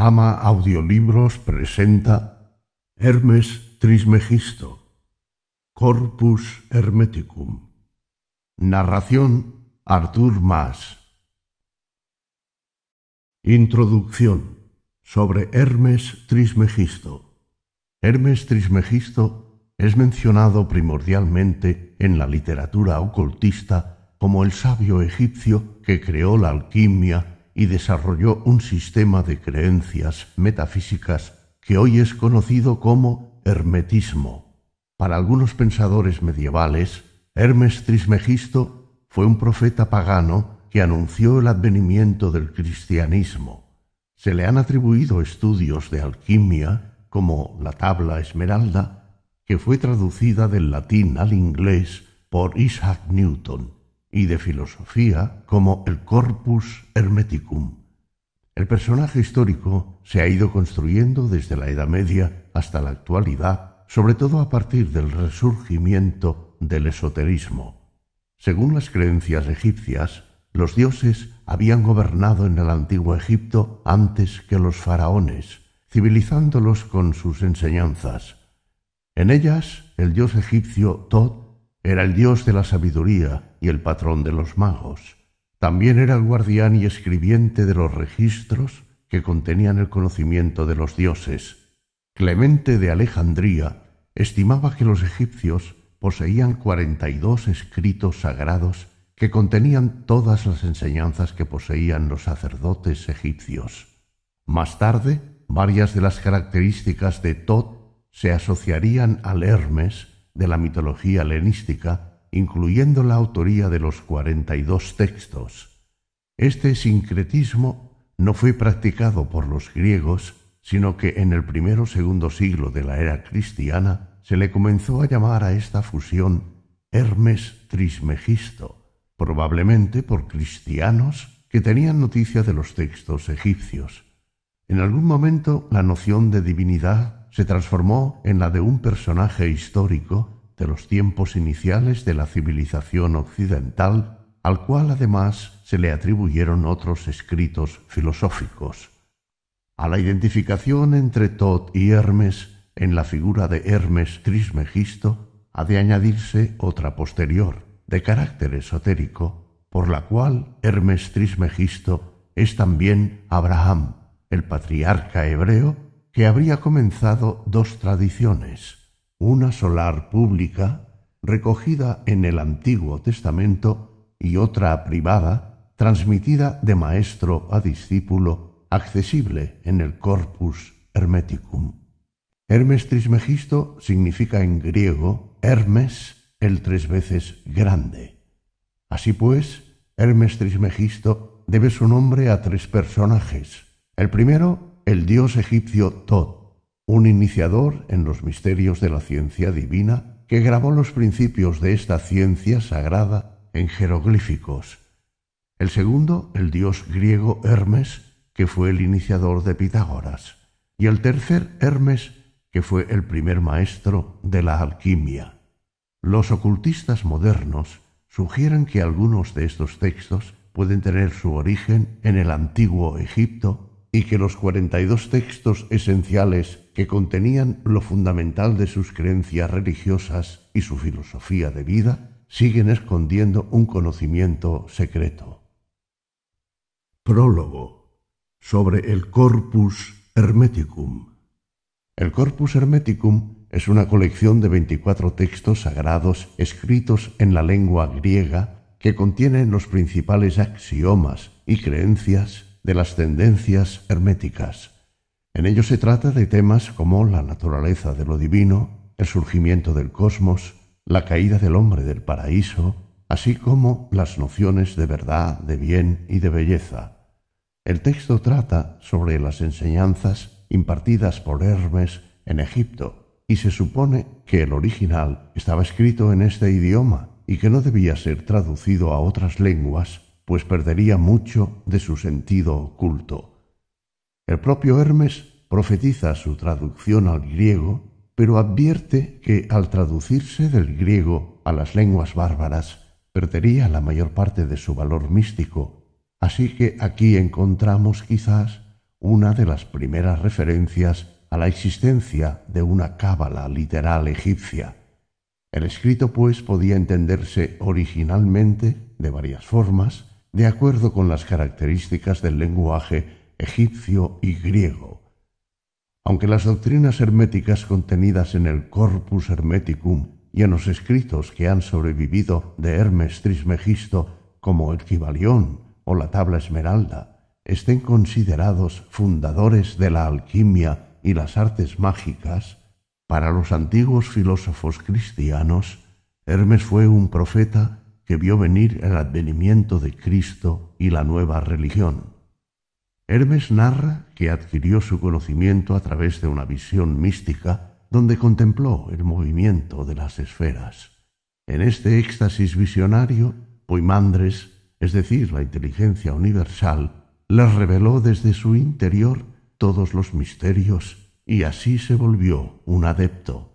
Ama Audiolibros presenta Hermes Trismegisto, Corpus Hermeticum. Narración Artur Mas. Introducción sobre Hermes Trismegisto. Hermes Trismegisto es mencionado primordialmente en la literatura ocultista como el sabio egipcio que creó la alquimia y desarrolló un sistema de creencias metafísicas que hoy es conocido como hermetismo. Para algunos pensadores medievales, Hermes Trismegisto fue un profeta pagano que anunció el advenimiento del cristianismo. Se le han atribuido estudios de alquimia, como la tabla esmeralda, que fue traducida del latín al inglés por Isaac Newton y de filosofía como el Corpus Hermeticum. El personaje histórico se ha ido construyendo desde la Edad Media hasta la actualidad, sobre todo a partir del resurgimiento del esoterismo. Según las creencias egipcias, los dioses habían gobernado en el antiguo Egipto antes que los faraones, civilizándolos con sus enseñanzas. En ellas, el dios egipcio Thot era el dios de la sabiduría, y el patrón de los magos. También era el guardián y escribiente de los registros que contenían el conocimiento de los dioses. Clemente de Alejandría estimaba que los egipcios poseían cuarenta y dos escritos sagrados que contenían todas las enseñanzas que poseían los sacerdotes egipcios. Más tarde, varias de las características de Tot se asociarían al Hermes de la mitología helenística incluyendo la autoría de los cuarenta y dos textos. Este sincretismo no fue practicado por los griegos, sino que en el primero o segundo siglo de la era cristiana se le comenzó a llamar a esta fusión Hermes Trismegisto, probablemente por cristianos que tenían noticia de los textos egipcios. En algún momento la noción de divinidad se transformó en la de un personaje histórico de los tiempos iniciales de la civilización occidental, al cual además se le atribuyeron otros escritos filosóficos. A la identificación entre Tot y Hermes en la figura de Hermes Trismegisto ha de añadirse otra posterior, de carácter esotérico, por la cual Hermes Trismegisto es también Abraham, el patriarca hebreo, que habría comenzado dos tradiciones, una solar pública recogida en el Antiguo Testamento y otra privada transmitida de maestro a discípulo, accesible en el Corpus Hermeticum. Hermes Trismegisto significa en griego Hermes el tres veces grande. Así pues, Hermes Trismegisto debe su nombre a tres personajes. El primero, el dios egipcio Tot, un iniciador en los misterios de la ciencia divina que grabó los principios de esta ciencia sagrada en jeroglíficos. El segundo, el dios griego Hermes, que fue el iniciador de Pitágoras. Y el tercer, Hermes, que fue el primer maestro de la alquimia. Los ocultistas modernos sugieren que algunos de estos textos pueden tener su origen en el antiguo Egipto y que los 42 textos esenciales que contenían lo fundamental de sus creencias religiosas y su filosofía de vida, siguen escondiendo un conocimiento secreto. Prólogo sobre el Corpus Hermeticum. El Corpus Hermeticum es una colección de 24 textos sagrados escritos en la lengua griega que contienen los principales axiomas y creencias de las tendencias herméticas en ello se trata de temas como la naturaleza de lo divino, el surgimiento del cosmos, la caída del hombre del paraíso, así como las nociones de verdad, de bien y de belleza. El texto trata sobre las enseñanzas impartidas por Hermes en Egipto, y se supone que el original estaba escrito en este idioma y que no debía ser traducido a otras lenguas, pues perdería mucho de su sentido oculto. El propio Hermes profetiza su traducción al griego, pero advierte que al traducirse del griego a las lenguas bárbaras, perdería la mayor parte de su valor místico, así que aquí encontramos quizás una de las primeras referencias a la existencia de una cábala literal egipcia. El escrito, pues, podía entenderse originalmente de varias formas, de acuerdo con las características del lenguaje egipcio y griego. Aunque las doctrinas herméticas contenidas en el Corpus Hermeticum y en los escritos que han sobrevivido de Hermes Trismegisto, como el Kibalión o la Tabla Esmeralda, estén considerados fundadores de la alquimia y las artes mágicas, para los antiguos filósofos cristianos, Hermes fue un profeta que vio venir el advenimiento de Cristo y la nueva religión. Hermes narra que adquirió su conocimiento a través de una visión mística donde contempló el movimiento de las esferas. En este éxtasis visionario, Poimandres, es decir, la inteligencia universal, les reveló desde su interior todos los misterios y así se volvió un adepto.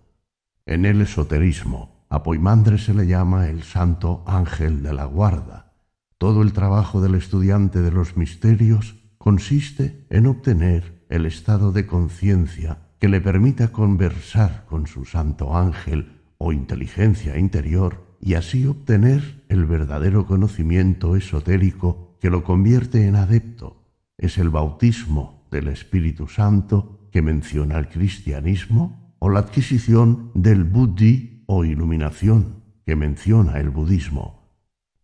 En el esoterismo, a Poimandres se le llama el santo ángel de la guarda. Todo el trabajo del estudiante de los misterios consiste en obtener el estado de conciencia que le permita conversar con su santo ángel o inteligencia interior y así obtener el verdadero conocimiento esotérico que lo convierte en adepto. Es el bautismo del Espíritu Santo que menciona el cristianismo o la adquisición del buddhi o iluminación que menciona el budismo.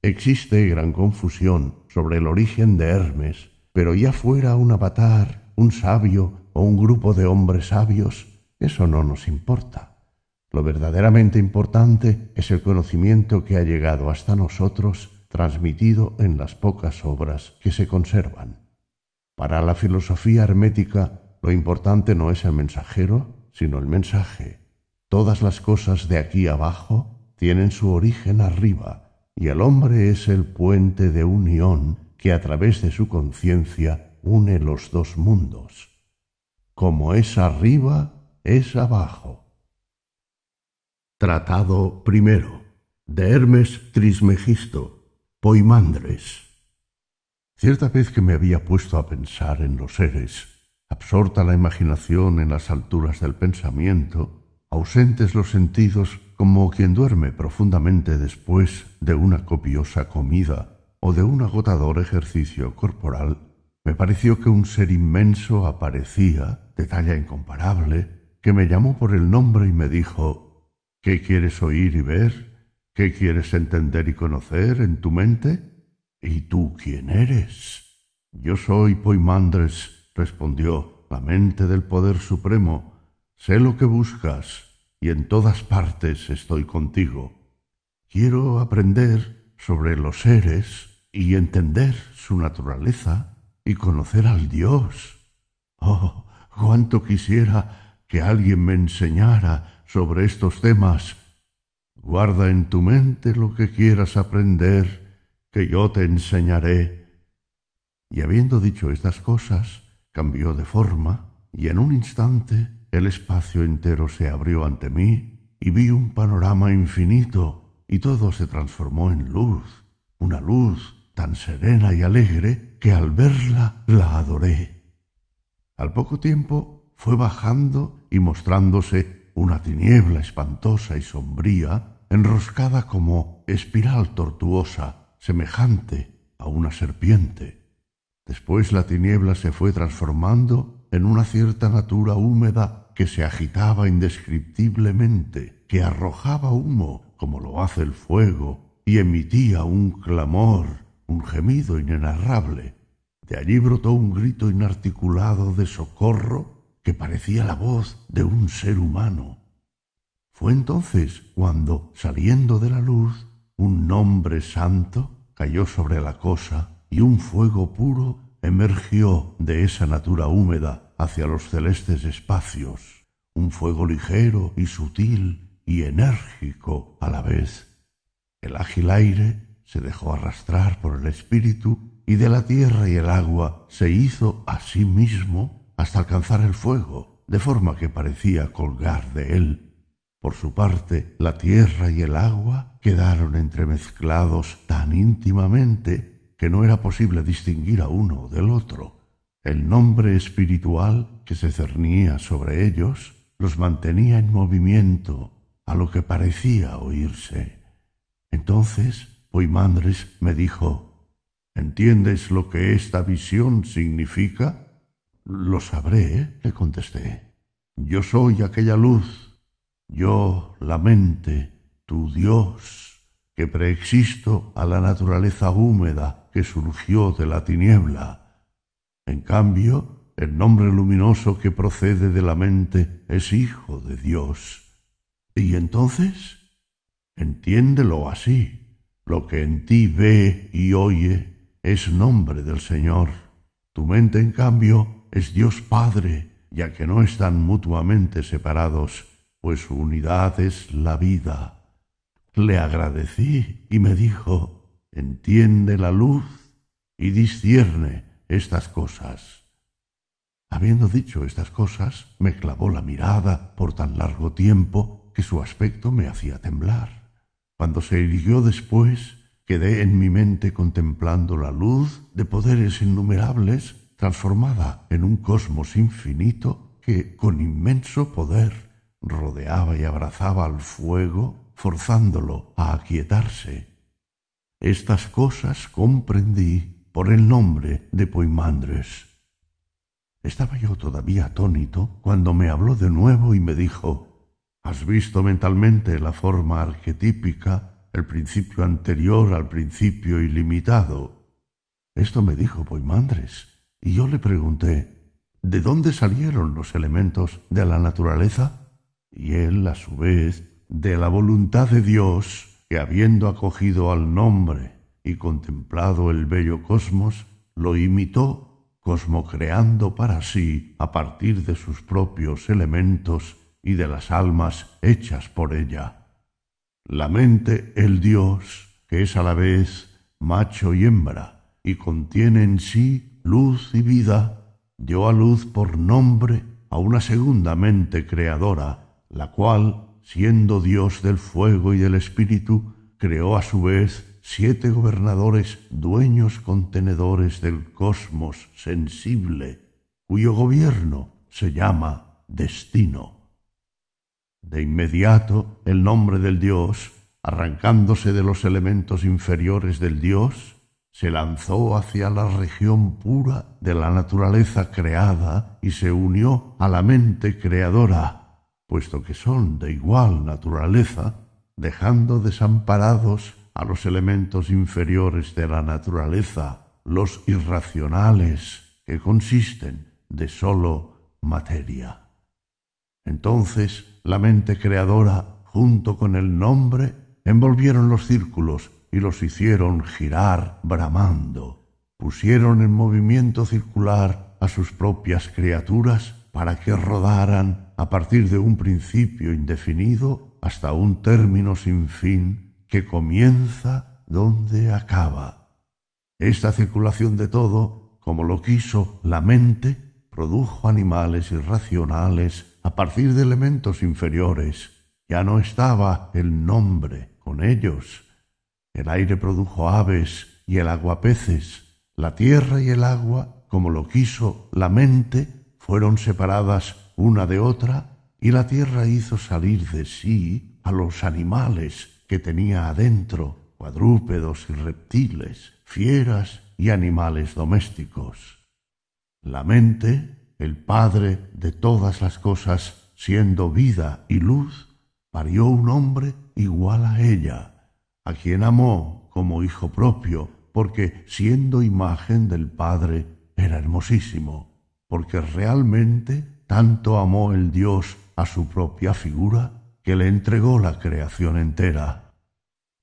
Existe gran confusión sobre el origen de Hermes pero ya fuera un avatar, un sabio o un grupo de hombres sabios, eso no nos importa. Lo verdaderamente importante es el conocimiento que ha llegado hasta nosotros transmitido en las pocas obras que se conservan. Para la filosofía hermética, lo importante no es el mensajero, sino el mensaje. Todas las cosas de aquí abajo tienen su origen arriba, y el hombre es el puente de unión que a través de su conciencia une los dos mundos. Como es arriba, es abajo. Tratado primero de Hermes Trismegisto, Poimandres. Cierta vez que me había puesto a pensar en los seres, absorta la imaginación en las alturas del pensamiento, ausentes los sentidos como quien duerme profundamente después de una copiosa comida o de un agotador ejercicio corporal, me pareció que un ser inmenso aparecía, de talla incomparable, que me llamó por el nombre y me dijo ¿Qué quieres oír y ver? ¿Qué quieres entender y conocer en tu mente? ¿Y tú quién eres? Yo soy Poimandres, respondió la mente del Poder Supremo. Sé lo que buscas y en todas partes estoy contigo. Quiero aprender sobre los seres y entender su naturaleza y conocer al Dios. Oh, cuánto quisiera que alguien me enseñara sobre estos temas. Guarda en tu mente lo que quieras aprender, que yo te enseñaré. Y habiendo dicho estas cosas, cambió de forma, y en un instante el espacio entero se abrió ante mí, y vi un panorama infinito, y todo se transformó en luz, una luz tan serena y alegre que al verla la adoré. Al poco tiempo fue bajando y mostrándose una tiniebla espantosa y sombría, enroscada como espiral tortuosa, semejante a una serpiente. Después la tiniebla se fue transformando en una cierta natura húmeda que se agitaba indescriptiblemente, que arrojaba humo como lo hace el fuego, y emitía un clamor un gemido inenarrable. De allí brotó un grito inarticulado de socorro que parecía la voz de un ser humano. Fue entonces cuando, saliendo de la luz, un nombre santo cayó sobre la cosa y un fuego puro emergió de esa natura húmeda hacia los celestes espacios, un fuego ligero y sutil y enérgico a la vez. El ágil aire se dejó arrastrar por el espíritu y de la tierra y el agua se hizo a sí mismo hasta alcanzar el fuego, de forma que parecía colgar de él. Por su parte, la tierra y el agua quedaron entremezclados tan íntimamente que no era posible distinguir a uno del otro. El nombre espiritual que se cernía sobre ellos los mantenía en movimiento a lo que parecía oírse. Entonces Poimandres me dijo, ¿entiendes lo que esta visión significa? Lo sabré, le contesté. Yo soy aquella luz, yo la mente, tu Dios, que preexisto a la naturaleza húmeda que surgió de la tiniebla. En cambio, el nombre luminoso que procede de la mente es Hijo de Dios. ¿Y entonces? Entiéndelo así. Lo que en ti ve y oye es nombre del Señor. Tu mente, en cambio, es Dios Padre, ya que no están mutuamente separados, pues su unidad es la vida. Le agradecí y me dijo, entiende la luz y discierne estas cosas. Habiendo dicho estas cosas, me clavó la mirada por tan largo tiempo que su aspecto me hacía temblar. Cuando se irguió después, quedé en mi mente contemplando la luz de poderes innumerables transformada en un cosmos infinito que con inmenso poder rodeaba y abrazaba al fuego, forzándolo a aquietarse. Estas cosas comprendí por el nombre de Poimandres. Estaba yo todavía atónito cuando me habló de nuevo y me dijo Has visto mentalmente la forma arquetípica, el principio anterior al principio ilimitado. Esto me dijo Poimandres, y yo le pregunté, ¿de dónde salieron los elementos de la naturaleza? Y él, a su vez, de la voluntad de Dios, que habiendo acogido al nombre y contemplado el bello cosmos, lo imitó, cosmocreando para sí, a partir de sus propios elementos, y de las almas hechas por ella. La mente el Dios, que es a la vez macho y hembra, y contiene en sí luz y vida, dio a luz por nombre a una segunda mente creadora, la cual, siendo Dios del fuego y del espíritu, creó a su vez siete gobernadores dueños contenedores del cosmos sensible, cuyo gobierno se llama destino. De inmediato el nombre del dios, arrancándose de los elementos inferiores del dios, se lanzó hacia la región pura de la naturaleza creada y se unió a la mente creadora, puesto que son de igual naturaleza, dejando desamparados a los elementos inferiores de la naturaleza, los irracionales, que consisten de sólo materia. Entonces la mente creadora junto con el nombre envolvieron los círculos y los hicieron girar bramando. Pusieron en movimiento circular a sus propias criaturas para que rodaran a partir de un principio indefinido hasta un término sin fin que comienza donde acaba. Esta circulación de todo, como lo quiso la mente, produjo animales irracionales a partir de elementos inferiores. Ya no estaba el nombre con ellos. El aire produjo aves y el agua peces. La tierra y el agua, como lo quiso la mente, fueron separadas una de otra y la tierra hizo salir de sí a los animales que tenía adentro, cuadrúpedos y reptiles, fieras y animales domésticos. La mente el Padre de todas las cosas, siendo vida y luz, parió un hombre igual a ella, a quien amó como hijo propio, porque siendo imagen del Padre era hermosísimo, porque realmente tanto amó el Dios a su propia figura que le entregó la creación entera.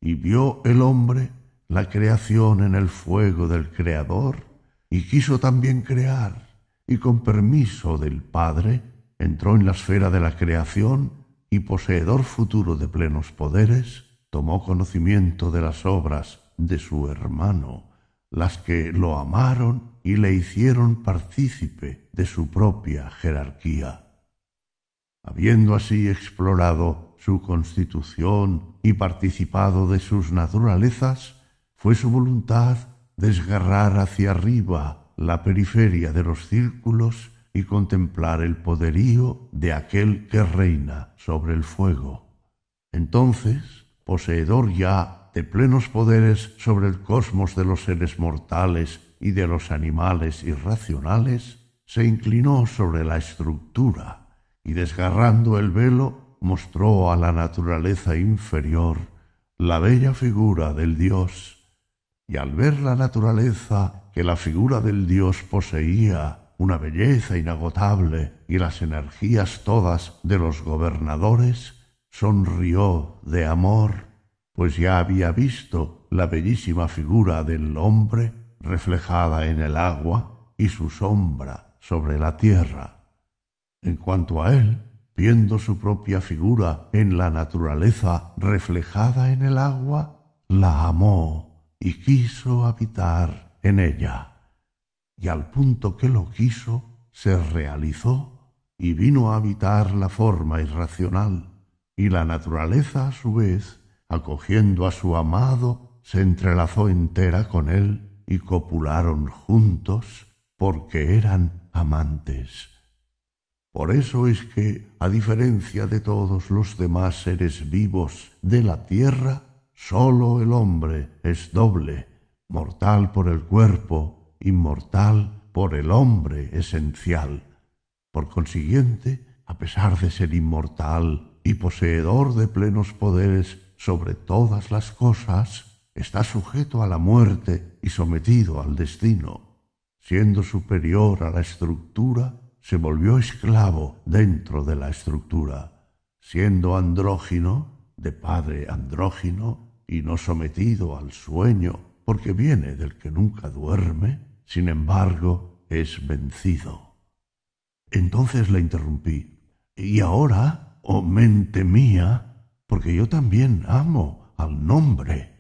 Y vio el hombre la creación en el fuego del Creador y quiso también crear y con permiso del Padre entró en la esfera de la creación y poseedor futuro de plenos poderes, tomó conocimiento de las obras de su hermano, las que lo amaron y le hicieron partícipe de su propia jerarquía. Habiendo así explorado su constitución y participado de sus naturalezas, fue su voluntad desgarrar hacia arriba la periferia de los círculos y contemplar el poderío de aquel que reina sobre el fuego. Entonces, poseedor ya de plenos poderes sobre el cosmos de los seres mortales y de los animales irracionales, se inclinó sobre la estructura y desgarrando el velo mostró a la naturaleza inferior la bella figura del Dios, y al ver la naturaleza que la figura del dios poseía una belleza inagotable y las energías todas de los gobernadores, sonrió de amor, pues ya había visto la bellísima figura del hombre reflejada en el agua y su sombra sobre la tierra. En cuanto a él, viendo su propia figura en la naturaleza reflejada en el agua, la amó y quiso habitar en ella, y al punto que lo quiso, se realizó y vino a habitar la forma irracional, y la naturaleza a su vez, acogiendo a su amado, se entrelazó entera con él y copularon juntos porque eran amantes. Por eso es que, a diferencia de todos los demás seres vivos de la tierra, sólo el hombre es doble mortal por el cuerpo, inmortal por el hombre esencial. Por consiguiente, a pesar de ser inmortal y poseedor de plenos poderes sobre todas las cosas, está sujeto a la muerte y sometido al destino. Siendo superior a la estructura, se volvió esclavo dentro de la estructura. Siendo andrógino, de padre andrógino, y no sometido al sueño porque viene del que nunca duerme, sin embargo es vencido. Entonces le interrumpí. Y ahora, oh mente mía, porque yo también amo al nombre.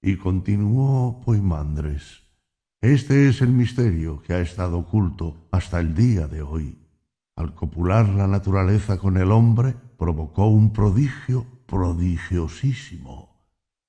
Y continuó Poimandres. Pues, este es el misterio que ha estado oculto hasta el día de hoy. Al copular la naturaleza con el hombre, provocó un prodigio prodigiosísimo.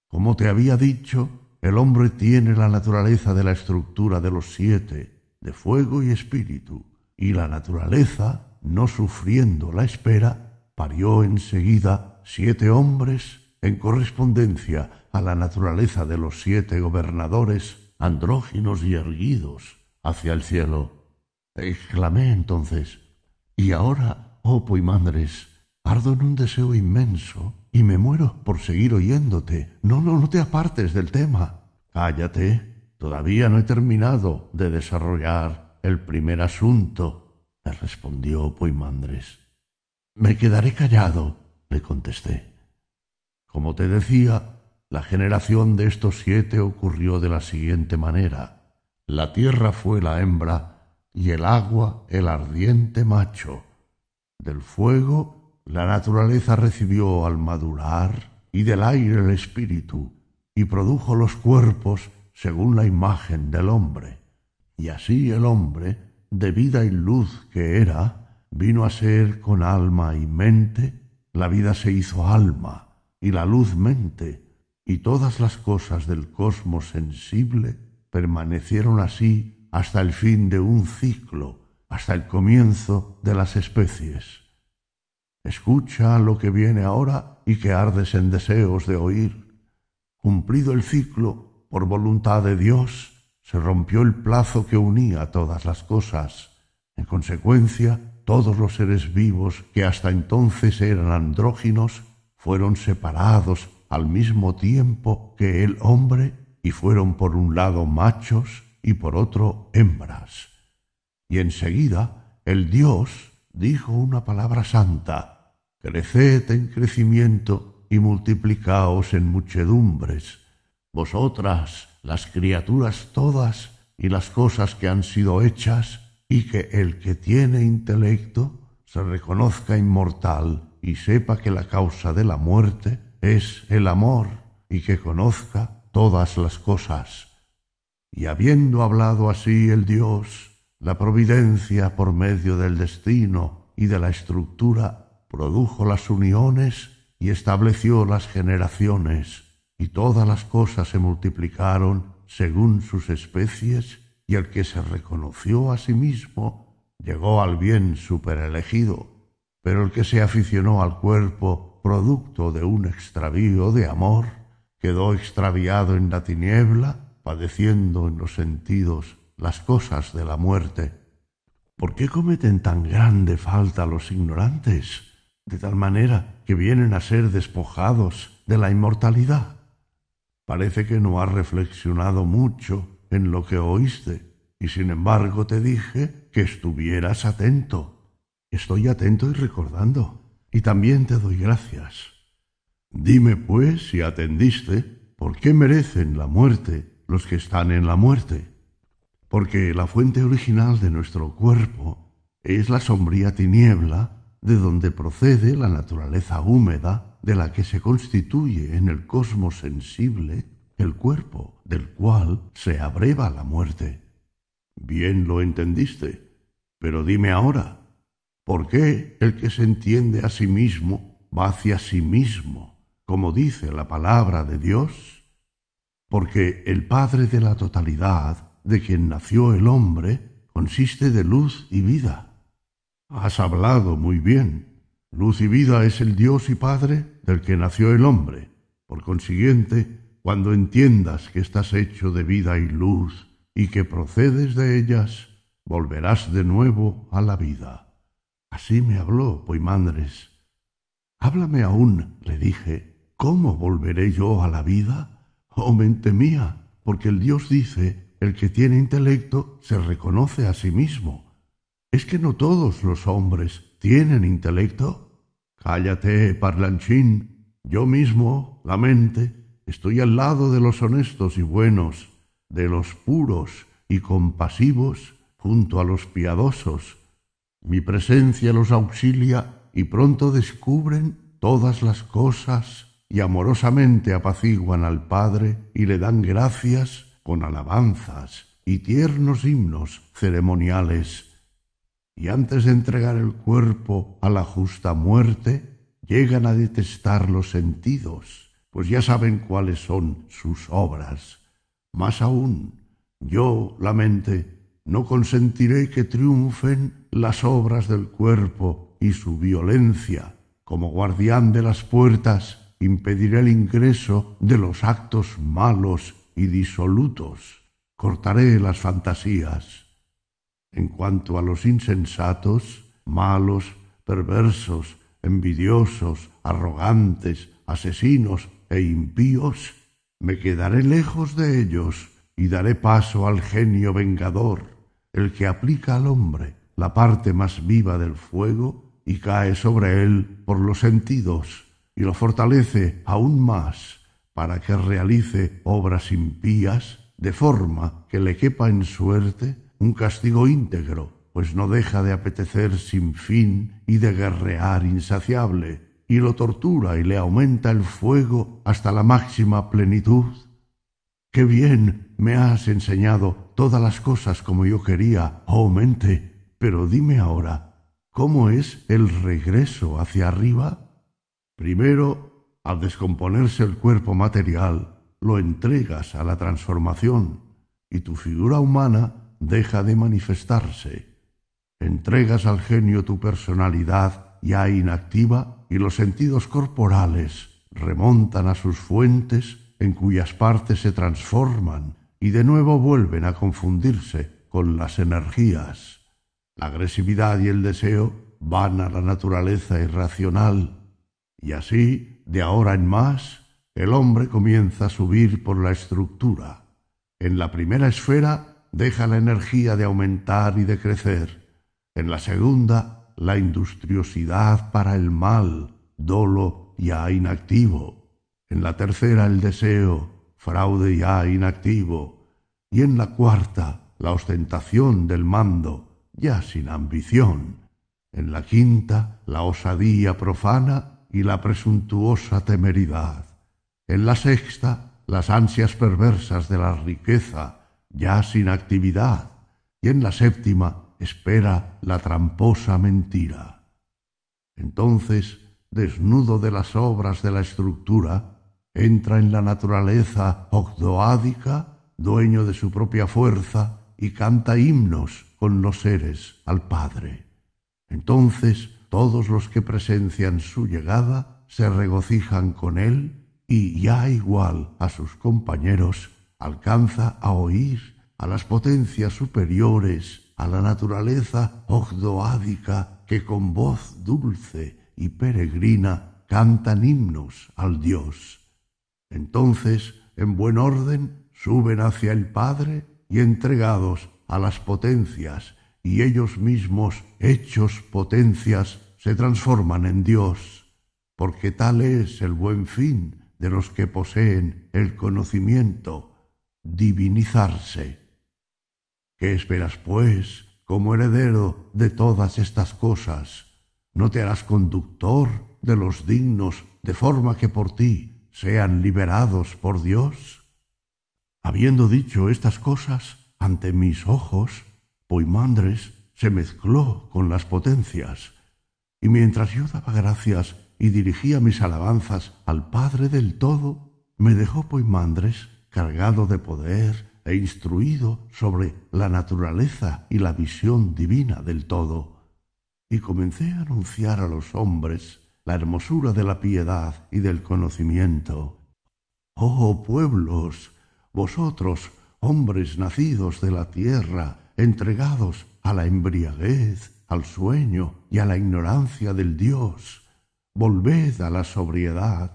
Como te había dicho, el hombre tiene la naturaleza de la estructura de los siete, de fuego y espíritu, y la naturaleza, no sufriendo la espera, parió enseguida siete hombres en correspondencia a la naturaleza de los siete gobernadores andróginos y erguidos hacia el cielo. Exclamé entonces, y ahora, oh Poimandres, pues, ardo en un deseo inmenso y me muero por seguir oyéndote. No, no, no te apartes del tema. Cállate, todavía no he terminado de desarrollar el primer asunto, me respondió Poimandres. Me quedaré callado, le contesté. Como te decía, la generación de estos siete ocurrió de la siguiente manera. La tierra fue la hembra y el agua el ardiente macho. Del fuego la naturaleza recibió al madurar y del aire el espíritu, y produjo los cuerpos según la imagen del hombre. Y así el hombre, de vida y luz que era, vino a ser con alma y mente, la vida se hizo alma, y la luz mente, y todas las cosas del cosmos sensible permanecieron así hasta el fin de un ciclo, hasta el comienzo de las especies. Escucha lo que viene ahora y que ardes en deseos de oír. Cumplido el ciclo, por voluntad de Dios, se rompió el plazo que unía todas las cosas. En consecuencia, todos los seres vivos que hasta entonces eran andróginos fueron separados al mismo tiempo que el hombre y fueron por un lado machos y por otro hembras. Y enseguida el Dios dijo una palabra santa, Creced en crecimiento y multiplicaos en muchedumbres, vosotras, las criaturas todas y las cosas que han sido hechas, y que el que tiene intelecto se reconozca inmortal y sepa que la causa de la muerte es el amor, y que conozca todas las cosas. Y habiendo hablado así el Dios, la providencia por medio del destino y de la estructura produjo las uniones y estableció las generaciones, y todas las cosas se multiplicaron según sus especies, y el que se reconoció a sí mismo llegó al bien superelegido, pero el que se aficionó al cuerpo, producto de un extravío de amor, quedó extraviado en la tiniebla, padeciendo en los sentidos las cosas de la muerte. ¿Por qué cometen tan grande falta los ignorantes, de tal manera que vienen a ser despojados de la inmortalidad? Parece que no has reflexionado mucho en lo que oíste, y sin embargo te dije que estuvieras atento. Estoy atento y recordando, y también te doy gracias. Dime, pues, si atendiste, ¿por qué merecen la muerte los que están en la muerte? porque la fuente original de nuestro cuerpo es la sombría tiniebla de donde procede la naturaleza húmeda de la que se constituye en el cosmos sensible el cuerpo del cual se abreva la muerte. Bien lo entendiste, pero dime ahora, ¿por qué el que se entiende a sí mismo va hacia sí mismo, como dice la palabra de Dios? Porque el Padre de la totalidad de quien nació el hombre consiste de luz y vida. Has hablado muy bien. Luz y vida es el Dios y Padre del que nació el hombre. Por consiguiente, cuando entiendas que estás hecho de vida y luz y que procedes de ellas, volverás de nuevo a la vida. Así me habló Poimandres. Háblame aún, le dije, ¿cómo volveré yo a la vida? Oh mente mía, porque el Dios dice, el que tiene intelecto se reconoce a sí mismo. ¿Es que no todos los hombres tienen intelecto? Cállate, parlanchín. Yo mismo, la mente, estoy al lado de los honestos y buenos, de los puros y compasivos, junto a los piadosos. Mi presencia los auxilia y pronto descubren todas las cosas y amorosamente apaciguan al Padre y le dan gracias con alabanzas y tiernos himnos ceremoniales. Y antes de entregar el cuerpo a la justa muerte, llegan a detestar los sentidos, pues ya saben cuáles son sus obras. Más aún, yo, la mente, no consentiré que triunfen las obras del cuerpo y su violencia. Como guardián de las puertas, impediré el ingreso de los actos malos y disolutos cortaré las fantasías. En cuanto a los insensatos, malos, perversos, envidiosos, arrogantes, asesinos e impíos, me quedaré lejos de ellos y daré paso al genio vengador, el que aplica al hombre la parte más viva del fuego y cae sobre él por los sentidos y lo fortalece aún más para que realice obras impías, de forma que le quepa en suerte un castigo íntegro, pues no deja de apetecer sin fin y de guerrear insaciable, y lo tortura y le aumenta el fuego hasta la máxima plenitud. Qué bien me has enseñado todas las cosas como yo quería, oh mente, pero dime ahora, ¿cómo es el regreso hacia arriba? Primero al descomponerse el cuerpo material, lo entregas a la transformación y tu figura humana deja de manifestarse. Entregas al genio tu personalidad ya inactiva y los sentidos corporales remontan a sus fuentes en cuyas partes se transforman y de nuevo vuelven a confundirse con las energías. La agresividad y el deseo van a la naturaleza irracional y así de ahora en más, el hombre comienza a subir por la estructura. En la primera esfera deja la energía de aumentar y de crecer. En la segunda, la industriosidad para el mal, dolo ya inactivo. En la tercera, el deseo, fraude ya inactivo. Y en la cuarta, la ostentación del mando, ya sin ambición. En la quinta, la osadía profana y la presuntuosa temeridad. En la sexta, las ansias perversas de la riqueza, ya sin actividad. Y en la séptima, espera la tramposa mentira. Entonces, desnudo de las obras de la estructura, entra en la naturaleza ogdoádica, dueño de su propia fuerza, y canta himnos con los seres al Padre. Entonces, todos los que presencian su llegada se regocijan con él y ya igual a sus compañeros alcanza a oír a las potencias superiores, a la naturaleza ogdoádica que con voz dulce y peregrina cantan himnos al Dios. Entonces, en buen orden, suben hacia el Padre y entregados a las potencias y ellos mismos, hechos potencias, se transforman en Dios, porque tal es el buen fin de los que poseen el conocimiento, divinizarse. ¿Qué esperas, pues, como heredero de todas estas cosas? ¿No te harás conductor de los dignos, de forma que por ti sean liberados por Dios? Habiendo dicho estas cosas ante mis ojos, Poimandres se mezcló con las potencias, y mientras yo daba gracias y dirigía mis alabanzas al Padre del Todo, me dejó Poimandres cargado de poder e instruido sobre la naturaleza y la visión divina del Todo, y comencé a anunciar a los hombres la hermosura de la piedad y del conocimiento. Oh pueblos, vosotros, hombres nacidos de la tierra, entregados a la embriaguez, al sueño y a la ignorancia del Dios. Volved a la sobriedad,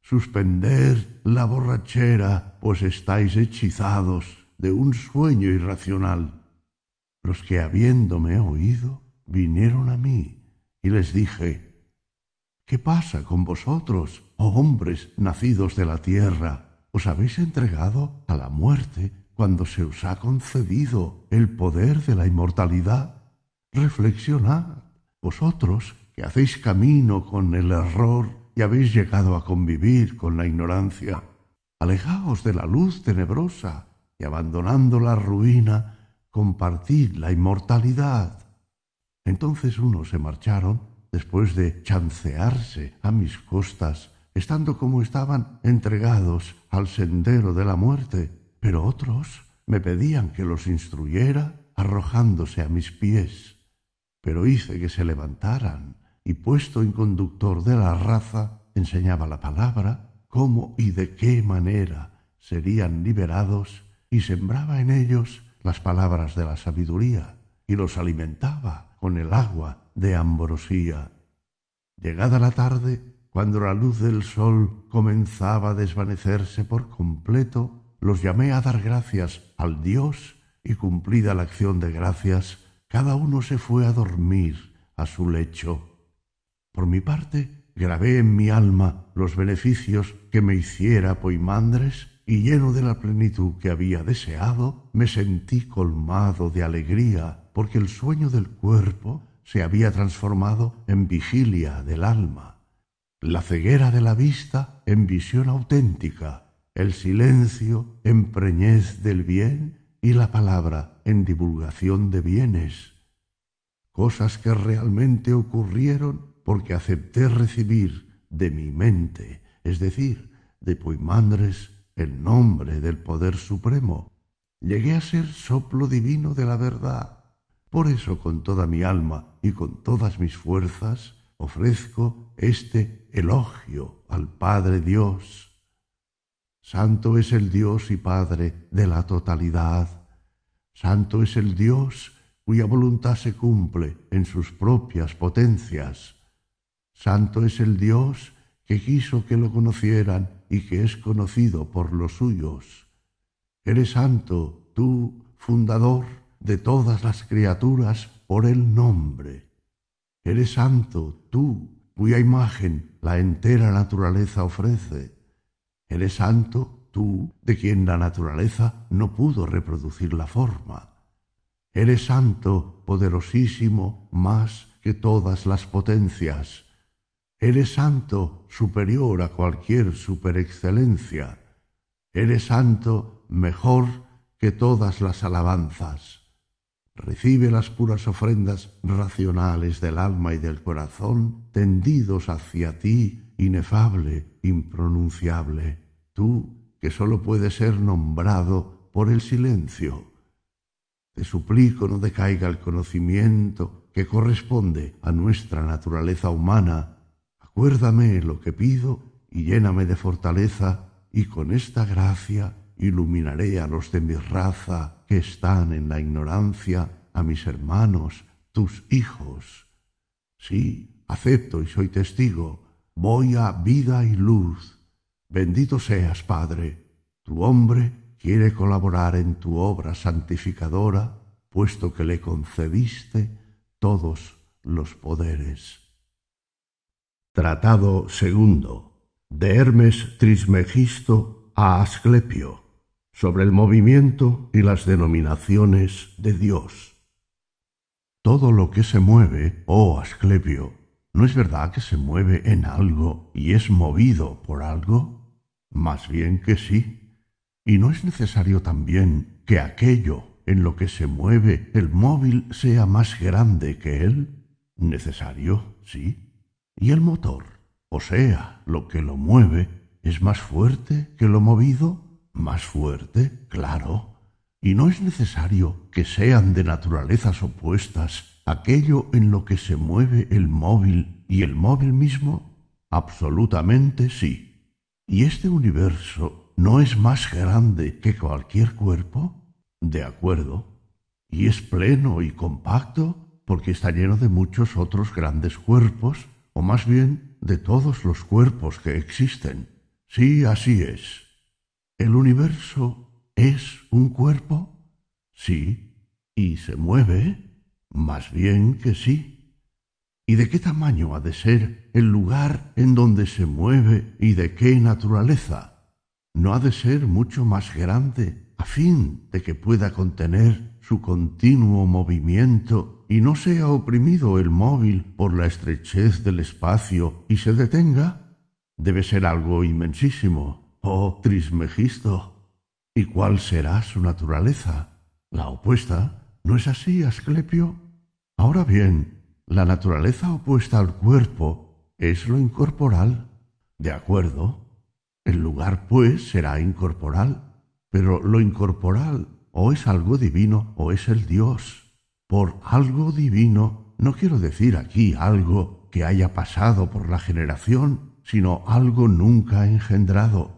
suspender la borrachera, pues estáis hechizados de un sueño irracional. Los que habiéndome oído vinieron a mí y les dije, ¿qué pasa con vosotros, oh hombres nacidos de la tierra? Os habéis entregado a la muerte cuando se os ha concedido el poder de la inmortalidad, reflexionad, vosotros que hacéis camino con el error y habéis llegado a convivir con la ignorancia, alejaos de la luz tenebrosa y abandonando la ruina, compartid la inmortalidad. Entonces unos se marcharon después de chancearse a mis costas, estando como estaban entregados al sendero de la muerte, pero otros me pedían que los instruyera arrojándose a mis pies, pero hice que se levantaran y puesto en conductor de la raza enseñaba la palabra, cómo y de qué manera serían liberados y sembraba en ellos las palabras de la sabiduría y los alimentaba con el agua de ambrosía. Llegada la tarde, cuando la luz del sol comenzaba a desvanecerse por completo, los llamé a dar gracias al Dios y cumplida la acción de gracias, cada uno se fue a dormir a su lecho. Por mi parte, grabé en mi alma los beneficios que me hiciera Poimandres y lleno de la plenitud que había deseado, me sentí colmado de alegría porque el sueño del cuerpo se había transformado en vigilia del alma, la ceguera de la vista en visión auténtica, el silencio en preñez del bien y la palabra en divulgación de bienes, cosas que realmente ocurrieron porque acepté recibir de mi mente, es decir, de Puimandres, el nombre del Poder Supremo. Llegué a ser soplo divino de la verdad. Por eso con toda mi alma y con todas mis fuerzas ofrezco este elogio al Padre Dios Santo es el Dios y Padre de la totalidad. Santo es el Dios cuya voluntad se cumple en sus propias potencias. Santo es el Dios que quiso que lo conocieran y que es conocido por los suyos. Eres santo, tú, fundador de todas las criaturas por el nombre. Eres santo, tú, cuya imagen la entera naturaleza ofrece Eres santo, tú, de quien la naturaleza no pudo reproducir la forma. Eres santo, poderosísimo, más que todas las potencias. Eres santo, superior a cualquier superexcelencia. Eres santo, mejor que todas las alabanzas. Recibe las puras ofrendas racionales del alma y del corazón tendidos hacia ti inefable, impronunciable, tú que sólo puedes ser nombrado por el silencio. Te suplico no decaiga el conocimiento que corresponde a nuestra naturaleza humana. Acuérdame lo que pido y lléname de fortaleza, y con esta gracia iluminaré a los de mi raza que están en la ignorancia, a mis hermanos, tus hijos. Sí, acepto y soy testigo voy a vida y luz. Bendito seas, Padre. Tu hombre quiere colaborar en tu obra santificadora, puesto que le concediste todos los poderes. Tratado segundo de Hermes Trismegisto a Asclepio sobre el movimiento y las denominaciones de Dios. Todo lo que se mueve, oh Asclepio, ¿No es verdad que se mueve en algo y es movido por algo? Más bien que sí. ¿Y no es necesario también que aquello en lo que se mueve el móvil sea más grande que él? Necesario, sí. ¿Y el motor? O sea, lo que lo mueve es más fuerte que lo movido. Más fuerte, claro. Y no es necesario que sean de naturalezas opuestas aquello en lo que se mueve el móvil y el móvil mismo. Absolutamente sí. ¿Y este universo no es más grande que cualquier cuerpo? De acuerdo. Y es pleno y compacto porque está lleno de muchos otros grandes cuerpos, o más bien de todos los cuerpos que existen. Sí, así es. El universo ¿Es un cuerpo? Sí. ¿Y se mueve? Más bien que sí. ¿Y de qué tamaño ha de ser el lugar en donde se mueve y de qué naturaleza? No ha de ser mucho más grande a fin de que pueda contener su continuo movimiento y no sea oprimido el móvil por la estrechez del espacio y se detenga. Debe ser algo inmensísimo. Oh, Trismegisto, ¿Y cuál será su naturaleza? La opuesta. ¿No es así, Asclepio? Ahora bien, la naturaleza opuesta al cuerpo es lo incorporal. De acuerdo. El lugar, pues, será incorporal. Pero lo incorporal o es algo divino o es el Dios. Por algo divino no quiero decir aquí algo que haya pasado por la generación, sino algo nunca engendrado,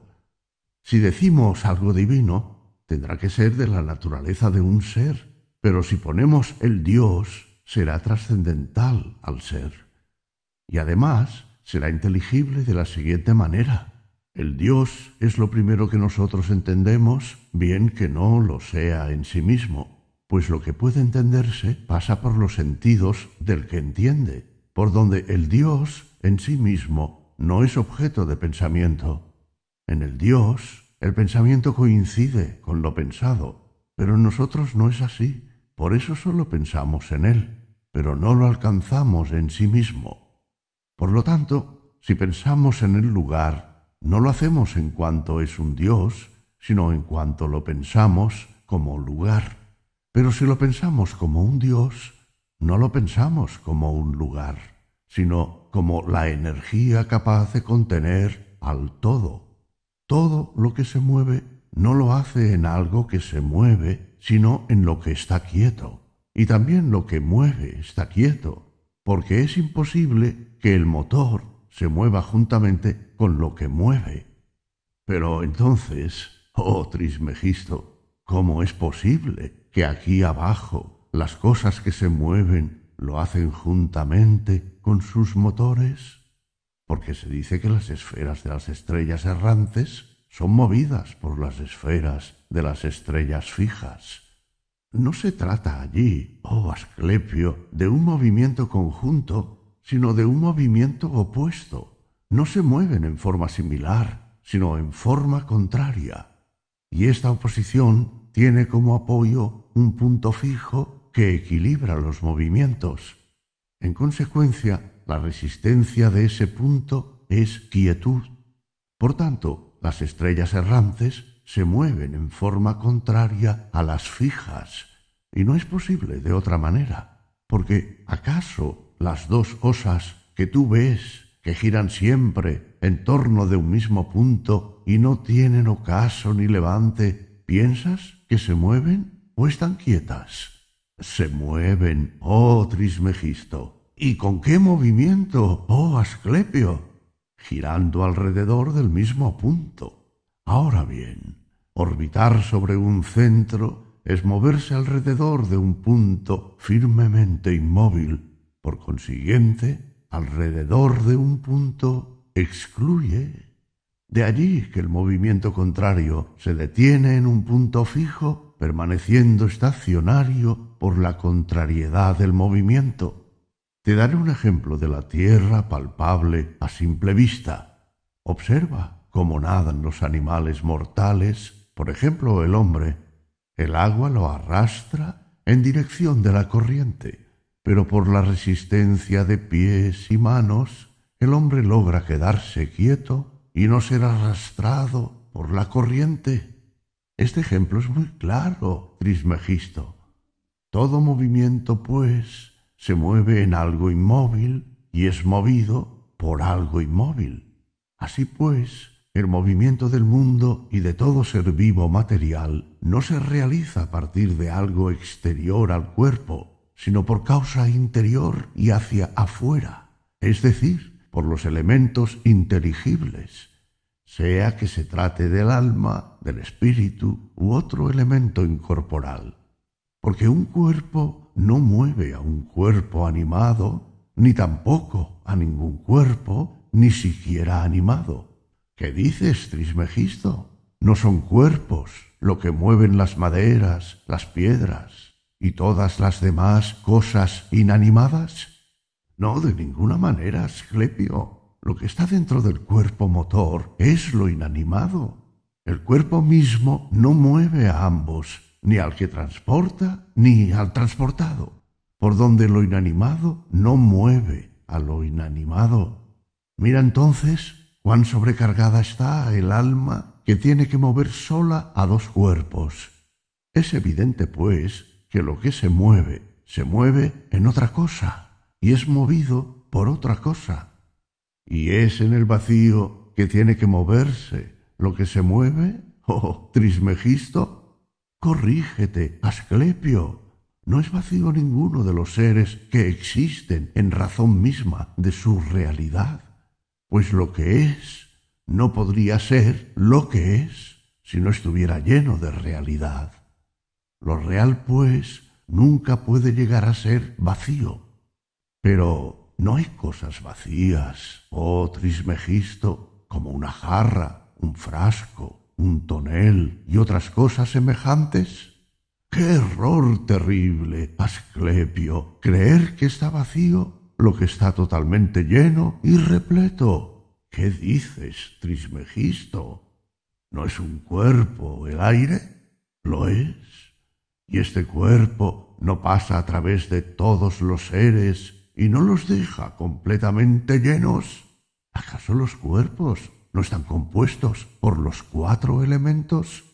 si decimos algo divino, tendrá que ser de la naturaleza de un ser, pero si ponemos el Dios, será trascendental al ser. Y además, será inteligible de la siguiente manera. El Dios es lo primero que nosotros entendemos, bien que no lo sea en sí mismo, pues lo que puede entenderse pasa por los sentidos del que entiende, por donde el Dios en sí mismo no es objeto de pensamiento. En el Dios, el pensamiento coincide con lo pensado, pero en nosotros no es así. Por eso solo pensamos en Él, pero no lo alcanzamos en sí mismo. Por lo tanto, si pensamos en el lugar, no lo hacemos en cuanto es un Dios, sino en cuanto lo pensamos como lugar. Pero si lo pensamos como un Dios, no lo pensamos como un lugar, sino como la energía capaz de contener al todo. Todo lo que se mueve no lo hace en algo que se mueve, sino en lo que está quieto. Y también lo que mueve está quieto, porque es imposible que el motor se mueva juntamente con lo que mueve. Pero entonces, oh Trismegisto, ¿cómo es posible que aquí abajo las cosas que se mueven lo hacen juntamente con sus motores? porque se dice que las esferas de las estrellas errantes son movidas por las esferas de las estrellas fijas. No se trata allí, oh Asclepio, de un movimiento conjunto, sino de un movimiento opuesto. No se mueven en forma similar, sino en forma contraria. Y esta oposición tiene como apoyo un punto fijo que equilibra los movimientos. En consecuencia, la resistencia de ese punto es quietud. Por tanto, las estrellas errantes se mueven en forma contraria a las fijas, y no es posible de otra manera, porque ¿acaso las dos osas que tú ves, que giran siempre en torno de un mismo punto y no tienen ocaso ni levante, piensas que se mueven o están quietas? Se mueven, oh Trismegisto, ¿Y con qué movimiento, oh Asclepio? girando alrededor del mismo punto. Ahora bien, orbitar sobre un centro es moverse alrededor de un punto firmemente inmóvil. Por consiguiente, alrededor de un punto excluye. De allí que el movimiento contrario se detiene en un punto fijo, permaneciendo estacionario por la contrariedad del movimiento. Te daré un ejemplo de la tierra palpable a simple vista. Observa cómo nadan los animales mortales, por ejemplo el hombre. El agua lo arrastra en dirección de la corriente, pero por la resistencia de pies y manos, el hombre logra quedarse quieto y no ser arrastrado por la corriente. Este ejemplo es muy claro, Trismegisto. Todo movimiento, pues, se mueve en algo inmóvil y es movido por algo inmóvil. Así pues, el movimiento del mundo y de todo ser vivo material no se realiza a partir de algo exterior al cuerpo, sino por causa interior y hacia afuera, es decir, por los elementos inteligibles, sea que se trate del alma, del espíritu u otro elemento incorporal. Porque un cuerpo no mueve a un cuerpo animado, ni tampoco a ningún cuerpo, ni siquiera animado. ¿Qué dices, Trismegisto? No son cuerpos lo que mueven las maderas, las piedras y todas las demás cosas inanimadas. No, de ninguna manera, Asclepio. Lo que está dentro del cuerpo motor es lo inanimado. El cuerpo mismo no mueve a ambos, ni al que transporta, ni al transportado, por donde lo inanimado no mueve a lo inanimado. Mira entonces cuán sobrecargada está el alma que tiene que mover sola a dos cuerpos. Es evidente, pues, que lo que se mueve, se mueve en otra cosa, y es movido por otra cosa. Y es en el vacío que tiene que moverse lo que se mueve, oh, trismegisto, Corrígete, Asclepio. No es vacío ninguno de los seres que existen en razón misma de su realidad, pues lo que es no podría ser lo que es si no estuviera lleno de realidad. Lo real, pues, nunca puede llegar a ser vacío. Pero no hay cosas vacías, oh Trismegisto, como una jarra, un frasco, un tonel y otras cosas semejantes? ¡Qué error terrible, Asclepio! Creer que está vacío lo que está totalmente lleno y repleto. ¿Qué dices, Trismegisto? ¿No es un cuerpo el aire? Lo es. Y este cuerpo no pasa a través de todos los seres y no los deja completamente llenos. ¿Acaso los cuerpos están compuestos por los cuatro elementos?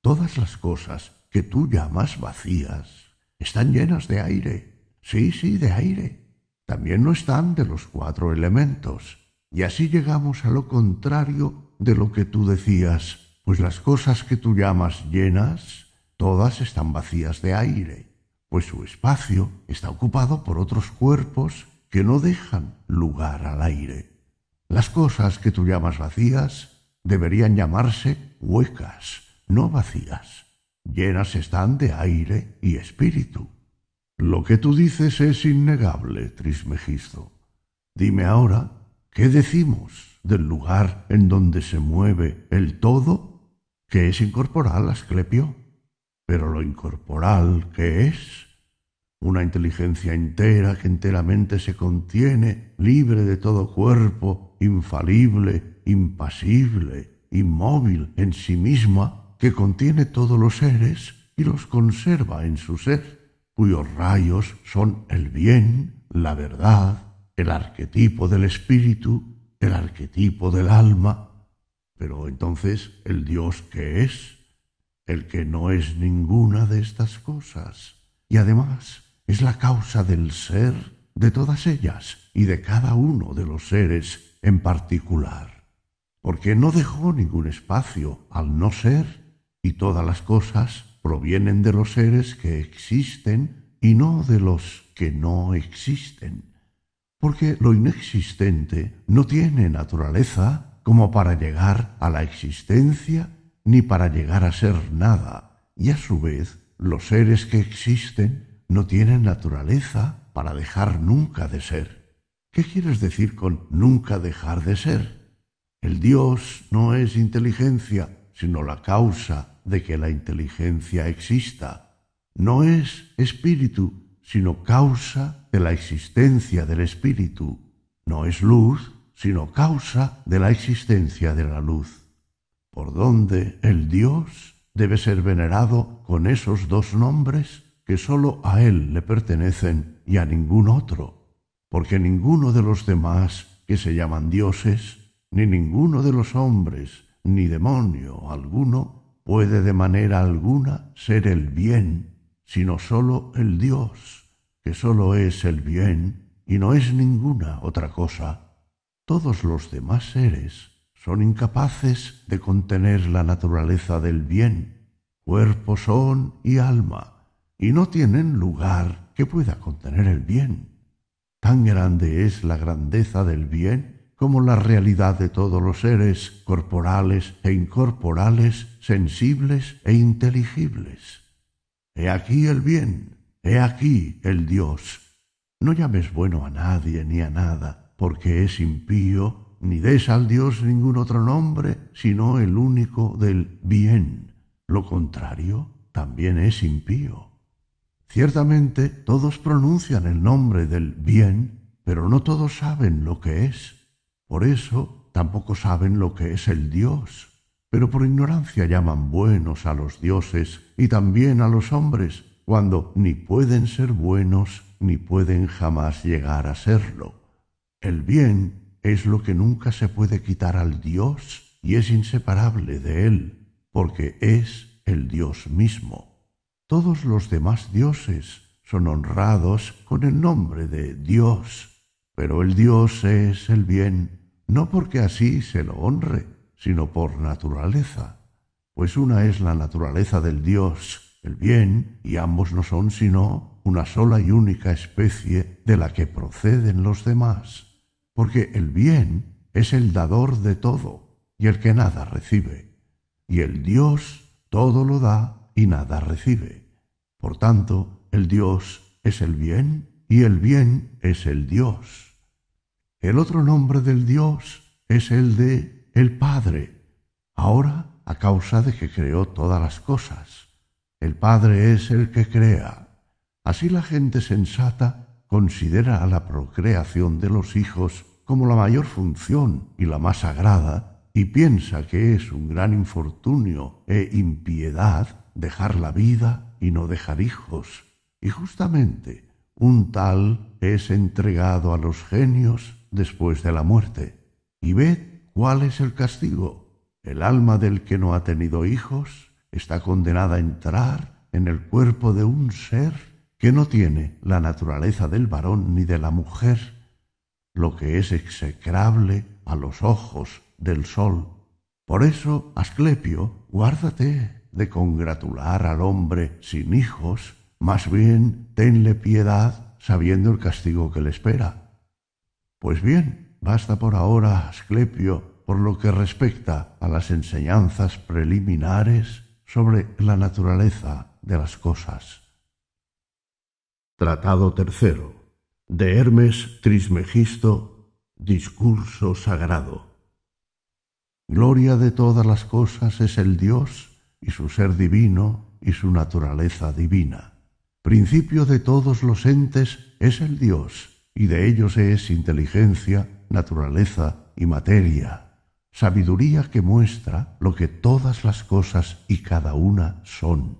Todas las cosas que tú llamas vacías están llenas de aire. Sí, sí, de aire. También no están de los cuatro elementos. Y así llegamos a lo contrario de lo que tú decías, pues las cosas que tú llamas llenas, todas están vacías de aire, pues su espacio está ocupado por otros cuerpos que no dejan lugar al aire. Las cosas que tú llamas vacías deberían llamarse huecas, no vacías. Llenas están de aire y espíritu. Lo que tú dices es innegable, Trismegisto. Dime ahora, ¿qué decimos del lugar en donde se mueve el todo, que es incorporal, Asclepio? Pero lo incorporal, ¿qué es? Una inteligencia entera que enteramente se contiene, libre de todo cuerpo infalible, impasible, inmóvil en sí misma, que contiene todos los seres y los conserva en su ser, cuyos rayos son el bien, la verdad, el arquetipo del espíritu, el arquetipo del alma. Pero entonces, ¿el Dios que es? El que no es ninguna de estas cosas. Y además, es la causa del ser de todas ellas y de cada uno de los seres en particular, porque no dejó ningún espacio al no ser, y todas las cosas provienen de los seres que existen y no de los que no existen, porque lo inexistente no tiene naturaleza como para llegar a la existencia ni para llegar a ser nada, y a su vez los seres que existen no tienen naturaleza para dejar nunca de ser. ¿Qué quieres decir con nunca dejar de ser? El Dios no es inteligencia, sino la causa de que la inteligencia exista. No es espíritu, sino causa de la existencia del espíritu. No es luz, sino causa de la existencia de la luz. Por dónde el Dios debe ser venerado con esos dos nombres que sólo a Él le pertenecen y a ningún otro porque ninguno de los demás que se llaman dioses, ni ninguno de los hombres, ni demonio alguno, puede de manera alguna ser el bien, sino sólo el Dios, que sólo es el bien y no es ninguna otra cosa. Todos los demás seres son incapaces de contener la naturaleza del bien, cuerpo son y alma, y no tienen lugar que pueda contener el bien Tan grande es la grandeza del bien como la realidad de todos los seres corporales e incorporales, sensibles e inteligibles. He aquí el bien, he aquí el Dios. No llames bueno a nadie ni a nada, porque es impío, ni des al Dios ningún otro nombre, sino el único del bien. Lo contrario también es impío. Ciertamente todos pronuncian el nombre del bien, pero no todos saben lo que es. Por eso tampoco saben lo que es el Dios. Pero por ignorancia llaman buenos a los dioses y también a los hombres, cuando ni pueden ser buenos ni pueden jamás llegar a serlo. El bien es lo que nunca se puede quitar al Dios y es inseparable de él, porque es el Dios mismo. Todos los demás dioses son honrados con el nombre de Dios, pero el Dios es el bien, no porque así se lo honre, sino por naturaleza, pues una es la naturaleza del Dios, el bien, y ambos no son sino una sola y única especie de la que proceden los demás, porque el bien es el dador de todo y el que nada recibe, y el Dios todo lo da y nada recibe. Por tanto, el Dios es el bien y el bien es el Dios. El otro nombre del Dios es el de el Padre. Ahora, a causa de que creó todas las cosas. El Padre es el que crea. Así la gente sensata considera a la procreación de los hijos como la mayor función y la más sagrada, y piensa que es un gran infortunio e impiedad dejar la vida y no dejar hijos. Y justamente un tal es entregado a los genios después de la muerte. Y ved cuál es el castigo. El alma del que no ha tenido hijos está condenada a entrar en el cuerpo de un ser que no tiene la naturaleza del varón ni de la mujer, lo que es execrable a los ojos del sol. Por eso, Asclepio, guárdate de congratular al hombre sin hijos, más bien tenle piedad sabiendo el castigo que le espera. Pues bien, basta por ahora, Asclepio, por lo que respecta a las enseñanzas preliminares sobre la naturaleza de las cosas. Tratado III de Hermes Trismegisto, Discurso Sagrado. Gloria de todas las cosas es el Dios y su ser divino y su naturaleza divina. Principio de todos los entes es el Dios, y de ellos es inteligencia, naturaleza y materia. Sabiduría que muestra lo que todas las cosas y cada una son.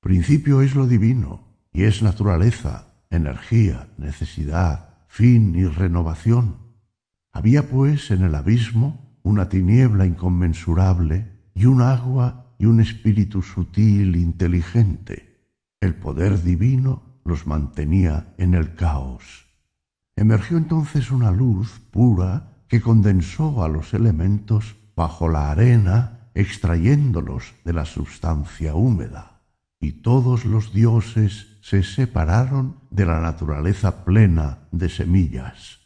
Principio es lo divino, y es naturaleza, energía, necesidad, fin y renovación. Había pues en el abismo una tiniebla inconmensurable y un agua un espíritu sutil, inteligente. El poder divino los mantenía en el caos. Emergió entonces una luz pura que condensó a los elementos bajo la arena, extrayéndolos de la sustancia húmeda, y todos los dioses se separaron de la naturaleza plena de semillas.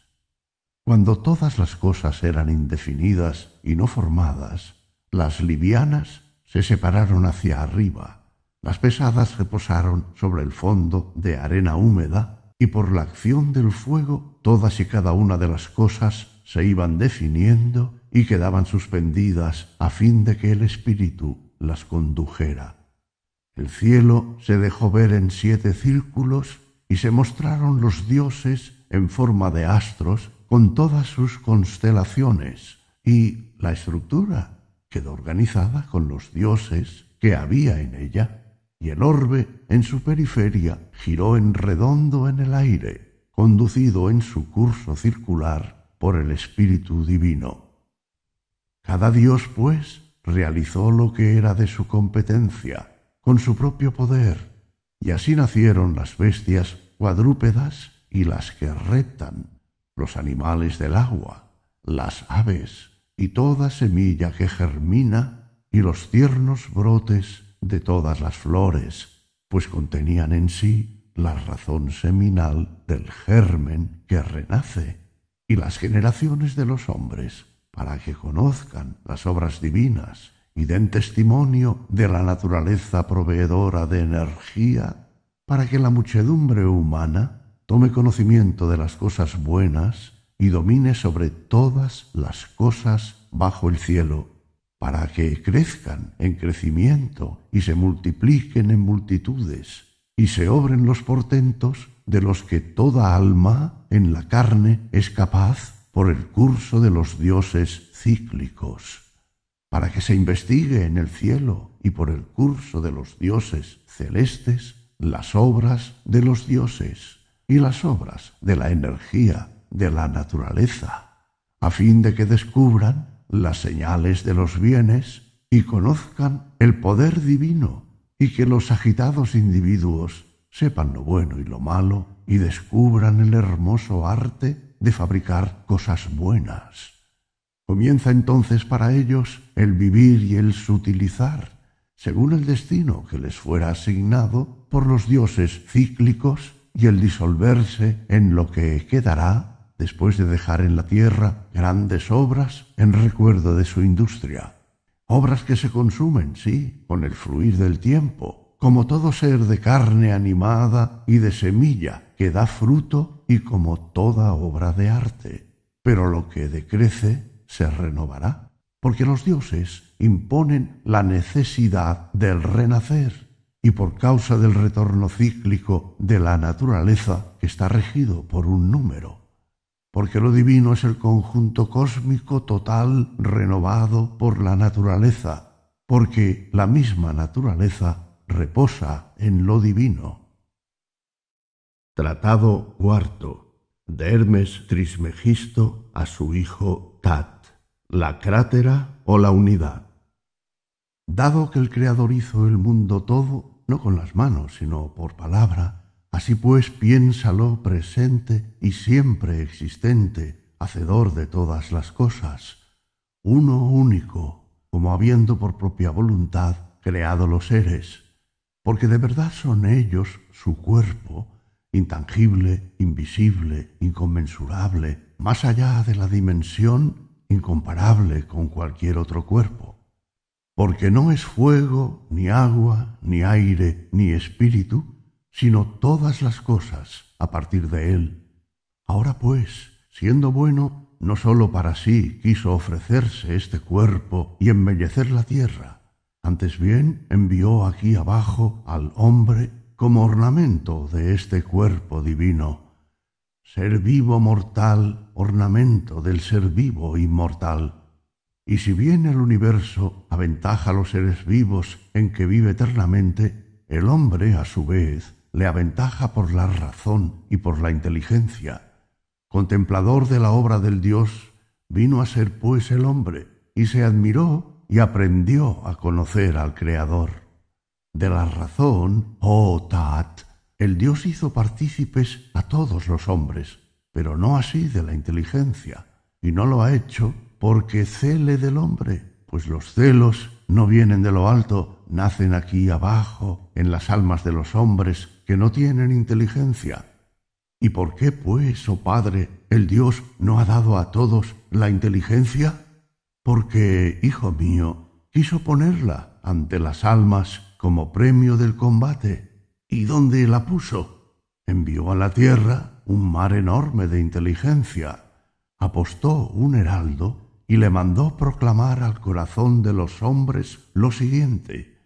Cuando todas las cosas eran indefinidas y no formadas, las livianas se separaron hacia arriba. Las pesadas reposaron sobre el fondo de arena húmeda y por la acción del fuego todas y cada una de las cosas se iban definiendo y quedaban suspendidas a fin de que el espíritu las condujera. El cielo se dejó ver en siete círculos y se mostraron los dioses en forma de astros con todas sus constelaciones y la estructura quedó organizada con los dioses que había en ella, y el orbe en su periferia giró en redondo en el aire, conducido en su curso circular por el Espíritu Divino. Cada dios, pues, realizó lo que era de su competencia, con su propio poder, y así nacieron las bestias cuadrúpedas y las que retan, los animales del agua, las aves, y toda semilla que germina y los tiernos brotes de todas las flores, pues contenían en sí la razón seminal del germen que renace y las generaciones de los hombres, para que conozcan las obras divinas y den testimonio de la naturaleza proveedora de energía, para que la muchedumbre humana tome conocimiento de las cosas buenas y domine sobre todas las cosas bajo el cielo, para que crezcan en crecimiento y se multipliquen en multitudes, y se obren los portentos de los que toda alma en la carne es capaz por el curso de los dioses cíclicos, para que se investigue en el cielo y por el curso de los dioses celestes las obras de los dioses y las obras de la energía de la naturaleza, a fin de que descubran las señales de los bienes y conozcan el poder divino, y que los agitados individuos sepan lo bueno y lo malo y descubran el hermoso arte de fabricar cosas buenas. Comienza entonces para ellos el vivir y el sutilizar, según el destino que les fuera asignado por los dioses cíclicos y el disolverse en lo que quedará después de dejar en la tierra grandes obras en recuerdo de su industria. Obras que se consumen, sí, con el fluir del tiempo, como todo ser de carne animada y de semilla que da fruto y como toda obra de arte. Pero lo que decrece se renovará, porque los dioses imponen la necesidad del renacer y por causa del retorno cíclico de la naturaleza que está regido por un número porque lo divino es el conjunto cósmico total renovado por la naturaleza, porque la misma naturaleza reposa en lo divino. Tratado cuarto de Hermes Trismegisto a su hijo Tat, la crátera o la unidad. Dado que el Creador hizo el mundo todo, no con las manos, sino por palabra, Así pues, piénsalo presente y siempre existente, hacedor de todas las cosas, uno único, como habiendo por propia voluntad creado los seres, porque de verdad son ellos su cuerpo, intangible, invisible, inconmensurable, más allá de la dimensión incomparable con cualquier otro cuerpo. Porque no es fuego, ni agua, ni aire, ni espíritu, sino todas las cosas a partir de él. Ahora pues, siendo bueno, no sólo para sí quiso ofrecerse este cuerpo y embellecer la tierra, antes bien envió aquí abajo al hombre como ornamento de este cuerpo divino, ser vivo mortal, ornamento del ser vivo inmortal. Y si bien el universo aventaja a los seres vivos en que vive eternamente, el hombre, a su vez, le aventaja por la razón y por la inteligencia. Contemplador de la obra del Dios, vino a ser pues el hombre, y se admiró y aprendió a conocer al Creador. De la razón, oh Taat, el Dios hizo partícipes a todos los hombres, pero no así de la inteligencia, y no lo ha hecho porque cele del hombre, pues los celos no vienen de lo alto, nacen aquí abajo, en las almas de los hombres, que no tienen inteligencia. ¿Y por qué, pues, oh Padre, el Dios no ha dado a todos la inteligencia? Porque, hijo mío, quiso ponerla ante las almas como premio del combate. ¿Y dónde la puso? Envió a la tierra un mar enorme de inteligencia. Apostó un heraldo y le mandó proclamar al corazón de los hombres lo siguiente.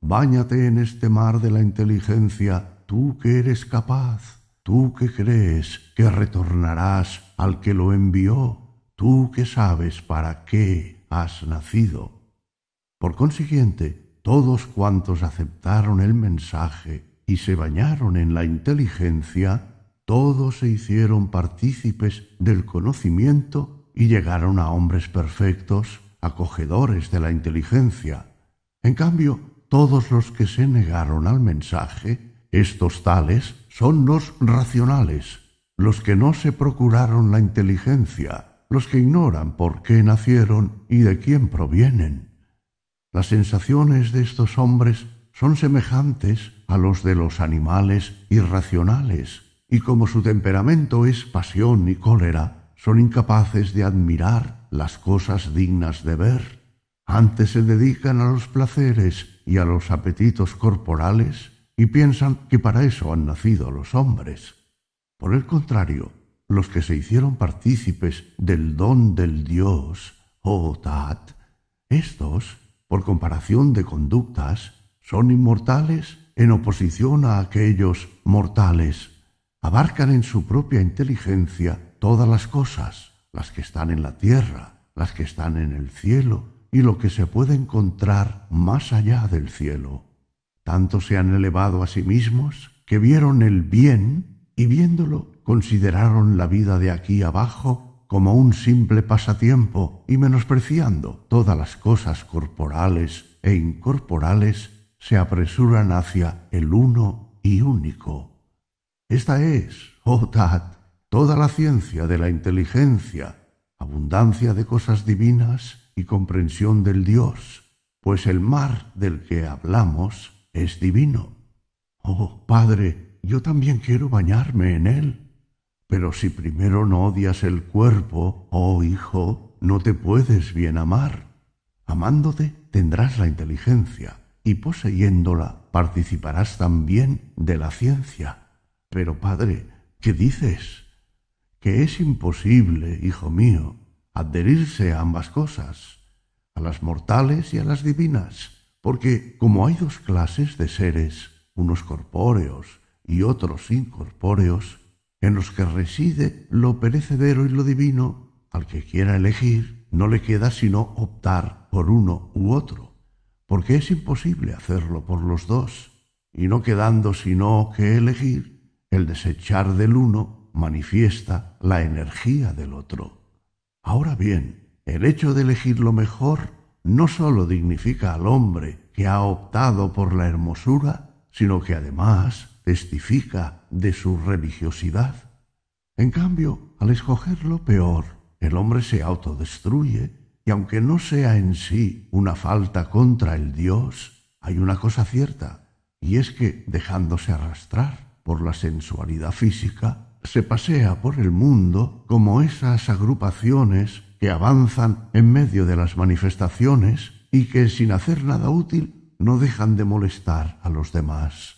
Báñate en este mar de la inteligencia tú que eres capaz, tú que crees que retornarás al que lo envió, tú que sabes para qué has nacido. Por consiguiente, todos cuantos aceptaron el mensaje y se bañaron en la inteligencia, todos se hicieron partícipes del conocimiento y llegaron a hombres perfectos, acogedores de la inteligencia. En cambio, todos los que se negaron al mensaje estos tales son los racionales, los que no se procuraron la inteligencia, los que ignoran por qué nacieron y de quién provienen. Las sensaciones de estos hombres son semejantes a los de los animales irracionales, y como su temperamento es pasión y cólera, son incapaces de admirar las cosas dignas de ver. Antes se dedican a los placeres y a los apetitos corporales y piensan que para eso han nacido los hombres. Por el contrario, los que se hicieron partícipes del don del Dios, o Tat, estos, por comparación de conductas, son inmortales en oposición a aquellos mortales. Abarcan en su propia inteligencia todas las cosas, las que están en la tierra, las que están en el cielo y lo que se puede encontrar más allá del cielo tanto se han elevado a sí mismos que vieron el bien y viéndolo consideraron la vida de aquí abajo como un simple pasatiempo y menospreciando todas las cosas corporales e incorporales se apresuran hacia el uno y único. Esta es, oh Tad, toda la ciencia de la inteligencia, abundancia de cosas divinas y comprensión del Dios, pues el mar del que hablamos es divino. Oh, Padre, yo también quiero bañarme en él. Pero si primero no odias el cuerpo, oh Hijo, no te puedes bien amar. Amándote tendrás la inteligencia y poseyéndola participarás también de la ciencia. Pero, Padre, ¿qué dices? Que es imposible, hijo mío, adherirse a ambas cosas, a las mortales y a las divinas porque como hay dos clases de seres, unos corpóreos y otros incorpóreos, en los que reside lo perecedero y lo divino, al que quiera elegir no le queda sino optar por uno u otro, porque es imposible hacerlo por los dos, y no quedando sino que elegir, el desechar del uno manifiesta la energía del otro. Ahora bien, el hecho de elegir lo mejor no sólo dignifica al hombre que ha optado por la hermosura, sino que además testifica de su religiosidad. En cambio, al escoger lo peor, el hombre se autodestruye y aunque no sea en sí una falta contra el Dios, hay una cosa cierta, y es que, dejándose arrastrar por la sensualidad física, se pasea por el mundo como esas agrupaciones que avanzan en medio de las manifestaciones y que sin hacer nada útil no dejan de molestar a los demás.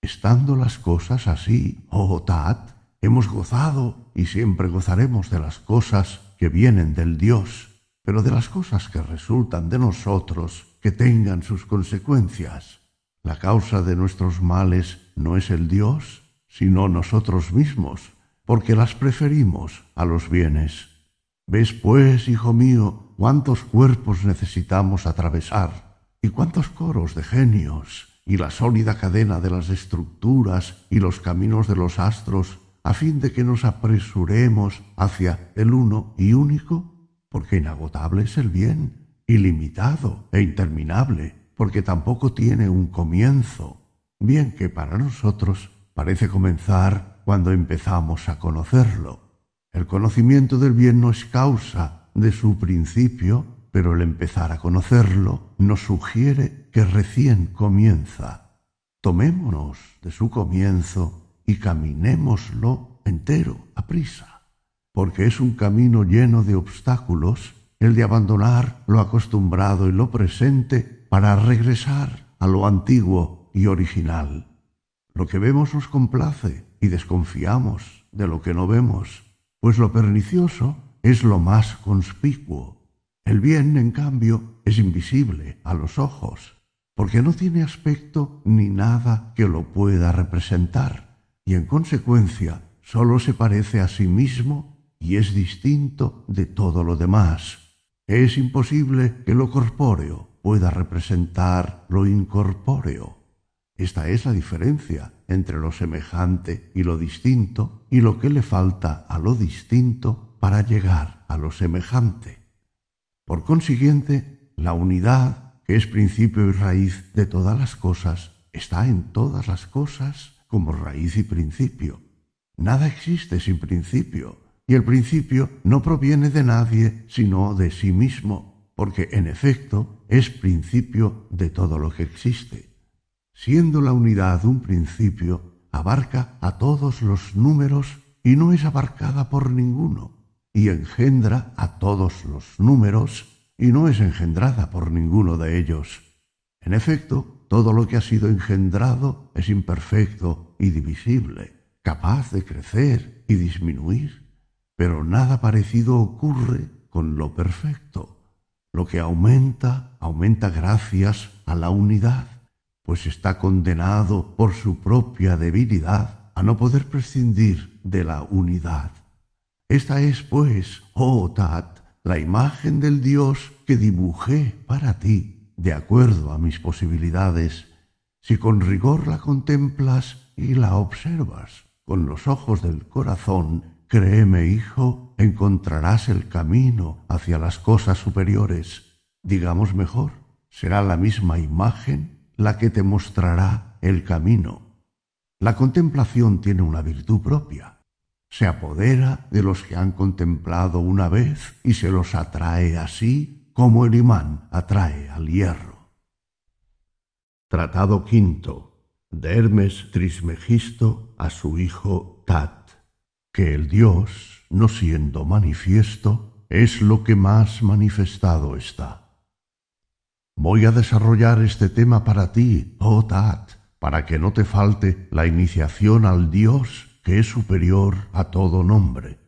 Estando las cosas así, oh Tat, hemos gozado y siempre gozaremos de las cosas que vienen del Dios, pero de las cosas que resultan de nosotros, que tengan sus consecuencias. La causa de nuestros males no es el Dios, sino nosotros mismos, porque las preferimos a los bienes. Ves, pues, hijo mío, cuántos cuerpos necesitamos atravesar y cuántos coros de genios y la sólida cadena de las estructuras y los caminos de los astros a fin de que nos apresuremos hacia el uno y único, porque inagotable es el bien, ilimitado e interminable, porque tampoco tiene un comienzo, bien que para nosotros parece comenzar cuando empezamos a conocerlo. El conocimiento del bien no es causa de su principio, pero el empezar a conocerlo nos sugiere que recién comienza. Tomémonos de su comienzo y caminémoslo entero, a prisa, porque es un camino lleno de obstáculos el de abandonar lo acostumbrado y lo presente para regresar a lo antiguo y original. Lo que vemos nos complace y desconfiamos de lo que no vemos pues lo pernicioso es lo más conspicuo. El bien, en cambio, es invisible a los ojos, porque no tiene aspecto ni nada que lo pueda representar, y en consecuencia sólo se parece a sí mismo y es distinto de todo lo demás. Es imposible que lo corpóreo pueda representar lo incorpóreo esta es la diferencia entre lo semejante y lo distinto y lo que le falta a lo distinto para llegar a lo semejante. Por consiguiente, la unidad, que es principio y raíz de todas las cosas, está en todas las cosas como raíz y principio. Nada existe sin principio, y el principio no proviene de nadie sino de sí mismo, porque en efecto es principio de todo lo que existe siendo la unidad un principio, abarca a todos los números y no es abarcada por ninguno, y engendra a todos los números y no es engendrada por ninguno de ellos. En efecto, todo lo que ha sido engendrado es imperfecto y divisible, capaz de crecer y disminuir, pero nada parecido ocurre con lo perfecto. Lo que aumenta, aumenta gracias a la unidad pues está condenado por su propia debilidad a no poder prescindir de la unidad. Esta es, pues, oh Tat, la imagen del Dios que dibujé para ti, de acuerdo a mis posibilidades, si con rigor la contemplas y la observas con los ojos del corazón, créeme, hijo, encontrarás el camino hacia las cosas superiores. Digamos mejor, será la misma imagen la que te mostrará el camino. La contemplación tiene una virtud propia. Se apodera de los que han contemplado una vez y se los atrae así como el imán atrae al hierro. Tratado quinto de Hermes Trismegisto a su hijo Tat, que el Dios, no siendo manifiesto, es lo que más manifestado está. Voy a desarrollar este tema para ti, oh Tat, para que no te falte la iniciación al Dios que es superior a todo nombre.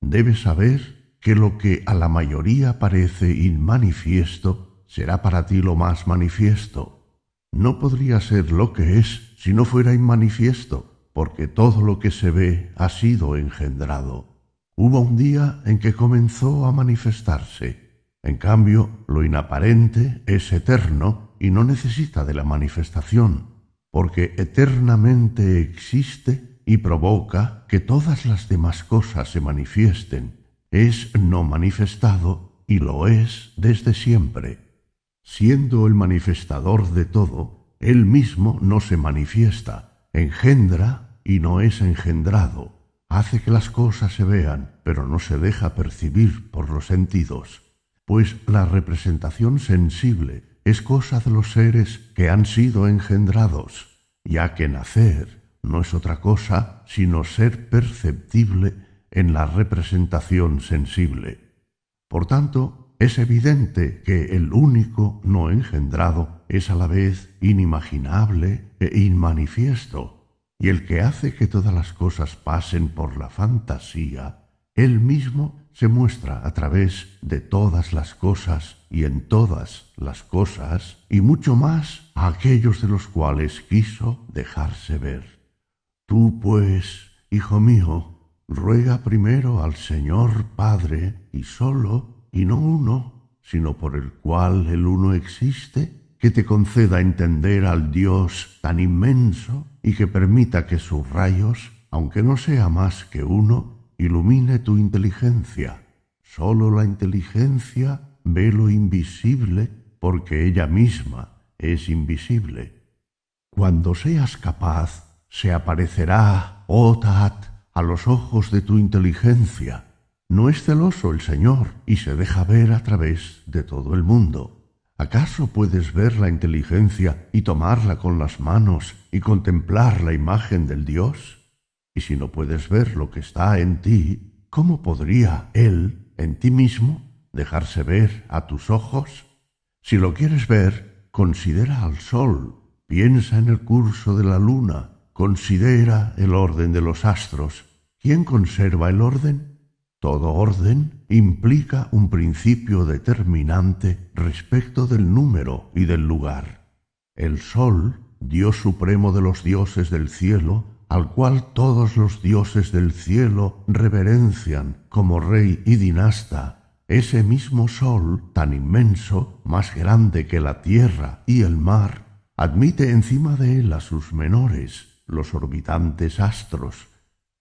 Debes saber que lo que a la mayoría parece inmanifiesto será para ti lo más manifiesto. No podría ser lo que es si no fuera inmanifiesto, porque todo lo que se ve ha sido engendrado. Hubo un día en que comenzó a manifestarse en cambio, lo inaparente es eterno y no necesita de la manifestación, porque eternamente existe y provoca que todas las demás cosas se manifiesten. Es no manifestado y lo es desde siempre. Siendo el manifestador de todo, él mismo no se manifiesta, engendra y no es engendrado, hace que las cosas se vean, pero no se deja percibir por los sentidos pues la representación sensible es cosa de los seres que han sido engendrados, ya que nacer no es otra cosa sino ser perceptible en la representación sensible. Por tanto, es evidente que el único no engendrado es a la vez inimaginable e inmanifiesto, y el que hace que todas las cosas pasen por la fantasía, él mismo se muestra a través de todas las cosas y en todas las cosas, y mucho más a aquellos de los cuales quiso dejarse ver. Tú, pues, hijo mío, ruega primero al Señor Padre, y solo, y no uno, sino por el cual el uno existe, que te conceda entender al Dios tan inmenso y que permita que sus rayos, aunque no sea más que uno, ilumine tu inteligencia. Sólo la inteligencia ve lo invisible porque ella misma es invisible. Cuando seas capaz, se aparecerá, oh a los ojos de tu inteligencia. No es celoso el Señor y se deja ver a través de todo el mundo. ¿Acaso puedes ver la inteligencia y tomarla con las manos y contemplar la imagen del Dios? Y si no puedes ver lo que está en ti, ¿cómo podría Él, en ti mismo, dejarse ver a tus ojos? Si lo quieres ver, considera al sol, piensa en el curso de la luna, considera el orden de los astros. ¿Quién conserva el orden? Todo orden implica un principio determinante respecto del número y del lugar. El sol, Dios supremo de los dioses del cielo, al cual todos los dioses del cielo reverencian como rey y dinasta, ese mismo sol, tan inmenso, más grande que la tierra y el mar, admite encima de él a sus menores, los orbitantes astros.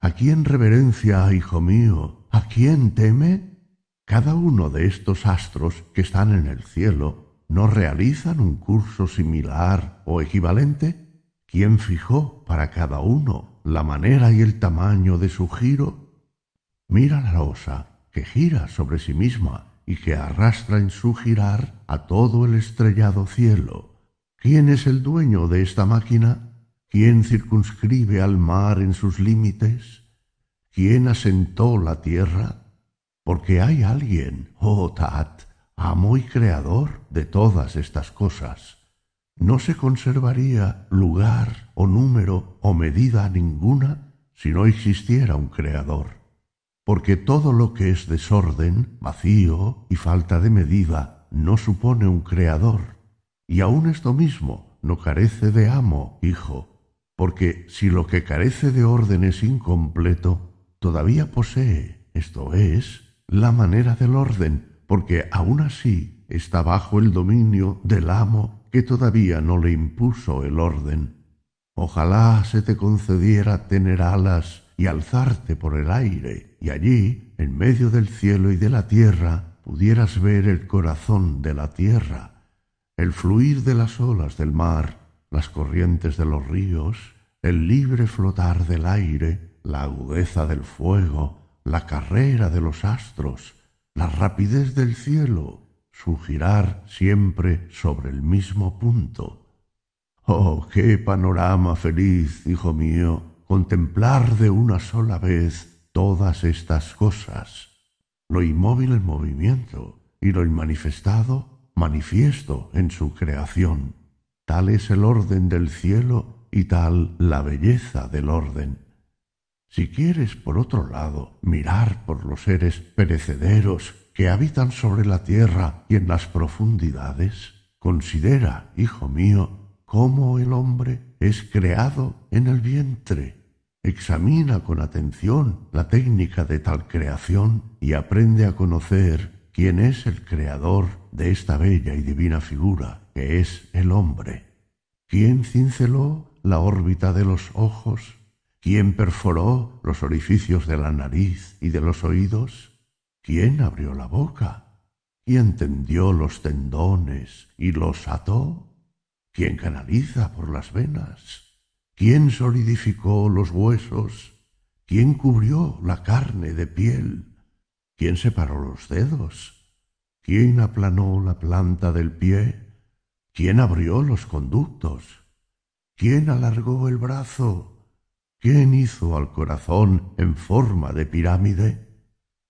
¿A quién reverencia, hijo mío? ¿A quién teme? Cada uno de estos astros que están en el cielo no realizan un curso similar o equivalente ¿Quién fijó para cada uno la manera y el tamaño de su giro? Mira la osa, que gira sobre sí misma y que arrastra en su girar a todo el estrellado cielo. ¿Quién es el dueño de esta máquina? ¿Quién circunscribe al mar en sus límites? ¿Quién asentó la tierra? Porque hay alguien, oh Tat, amo y creador de todas estas cosas no se conservaría lugar o número o medida ninguna si no existiera un creador, porque todo lo que es desorden, vacío y falta de medida no supone un creador, y aun esto mismo no carece de amo, hijo, porque si lo que carece de orden es incompleto, todavía posee, esto es, la manera del orden, porque aun así está bajo el dominio del amo que todavía no le impuso el orden. Ojalá se te concediera tener alas y alzarte por el aire, y allí, en medio del cielo y de la tierra, pudieras ver el corazón de la tierra, el fluir de las olas del mar, las corrientes de los ríos, el libre flotar del aire, la agudeza del fuego, la carrera de los astros, la rapidez del cielo, su girar siempre sobre el mismo punto. Oh, qué panorama feliz, hijo mío, contemplar de una sola vez todas estas cosas, lo inmóvil en movimiento y lo inmanifestado manifiesto en su creación. Tal es el orden del cielo y tal la belleza del orden. Si quieres, por otro lado, mirar por los seres perecederos que habitan sobre la tierra y en las profundidades, considera, hijo mío, cómo el hombre es creado en el vientre. Examina con atención la técnica de tal creación y aprende a conocer quién es el creador de esta bella y divina figura que es el hombre. ¿Quién cinceló la órbita de los ojos? ¿Quién perforó los orificios de la nariz y de los oídos? ¿Quién abrió la boca? ¿Quién tendió los tendones y los ató? ¿Quién canaliza por las venas? ¿Quién solidificó los huesos? ¿Quién cubrió la carne de piel? ¿Quién separó los dedos? ¿Quién aplanó la planta del pie? ¿Quién abrió los conductos? ¿Quién alargó el brazo? ¿Quién hizo al corazón en forma de pirámide?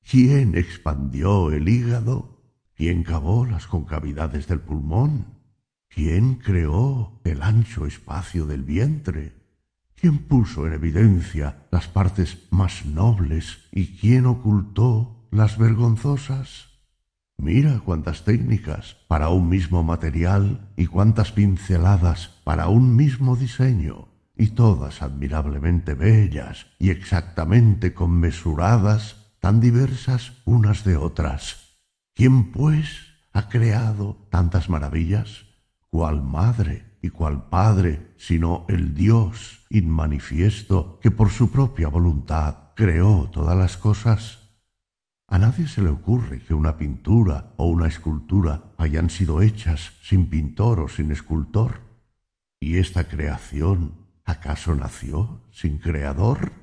¿Quién expandió el hígado? ¿Quién cavó las concavidades del pulmón? ¿Quién creó el ancho espacio del vientre? ¿Quién puso en evidencia las partes más nobles y quién ocultó las vergonzosas? Mira cuántas técnicas para un mismo material y cuántas pinceladas para un mismo diseño, y todas admirablemente bellas y exactamente conmesuradas tan diversas unas de otras. ¿Quién, pues, ha creado tantas maravillas? ¿Cuál madre y cuál padre, sino el Dios inmanifiesto que por su propia voluntad creó todas las cosas? A nadie se le ocurre que una pintura o una escultura hayan sido hechas sin pintor o sin escultor. ¿Y esta creación acaso nació sin creador?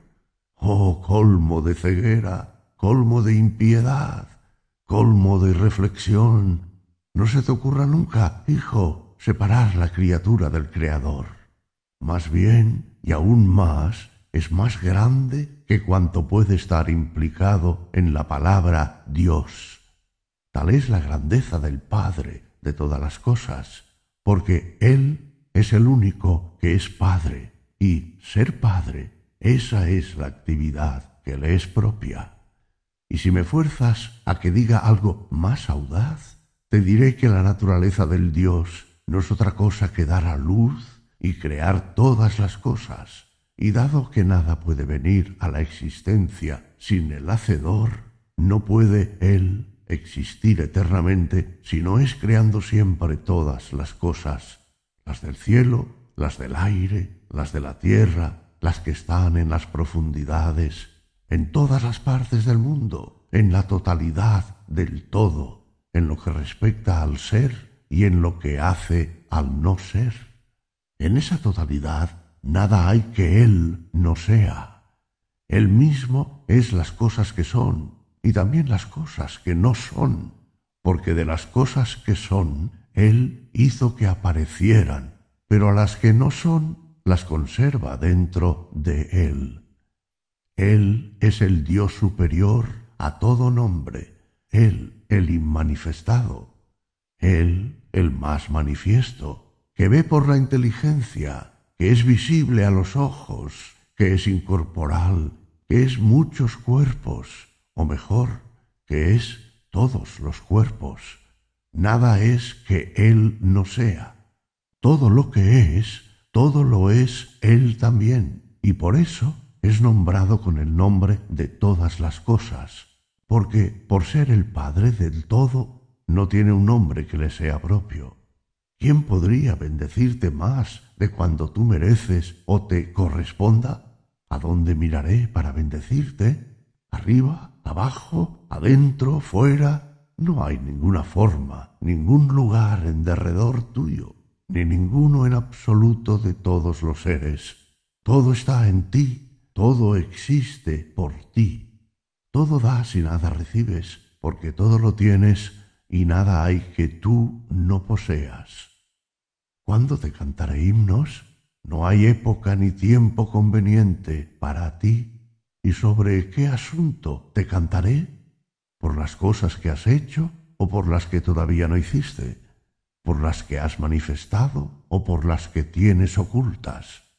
¡Oh colmo de ceguera! colmo de impiedad, colmo de reflexión. No se te ocurra nunca, hijo, separar la criatura del Creador. Más bien, y aún más, es más grande que cuanto puede estar implicado en la palabra Dios. Tal es la grandeza del Padre de todas las cosas, porque Él es el único que es Padre, y ser Padre, esa es la actividad que le es propia. Y si me fuerzas a que diga algo más audaz, te diré que la naturaleza del Dios no es otra cosa que dar a luz y crear todas las cosas. Y dado que nada puede venir a la existencia sin el Hacedor, no puede Él existir eternamente si no es creando siempre todas las cosas, las del cielo, las del aire, las de la tierra, las que están en las profundidades, en todas las partes del mundo, en la totalidad del todo, en lo que respecta al ser y en lo que hace al no ser. En esa totalidad nada hay que Él no sea. Él mismo es las cosas que son y también las cosas que no son, porque de las cosas que son, Él hizo que aparecieran, pero a las que no son, las conserva dentro de Él. Él es el Dios superior a todo nombre, Él el inmanifestado, Él el más manifiesto, que ve por la inteligencia, que es visible a los ojos, que es incorporal, que es muchos cuerpos, o mejor, que es todos los cuerpos. Nada es que Él no sea. Todo lo que es, todo lo es Él también, y por eso es nombrado con el nombre de todas las cosas, porque por ser el Padre del todo, no tiene un nombre que le sea propio. ¿Quién podría bendecirte más de cuando tú mereces o te corresponda? ¿A dónde miraré para bendecirte? ¿Arriba? ¿Abajo? ¿Adentro? ¿Fuera? No hay ninguna forma, ningún lugar en derredor tuyo, ni ninguno en absoluto de todos los seres. Todo está en ti todo existe por ti. Todo das y nada recibes, porque todo lo tienes y nada hay que tú no poseas. ¿Cuándo te cantaré himnos? No hay época ni tiempo conveniente para ti. ¿Y sobre qué asunto te cantaré? ¿Por las cosas que has hecho o por las que todavía no hiciste? ¿Por las que has manifestado o por las que tienes ocultas?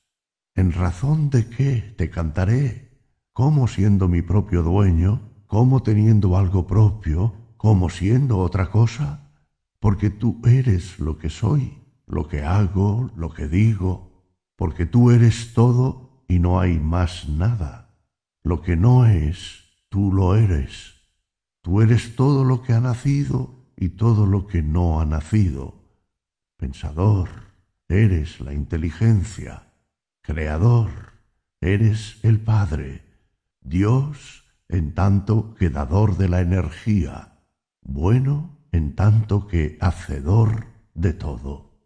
¿En razón de qué te cantaré? ¿Cómo siendo mi propio dueño? ¿Cómo teniendo algo propio? ¿Cómo siendo otra cosa? Porque tú eres lo que soy, lo que hago, lo que digo, porque tú eres todo y no hay más nada. Lo que no es, tú lo eres. Tú eres todo lo que ha nacido y todo lo que no ha nacido. Pensador, eres la inteligencia Creador, eres el Padre, Dios en tanto que dador de la energía, bueno en tanto que hacedor de todo.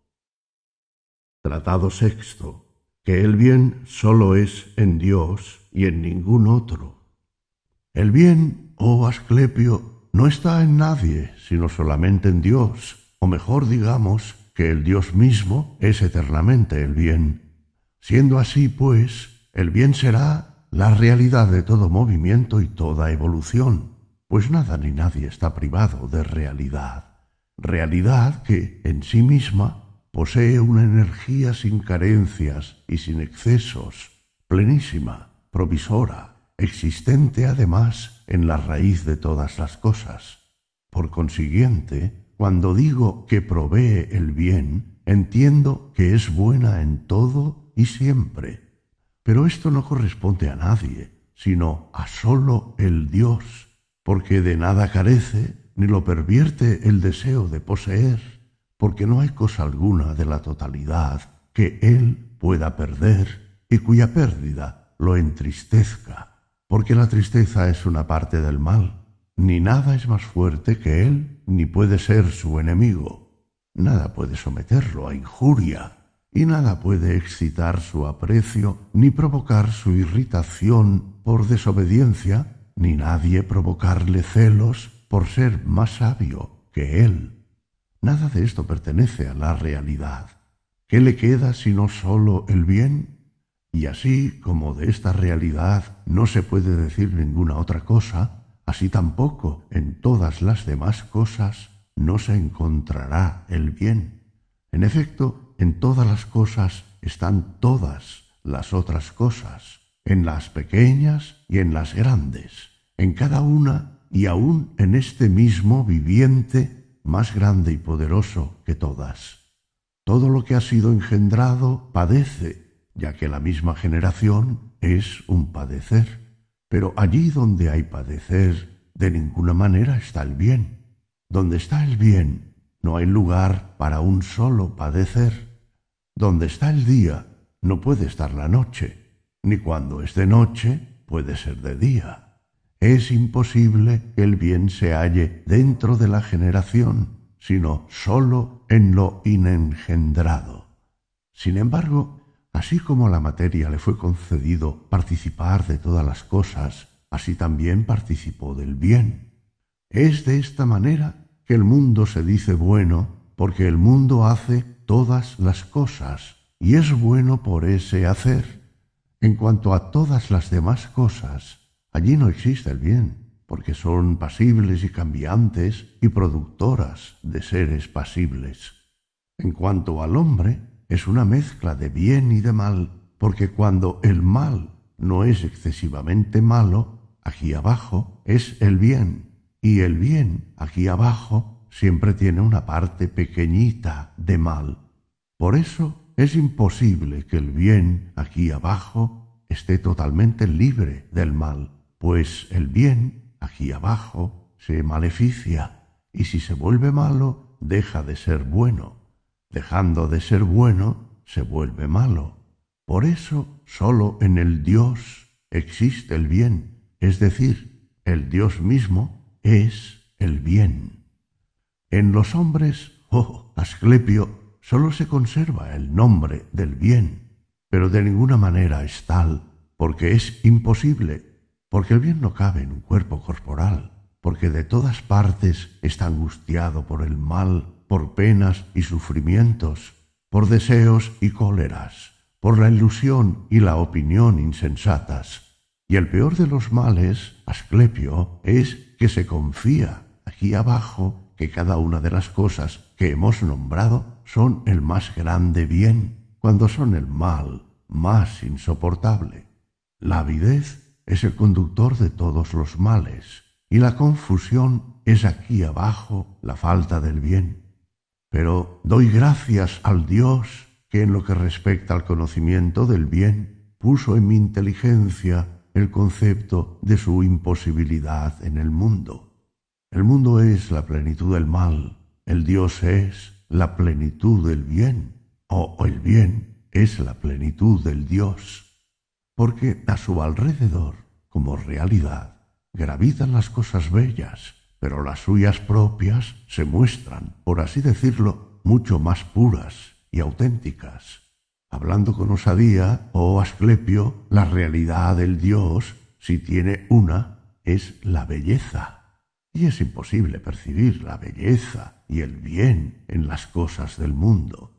Tratado sexto, que el bien solo es en Dios y en ningún otro. El bien, oh Asclepio, no está en nadie, sino solamente en Dios, o mejor digamos que el Dios mismo es eternamente el bien Siendo así, pues, el bien será la realidad de todo movimiento y toda evolución, pues nada ni nadie está privado de realidad. Realidad que, en sí misma, posee una energía sin carencias y sin excesos, plenísima, provisora, existente además en la raíz de todas las cosas. Por consiguiente, cuando digo que provee el bien, entiendo que es buena en todo y siempre. Pero esto no corresponde a nadie, sino a solo el Dios, porque de nada carece ni lo pervierte el deseo de poseer, porque no hay cosa alguna de la totalidad que él pueda perder y cuya pérdida lo entristezca, porque la tristeza es una parte del mal, ni nada es más fuerte que él, ni puede ser su enemigo. Nada puede someterlo a injuria, y nada puede excitar su aprecio ni provocar su irritación por desobediencia, ni nadie provocarle celos por ser más sabio que él. Nada de esto pertenece a la realidad. ¿Qué le queda sino sólo el bien? Y así como de esta realidad no se puede decir ninguna otra cosa, así tampoco en todas las demás cosas no se encontrará el bien. En efecto, en todas las cosas están todas las otras cosas, en las pequeñas y en las grandes, en cada una y aún en este mismo viviente más grande y poderoso que todas. Todo lo que ha sido engendrado padece, ya que la misma generación es un padecer. Pero allí donde hay padecer, de ninguna manera está el bien. Donde está el bien, no hay lugar para un solo padecer. Donde está el día, no puede estar la noche, ni cuando es de noche, puede ser de día. Es imposible que el bien se halle dentro de la generación, sino sólo en lo inengendrado. Sin embargo, así como a la materia le fue concedido participar de todas las cosas, así también participó del bien. Es de esta manera que el mundo se dice bueno, porque el mundo hace todas las cosas, y es bueno por ese hacer. En cuanto a todas las demás cosas, allí no existe el bien, porque son pasibles y cambiantes y productoras de seres pasibles. En cuanto al hombre, es una mezcla de bien y de mal, porque cuando el mal no es excesivamente malo, aquí abajo es el bien, y el bien, aquí abajo, siempre tiene una parte pequeñita de mal. Por eso es imposible que el bien, aquí abajo, esté totalmente libre del mal, pues el bien, aquí abajo, se maleficia, y si se vuelve malo, deja de ser bueno. Dejando de ser bueno, se vuelve malo. Por eso sólo en el Dios existe el bien, es decir, el Dios mismo es el bien. En los hombres, oh, Asclepio, sólo se conserva el nombre del bien, pero de ninguna manera es tal, porque es imposible, porque el bien no cabe en un cuerpo corporal, porque de todas partes está angustiado por el mal, por penas y sufrimientos, por deseos y cóleras, por la ilusión y la opinión insensatas. Y el peor de los males, Asclepio, es que se confía aquí abajo que cada una de las cosas que hemos nombrado son el más grande bien, cuando son el mal más insoportable. La avidez es el conductor de todos los males, y la confusión es aquí abajo la falta del bien. Pero doy gracias al Dios que en lo que respecta al conocimiento del bien puso en mi inteligencia el concepto de su imposibilidad en el mundo. El mundo es la plenitud del mal, el Dios es la plenitud del bien, o el bien es la plenitud del Dios, porque a su alrededor, como realidad, gravitan las cosas bellas, pero las suyas propias se muestran, por así decirlo, mucho más puras y auténticas hablando con osadía, oh Asclepio, la realidad del Dios, si tiene una, es la belleza. Y es imposible percibir la belleza y el bien en las cosas del mundo.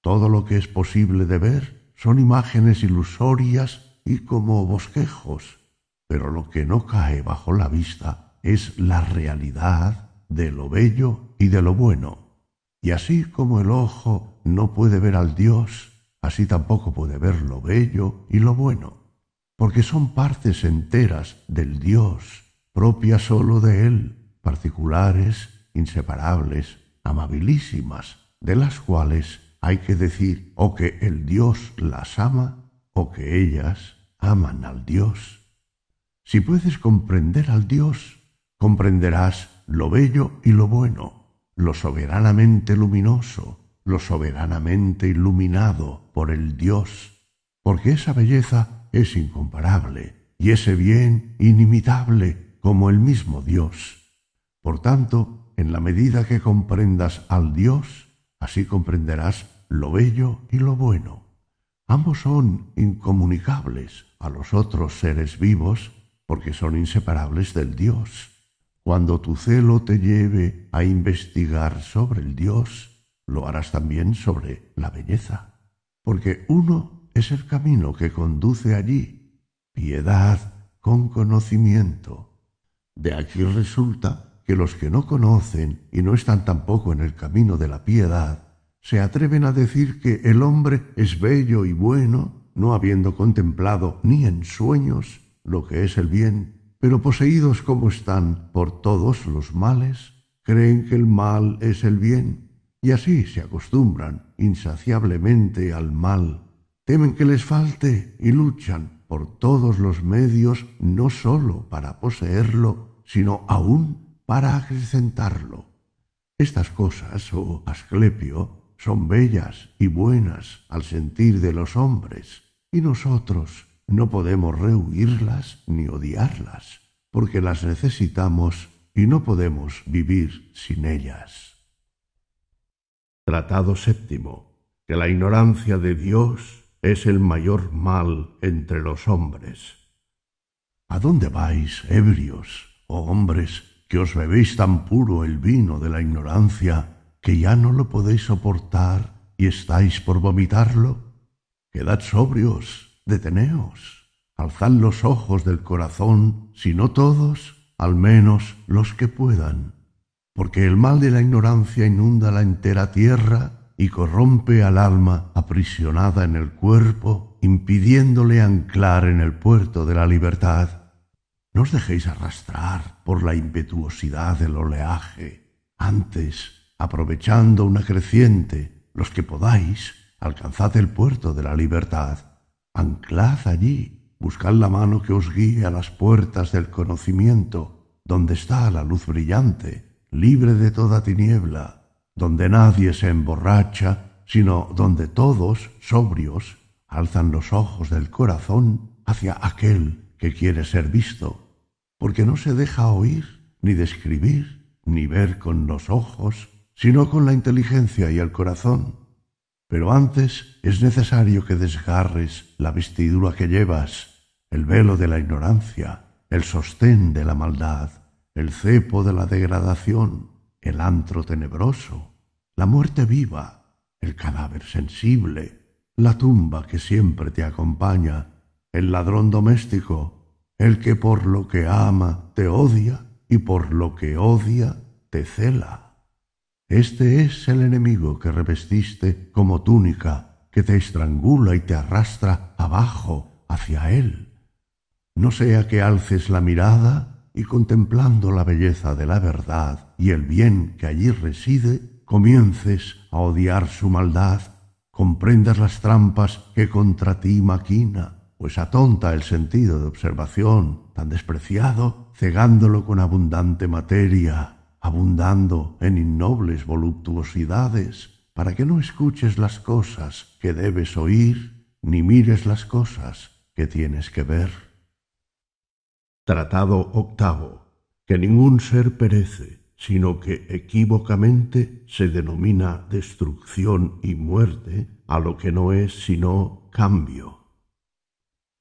Todo lo que es posible de ver son imágenes ilusorias y como bosquejos, pero lo que no cae bajo la vista es la realidad de lo bello y de lo bueno. Y así como el ojo no puede ver al Dios, Así tampoco puede ver lo bello y lo bueno, porque son partes enteras del Dios, propias sólo de Él, particulares, inseparables, amabilísimas, de las cuales hay que decir o que el Dios las ama o que ellas aman al Dios. Si puedes comprender al Dios, comprenderás lo bello y lo bueno, lo soberanamente luminoso, lo soberanamente iluminado por el Dios, porque esa belleza es incomparable y ese bien inimitable como el mismo Dios. Por tanto, en la medida que comprendas al Dios, así comprenderás lo bello y lo bueno. Ambos son incomunicables a los otros seres vivos porque son inseparables del Dios. Cuando tu celo te lleve a investigar sobre el Dios, lo harás también sobre la belleza, porque uno es el camino que conduce allí, piedad con conocimiento. De aquí resulta que los que no conocen y no están tampoco en el camino de la piedad, se atreven a decir que el hombre es bello y bueno, no habiendo contemplado ni en sueños lo que es el bien pero poseídos como están por todos los males, creen que el mal es el bien y así se acostumbran insaciablemente al mal, temen que les falte y luchan por todos los medios no sólo para poseerlo, sino aún para acrecentarlo. Estas cosas, oh Asclepio, son bellas y buenas al sentir de los hombres, y nosotros no podemos rehuirlas ni odiarlas, porque las necesitamos y no podemos vivir sin ellas. Tratado séptimo, que la ignorancia de Dios es el mayor mal entre los hombres. ¿A dónde vais, ebrios, oh hombres, que os bebéis tan puro el vino de la ignorancia, que ya no lo podéis soportar y estáis por vomitarlo? Quedad sobrios, deteneos, alzad los ojos del corazón, si no todos, al menos los que puedan porque el mal de la ignorancia inunda la entera tierra y corrompe al alma aprisionada en el cuerpo, impidiéndole anclar en el puerto de la libertad. No os dejéis arrastrar por la impetuosidad del oleaje. Antes, aprovechando una creciente, los que podáis, alcanzad el puerto de la libertad. Anclad allí, buscad la mano que os guíe a las puertas del conocimiento, donde está la luz brillante, libre de toda tiniebla, donde nadie se emborracha, sino donde todos, sobrios, alzan los ojos del corazón hacia aquel que quiere ser visto, porque no se deja oír, ni describir, ni ver con los ojos, sino con la inteligencia y el corazón. Pero antes es necesario que desgarres la vestidura que llevas, el velo de la ignorancia, el sostén de la maldad, el cepo de la degradación, el antro tenebroso, la muerte viva, el cadáver sensible, la tumba que siempre te acompaña, el ladrón doméstico, el que por lo que ama te odia y por lo que odia te cela. Este es el enemigo que revestiste como túnica, que te estrangula y te arrastra abajo hacia él. No sea que alces la mirada y contemplando la belleza de la verdad y el bien que allí reside, comiences a odiar su maldad, comprendas las trampas que contra ti maquina, pues atonta el sentido de observación tan despreciado, cegándolo con abundante materia, abundando en innobles voluptuosidades, para que no escuches las cosas que debes oír, ni mires las cosas que tienes que ver. Tratado octavo, que ningún ser perece, sino que equívocamente se denomina destrucción y muerte a lo que no es sino cambio.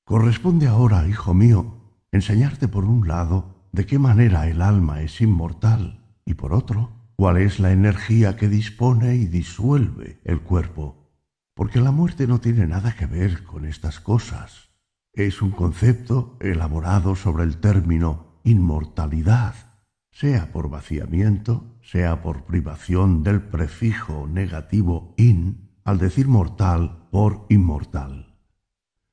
Corresponde ahora, hijo mío, enseñarte por un lado de qué manera el alma es inmortal y por otro, cuál es la energía que dispone y disuelve el cuerpo, porque la muerte no tiene nada que ver con estas cosas es un concepto elaborado sobre el término inmortalidad, sea por vaciamiento, sea por privación del prefijo negativo in al decir mortal por inmortal.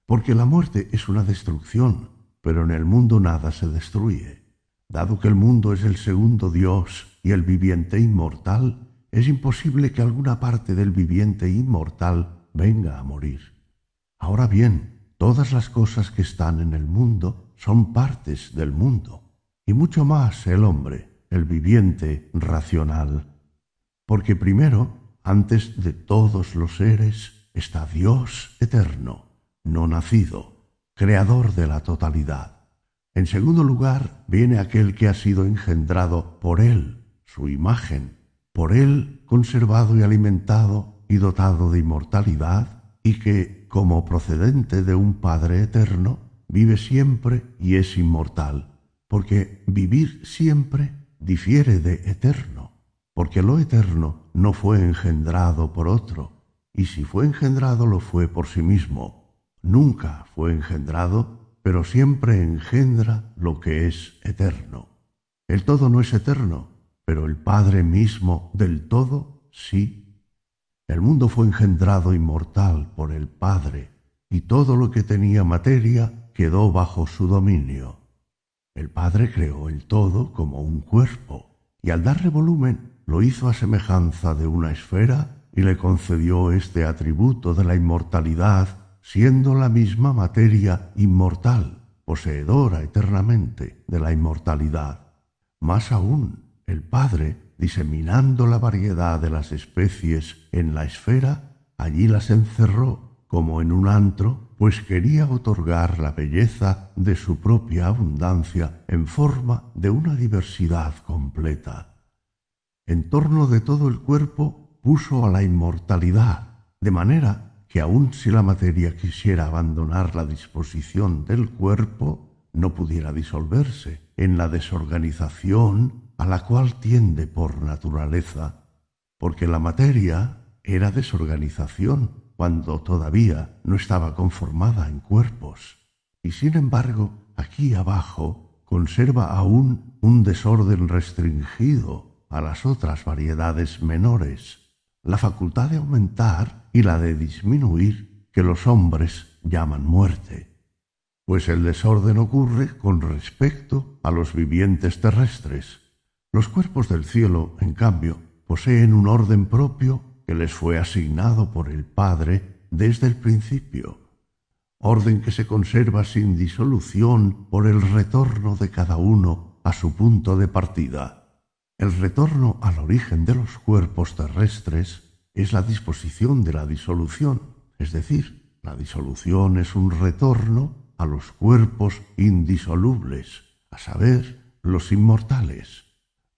Porque la muerte es una destrucción, pero en el mundo nada se destruye. Dado que el mundo es el segundo Dios y el viviente inmortal, es imposible que alguna parte del viviente inmortal venga a morir. Ahora bien, Todas las cosas que están en el mundo son partes del mundo, y mucho más el hombre, el viviente racional. Porque primero, antes de todos los seres, está Dios eterno, no nacido, creador de la totalidad. En segundo lugar, viene aquel que ha sido engendrado por Él, su imagen, por Él conservado y alimentado y dotado de inmortalidad, y que como procedente de un Padre eterno, vive siempre y es inmortal, porque vivir siempre difiere de eterno, porque lo eterno no fue engendrado por otro, y si fue engendrado lo fue por sí mismo. Nunca fue engendrado, pero siempre engendra lo que es eterno. El todo no es eterno, pero el Padre mismo del todo sí el mundo fue engendrado inmortal por el Padre, y todo lo que tenía materia quedó bajo su dominio. El Padre creó el todo como un cuerpo, y al darle volumen lo hizo a semejanza de una esfera y le concedió este atributo de la inmortalidad, siendo la misma materia inmortal, poseedora eternamente de la inmortalidad. Más aún, el Padre diseminando la variedad de las especies en la esfera, allí las encerró como en un antro, pues quería otorgar la belleza de su propia abundancia en forma de una diversidad completa. En torno de todo el cuerpo puso a la inmortalidad, de manera que aun si la materia quisiera abandonar la disposición del cuerpo, no pudiera disolverse en la desorganización a la cual tiende por naturaleza, porque la materia era desorganización cuando todavía no estaba conformada en cuerpos, y sin embargo aquí abajo conserva aún un desorden restringido a las otras variedades menores, la facultad de aumentar y la de disminuir que los hombres llaman muerte, pues el desorden ocurre con respecto a los vivientes terrestres, los cuerpos del cielo, en cambio, poseen un orden propio que les fue asignado por el Padre desde el principio, orden que se conserva sin disolución por el retorno de cada uno a su punto de partida. El retorno al origen de los cuerpos terrestres es la disposición de la disolución, es decir, la disolución es un retorno a los cuerpos indisolubles, a saber, los inmortales.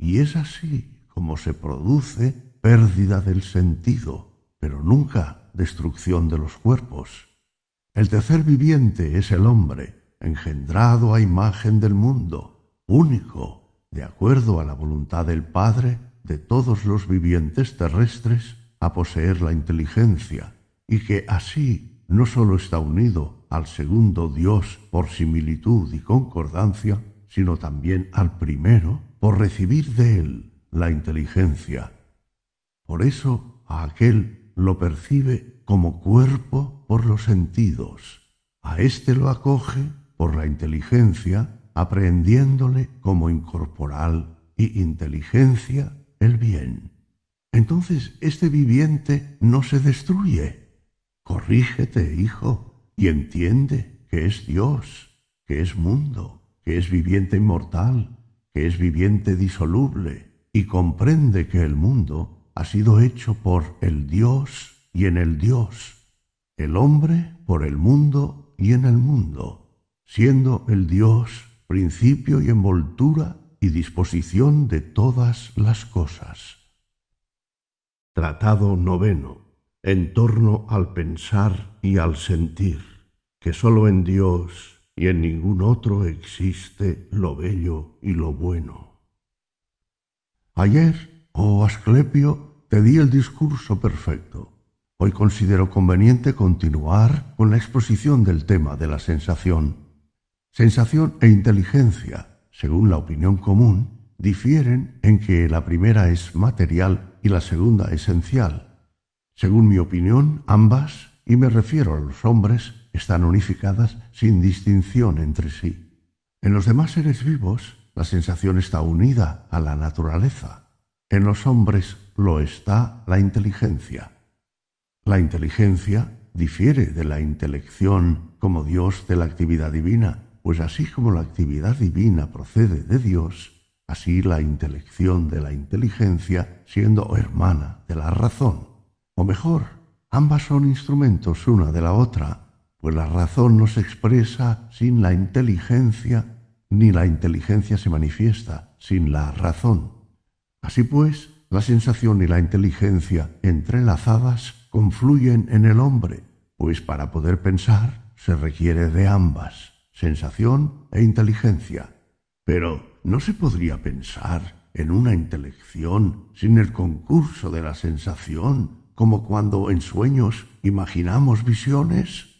Y es así como se produce pérdida del sentido, pero nunca destrucción de los cuerpos. El tercer viviente es el hombre, engendrado a imagen del mundo, único, de acuerdo a la voluntad del Padre de todos los vivientes terrestres, a poseer la inteligencia, y que así no sólo está unido al segundo Dios por similitud y concordancia, sino también al primero por recibir de él la inteligencia. Por eso a aquel lo percibe como cuerpo por los sentidos, a éste lo acoge por la inteligencia, aprehendiéndole como incorporal y inteligencia el bien. Entonces este viviente no se destruye. Corrígete, hijo, y entiende que es Dios, que es mundo, que es viviente inmortal, que es viviente disoluble y comprende que el mundo ha sido hecho por el Dios y en el Dios, el hombre por el mundo y en el mundo, siendo el Dios principio y envoltura y disposición de todas las cosas. Tratado noveno. En torno al pensar y al sentir, que sólo en Dios y en ningún otro existe lo bello y lo bueno. Ayer, oh Asclepio, te di el discurso perfecto. Hoy considero conveniente continuar con la exposición del tema de la sensación. Sensación e inteligencia, según la opinión común, difieren en que la primera es material y la segunda esencial. Según mi opinión, ambas, y me refiero a los hombres, están unificadas sin distinción entre sí. En los demás seres vivos, la sensación está unida a la naturaleza. En los hombres lo está la inteligencia. La inteligencia difiere de la intelección como Dios de la actividad divina, pues así como la actividad divina procede de Dios, así la intelección de la inteligencia siendo hermana de la razón. O mejor, ambas son instrumentos una de la otra pues la razón no se expresa sin la inteligencia, ni la inteligencia se manifiesta sin la razón. Así pues, la sensación y la inteligencia entrelazadas confluyen en el hombre, pues para poder pensar se requiere de ambas, sensación e inteligencia. Pero no se podría pensar en una intelección sin el concurso de la sensación, como cuando en sueños imaginamos visiones.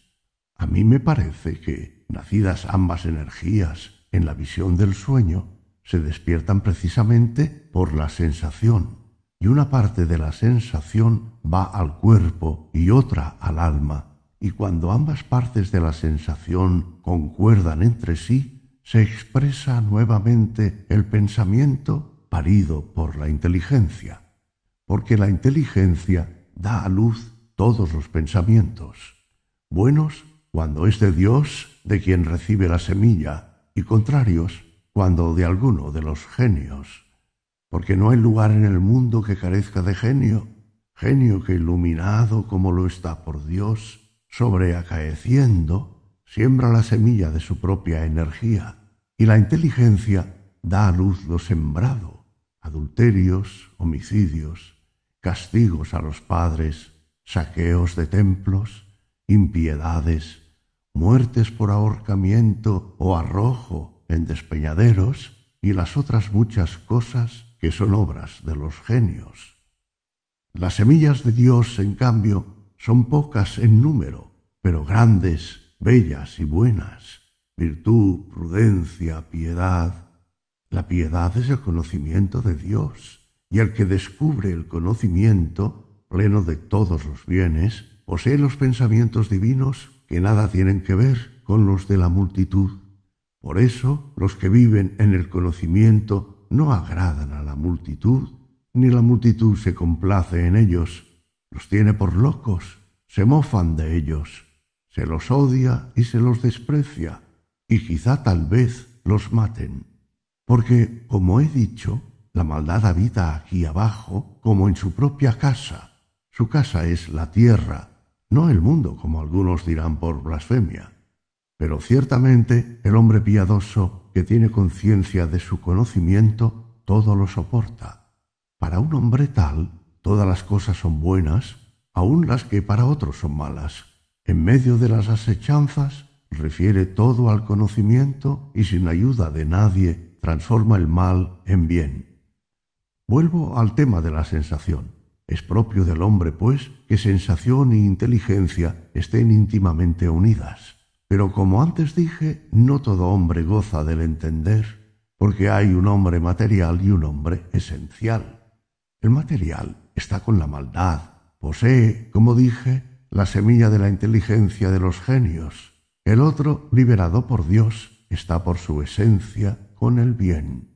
A mí me parece que, nacidas ambas energías en la visión del sueño, se despiertan precisamente por la sensación, y una parte de la sensación va al cuerpo y otra al alma, y cuando ambas partes de la sensación concuerdan entre sí, se expresa nuevamente el pensamiento parido por la inteligencia, porque la inteligencia da a luz todos los pensamientos, buenos cuando es de Dios de quien recibe la semilla, y contrarios, cuando de alguno de los genios, porque no hay lugar en el mundo que carezca de genio, genio que iluminado como lo está por Dios, sobreacaeciendo, siembra la semilla de su propia energía, y la inteligencia da a luz lo sembrado, adulterios, homicidios, castigos a los padres, saqueos de templos, impiedades, muertes por ahorcamiento o arrojo en despeñaderos y las otras muchas cosas que son obras de los genios. Las semillas de Dios, en cambio, son pocas en número, pero grandes, bellas y buenas. Virtud, prudencia, piedad. La piedad es el conocimiento de Dios, y el que descubre el conocimiento, pleno de todos los bienes, posee los pensamientos divinos nada tienen que ver con los de la multitud. Por eso los que viven en el conocimiento no agradan a la multitud, ni la multitud se complace en ellos. Los tiene por locos, se mofan de ellos, se los odia y se los desprecia, y quizá tal vez los maten. Porque, como he dicho, la maldad habita aquí abajo como en su propia casa. Su casa es la tierra, no el mundo, como algunos dirán por blasfemia, pero ciertamente el hombre piadoso que tiene conciencia de su conocimiento todo lo soporta. Para un hombre tal, todas las cosas son buenas, aun las que para otros son malas. En medio de las asechanzas, refiere todo al conocimiento y sin ayuda de nadie transforma el mal en bien. Vuelvo al tema de la sensación. Es propio del hombre, pues, que sensación y e inteligencia estén íntimamente unidas. Pero como antes dije, no todo hombre goza del entender, porque hay un hombre material y un hombre esencial. El material está con la maldad, posee, como dije, la semilla de la inteligencia de los genios. El otro, liberado por Dios, está por su esencia con el bien.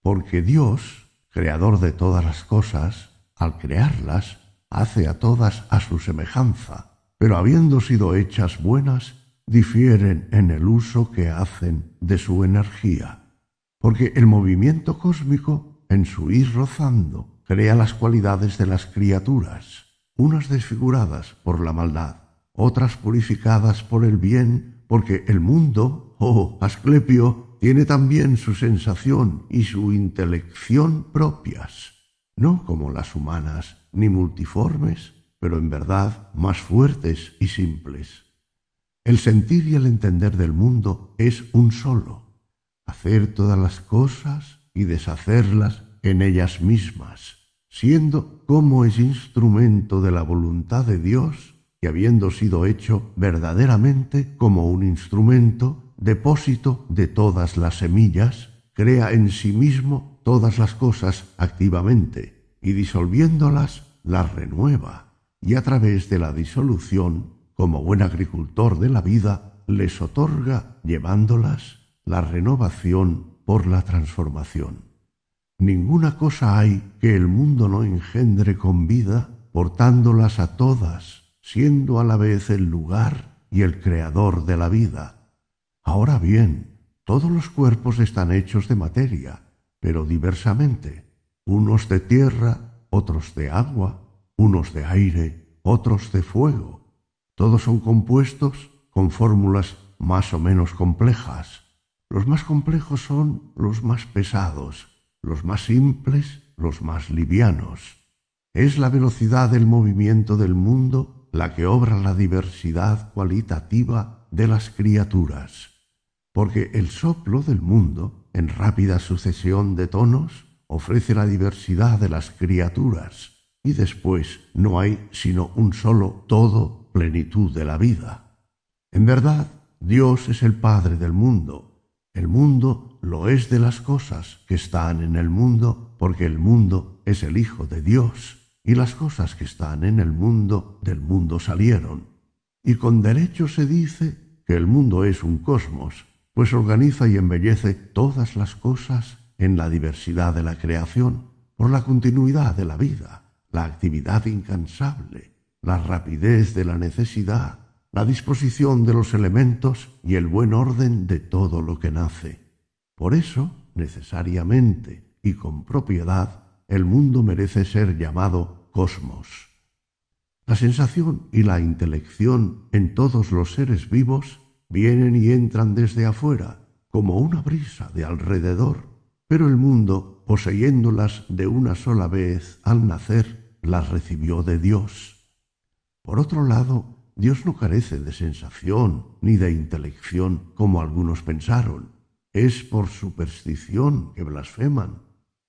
Porque Dios, creador de todas las cosas, al crearlas, hace a todas a su semejanza, pero habiendo sido hechas buenas, difieren en el uso que hacen de su energía, porque el movimiento cósmico, en su ir rozando, crea las cualidades de las criaturas, unas desfiguradas por la maldad, otras purificadas por el bien, porque el mundo, oh Asclepio, tiene también su sensación y su intelección propias no como las humanas, ni multiformes, pero en verdad más fuertes y simples. El sentir y el entender del mundo es un solo, hacer todas las cosas y deshacerlas en ellas mismas, siendo como es instrumento de la voluntad de Dios que habiendo sido hecho verdaderamente como un instrumento, depósito de todas las semillas, crea en sí mismo todas las cosas activamente y disolviéndolas las renueva y a través de la disolución, como buen agricultor de la vida, les otorga, llevándolas, la renovación por la transformación. Ninguna cosa hay que el mundo no engendre con vida, portándolas a todas, siendo a la vez el lugar y el creador de la vida. Ahora bien, todos los cuerpos están hechos de materia, pero diversamente, unos de tierra, otros de agua, unos de aire, otros de fuego. Todos son compuestos con fórmulas más o menos complejas. Los más complejos son los más pesados, los más simples, los más livianos. Es la velocidad del movimiento del mundo la que obra la diversidad cualitativa de las criaturas, porque el soplo del mundo en rápida sucesión de tonos, ofrece la diversidad de las criaturas, y después no hay sino un solo todo plenitud de la vida. En verdad, Dios es el Padre del mundo. El mundo lo es de las cosas que están en el mundo, porque el mundo es el Hijo de Dios, y las cosas que están en el mundo del mundo salieron. Y con derecho se dice que el mundo es un cosmos, pues organiza y embellece todas las cosas en la diversidad de la creación, por la continuidad de la vida, la actividad incansable, la rapidez de la necesidad, la disposición de los elementos y el buen orden de todo lo que nace. Por eso, necesariamente y con propiedad, el mundo merece ser llamado cosmos. La sensación y la intelección en todos los seres vivos Vienen y entran desde afuera, como una brisa de alrededor, pero el mundo, poseyéndolas de una sola vez al nacer, las recibió de Dios. Por otro lado, Dios no carece de sensación ni de intelección, como algunos pensaron. Es por superstición que blasfeman.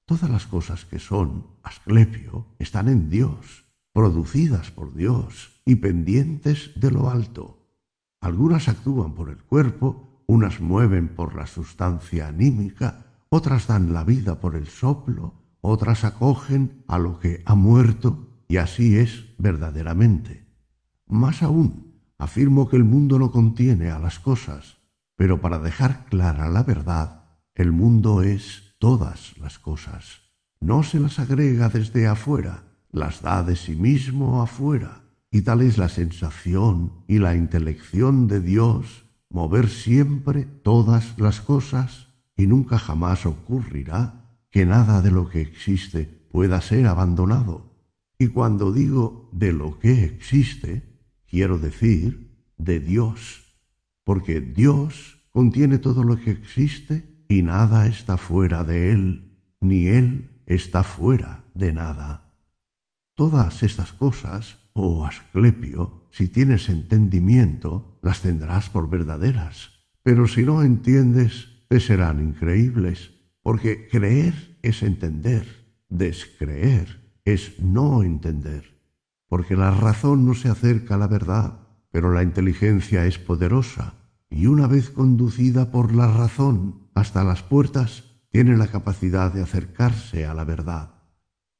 Todas las cosas que son asclepio están en Dios, producidas por Dios y pendientes de lo alto. Algunas actúan por el cuerpo, unas mueven por la sustancia anímica, otras dan la vida por el soplo, otras acogen a lo que ha muerto, y así es verdaderamente. Más aún, afirmo que el mundo no contiene a las cosas, pero para dejar clara la verdad, el mundo es todas las cosas. No se las agrega desde afuera, las da de sí mismo afuera. Y tal es la sensación y la intelección de Dios, mover siempre todas las cosas, y nunca jamás ocurrirá que nada de lo que existe pueda ser abandonado. Y cuando digo de lo que existe, quiero decir de Dios, porque Dios contiene todo lo que existe y nada está fuera de Él, ni Él está fuera de nada. Todas estas cosas oh Asclepio, si tienes entendimiento, las tendrás por verdaderas. Pero si no entiendes, te serán increíbles, porque creer es entender, descreer es no entender, porque la razón no se acerca a la verdad, pero la inteligencia es poderosa, y una vez conducida por la razón hasta las puertas, tiene la capacidad de acercarse a la verdad.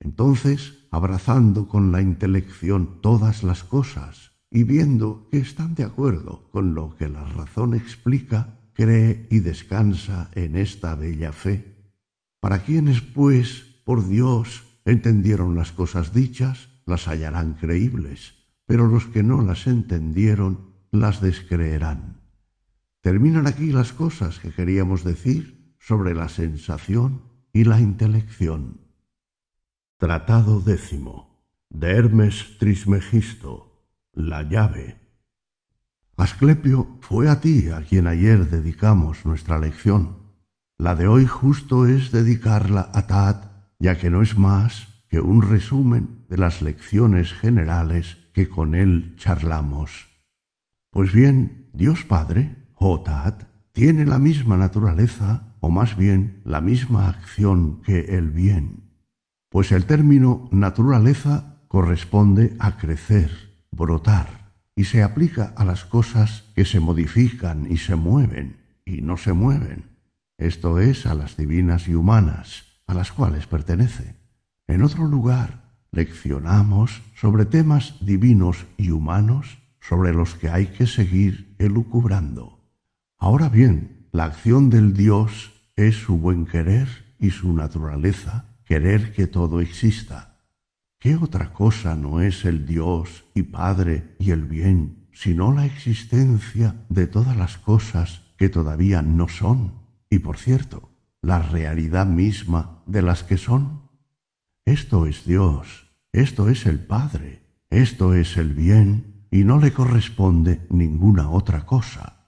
Entonces, abrazando con la intelección todas las cosas y viendo que están de acuerdo con lo que la razón explica, cree y descansa en esta bella fe. Para quienes, pues, por Dios, entendieron las cosas dichas, las hallarán creíbles, pero los que no las entendieron, las descreerán. Terminan aquí las cosas que queríamos decir sobre la sensación y la intelección. Tratado décimo de Hermes Trismegisto, la llave. Asclepio, fue a ti a quien ayer dedicamos nuestra lección. La de hoy justo es dedicarla a Tad, ya que no es más que un resumen de las lecciones generales que con él charlamos. Pues bien, Dios Padre, o oh Tad, tiene la misma naturaleza, o más bien la misma acción que el bien pues el término naturaleza corresponde a crecer, brotar, y se aplica a las cosas que se modifican y se mueven y no se mueven, esto es, a las divinas y humanas, a las cuales pertenece. En otro lugar, leccionamos sobre temas divinos y humanos sobre los que hay que seguir elucubrando. Ahora bien, la acción del Dios es su buen querer y su naturaleza querer que todo exista. ¿Qué otra cosa no es el Dios y Padre y el bien, sino la existencia de todas las cosas que todavía no son? Y por cierto, la realidad misma de las que son. Esto es Dios, esto es el Padre, esto es el bien, y no le corresponde ninguna otra cosa.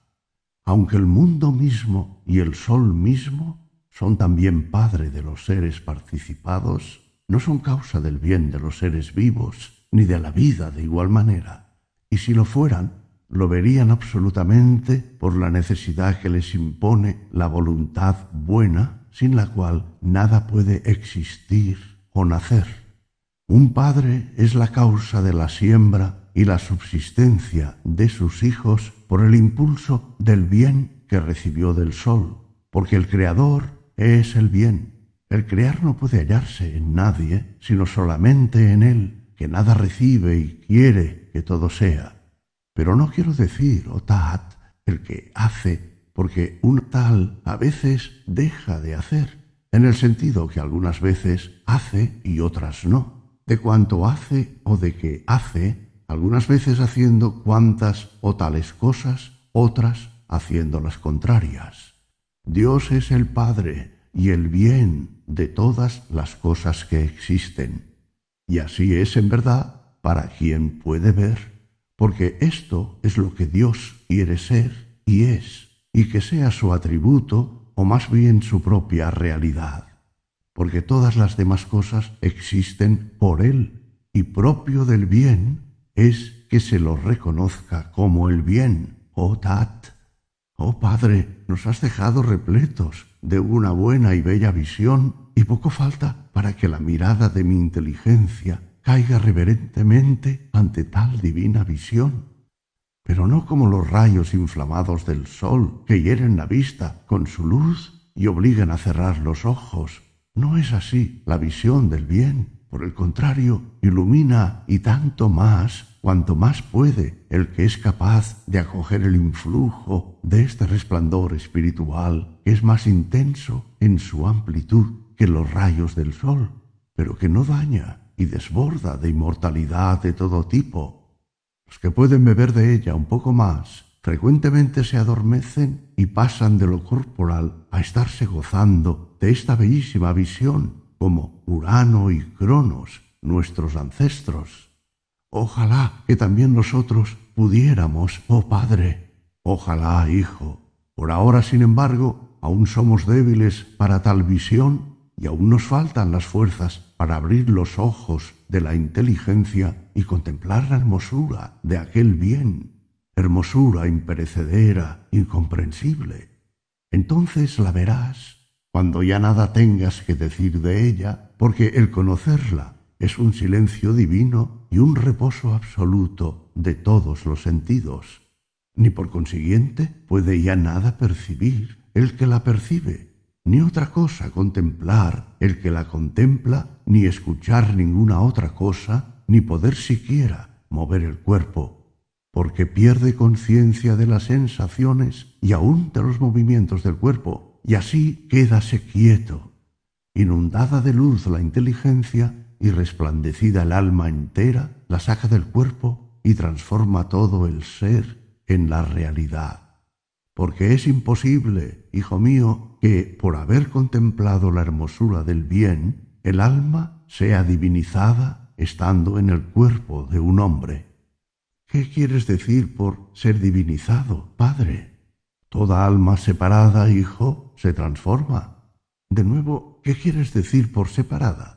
Aunque el mundo mismo y el sol mismo son también padre de los seres participados, no son causa del bien de los seres vivos, ni de la vida de igual manera. Y si lo fueran, lo verían absolutamente por la necesidad que les impone la voluntad buena, sin la cual nada puede existir o nacer. Un padre es la causa de la siembra y la subsistencia de sus hijos por el impulso del bien que recibió del sol, porque el Creador es el bien. El crear no puede hallarse en nadie, sino solamente en Él, que nada recibe y quiere que todo sea. Pero no quiero decir, o oh tat el que hace, porque un tal a veces deja de hacer, en el sentido que algunas veces hace y otras no. De cuanto hace o de que hace, algunas veces haciendo cuantas o tales cosas, otras haciendo las contrarias. Dios es el Padre y el bien de todas las cosas que existen. Y así es en verdad para quien puede ver, porque esto es lo que Dios quiere ser y es, y que sea su atributo o más bien su propia realidad, porque todas las demás cosas existen por Él, y propio del bien es que se lo reconozca como el bien, o tat. Oh Padre, nos has dejado repletos de una buena y bella visión, y poco falta para que la mirada de mi inteligencia caiga reverentemente ante tal divina visión pero no como los rayos inflamados del sol que hieren la vista con su luz y obligan a cerrar los ojos. No es así la visión del bien, por el contrario, ilumina y tanto más cuanto más puede el que es capaz de acoger el influjo de este resplandor espiritual que es más intenso en su amplitud que los rayos del sol, pero que no daña y desborda de inmortalidad de todo tipo. Los que pueden beber de ella un poco más frecuentemente se adormecen y pasan de lo corporal a estarse gozando de esta bellísima visión como Urano y Cronos, nuestros ancestros. Ojalá que también nosotros pudiéramos, oh Padre. Ojalá, Hijo. Por ahora, sin embargo, aún somos débiles para tal visión y aún nos faltan las fuerzas para abrir los ojos de la inteligencia y contemplar la hermosura de aquel bien, hermosura imperecedera, incomprensible. Entonces la verás cuando ya nada tengas que decir de ella, porque el conocerla es un silencio divino y un reposo absoluto de todos los sentidos, ni por consiguiente puede ya nada percibir el que la percibe, ni otra cosa contemplar el que la contempla, ni escuchar ninguna otra cosa, ni poder siquiera mover el cuerpo, porque pierde conciencia de las sensaciones y aun de los movimientos del cuerpo, y así quédase quieto. Inundada de luz la inteligencia, y resplandecida el alma entera, la saca del cuerpo y transforma todo el ser en la realidad. Porque es imposible, hijo mío, que, por haber contemplado la hermosura del bien, el alma sea divinizada estando en el cuerpo de un hombre. ¿Qué quieres decir por ser divinizado, Padre? Toda alma separada, hijo, se transforma. De nuevo, ¿qué quieres decir por separada?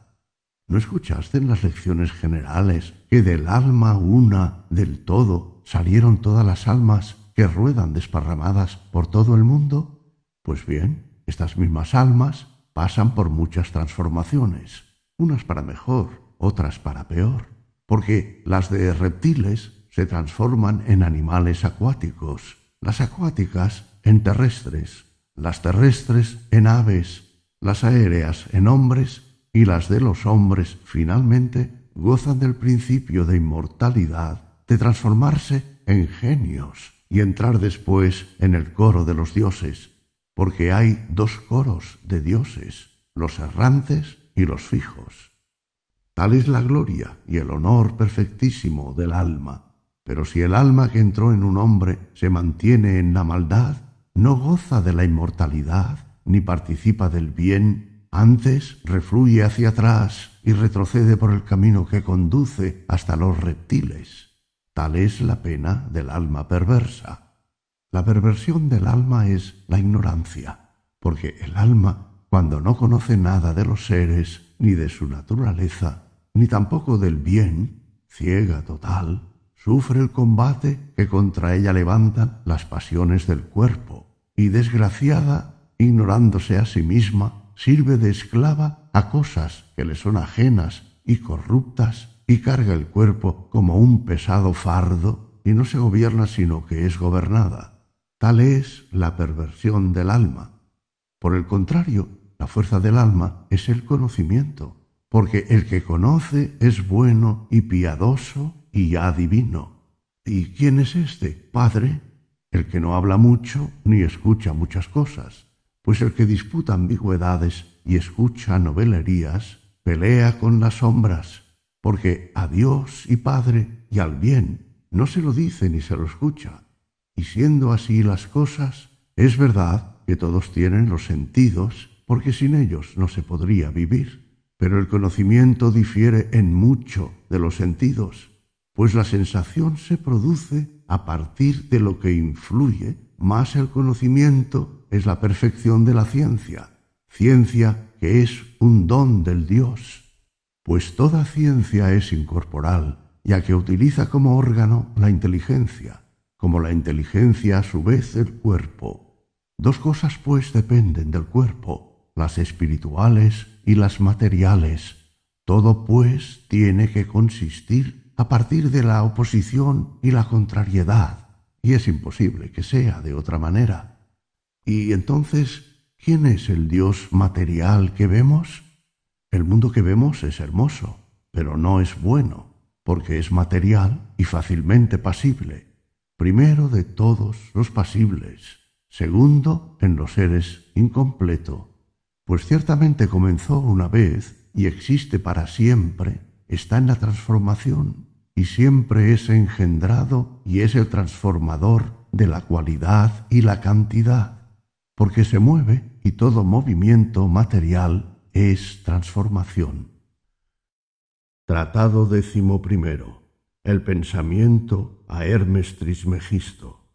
¿No escuchaste en las lecciones generales que del alma una, del todo, salieron todas las almas que ruedan desparramadas por todo el mundo? Pues bien, estas mismas almas pasan por muchas transformaciones, unas para mejor, otras para peor, porque las de reptiles se transforman en animales acuáticos, las acuáticas en terrestres, las terrestres en aves, las aéreas en hombres y las de los hombres finalmente gozan del principio de inmortalidad, de transformarse en genios y entrar después en el coro de los dioses, porque hay dos coros de dioses, los errantes y los fijos. Tal es la gloria y el honor perfectísimo del alma, pero si el alma que entró en un hombre se mantiene en la maldad, no goza de la inmortalidad, ni participa del bien antes refluye hacia atrás y retrocede por el camino que conduce hasta los reptiles. Tal es la pena del alma perversa. La perversión del alma es la ignorancia, porque el alma, cuando no conoce nada de los seres, ni de su naturaleza, ni tampoco del bien, ciega total, sufre el combate que contra ella levantan las pasiones del cuerpo, y desgraciada, ignorándose a sí misma, sirve de esclava a cosas que le son ajenas y corruptas, y carga el cuerpo como un pesado fardo, y no se gobierna sino que es gobernada. Tal es la perversión del alma. Por el contrario, la fuerza del alma es el conocimiento, porque el que conoce es bueno y piadoso y adivino. ¿Y quién es este, Padre? El que no habla mucho ni escucha muchas cosas pues el que disputa ambigüedades y escucha novelerías, pelea con las sombras, porque a Dios y Padre y al bien no se lo dice ni se lo escucha. Y siendo así las cosas, es verdad que todos tienen los sentidos, porque sin ellos no se podría vivir. Pero el conocimiento difiere en mucho de los sentidos, pues la sensación se produce a partir de lo que influye más el conocimiento es la perfección de la ciencia, ciencia que es un don del Dios, pues toda ciencia es incorporal, ya que utiliza como órgano la inteligencia, como la inteligencia a su vez el cuerpo. Dos cosas pues dependen del cuerpo, las espirituales y las materiales. Todo pues tiene que consistir a partir de la oposición y la contrariedad, y es imposible que sea de otra manera. Y entonces, ¿quién es el Dios material que vemos? El mundo que vemos es hermoso, pero no es bueno, porque es material y fácilmente pasible. Primero de todos los pasibles, segundo en los seres incompleto, pues ciertamente comenzó una vez y existe para siempre, está en la transformación y siempre es engendrado y es el transformador de la cualidad y la cantidad porque se mueve y todo movimiento material es transformación. Tratado décimo El pensamiento a Hermes Trismegisto.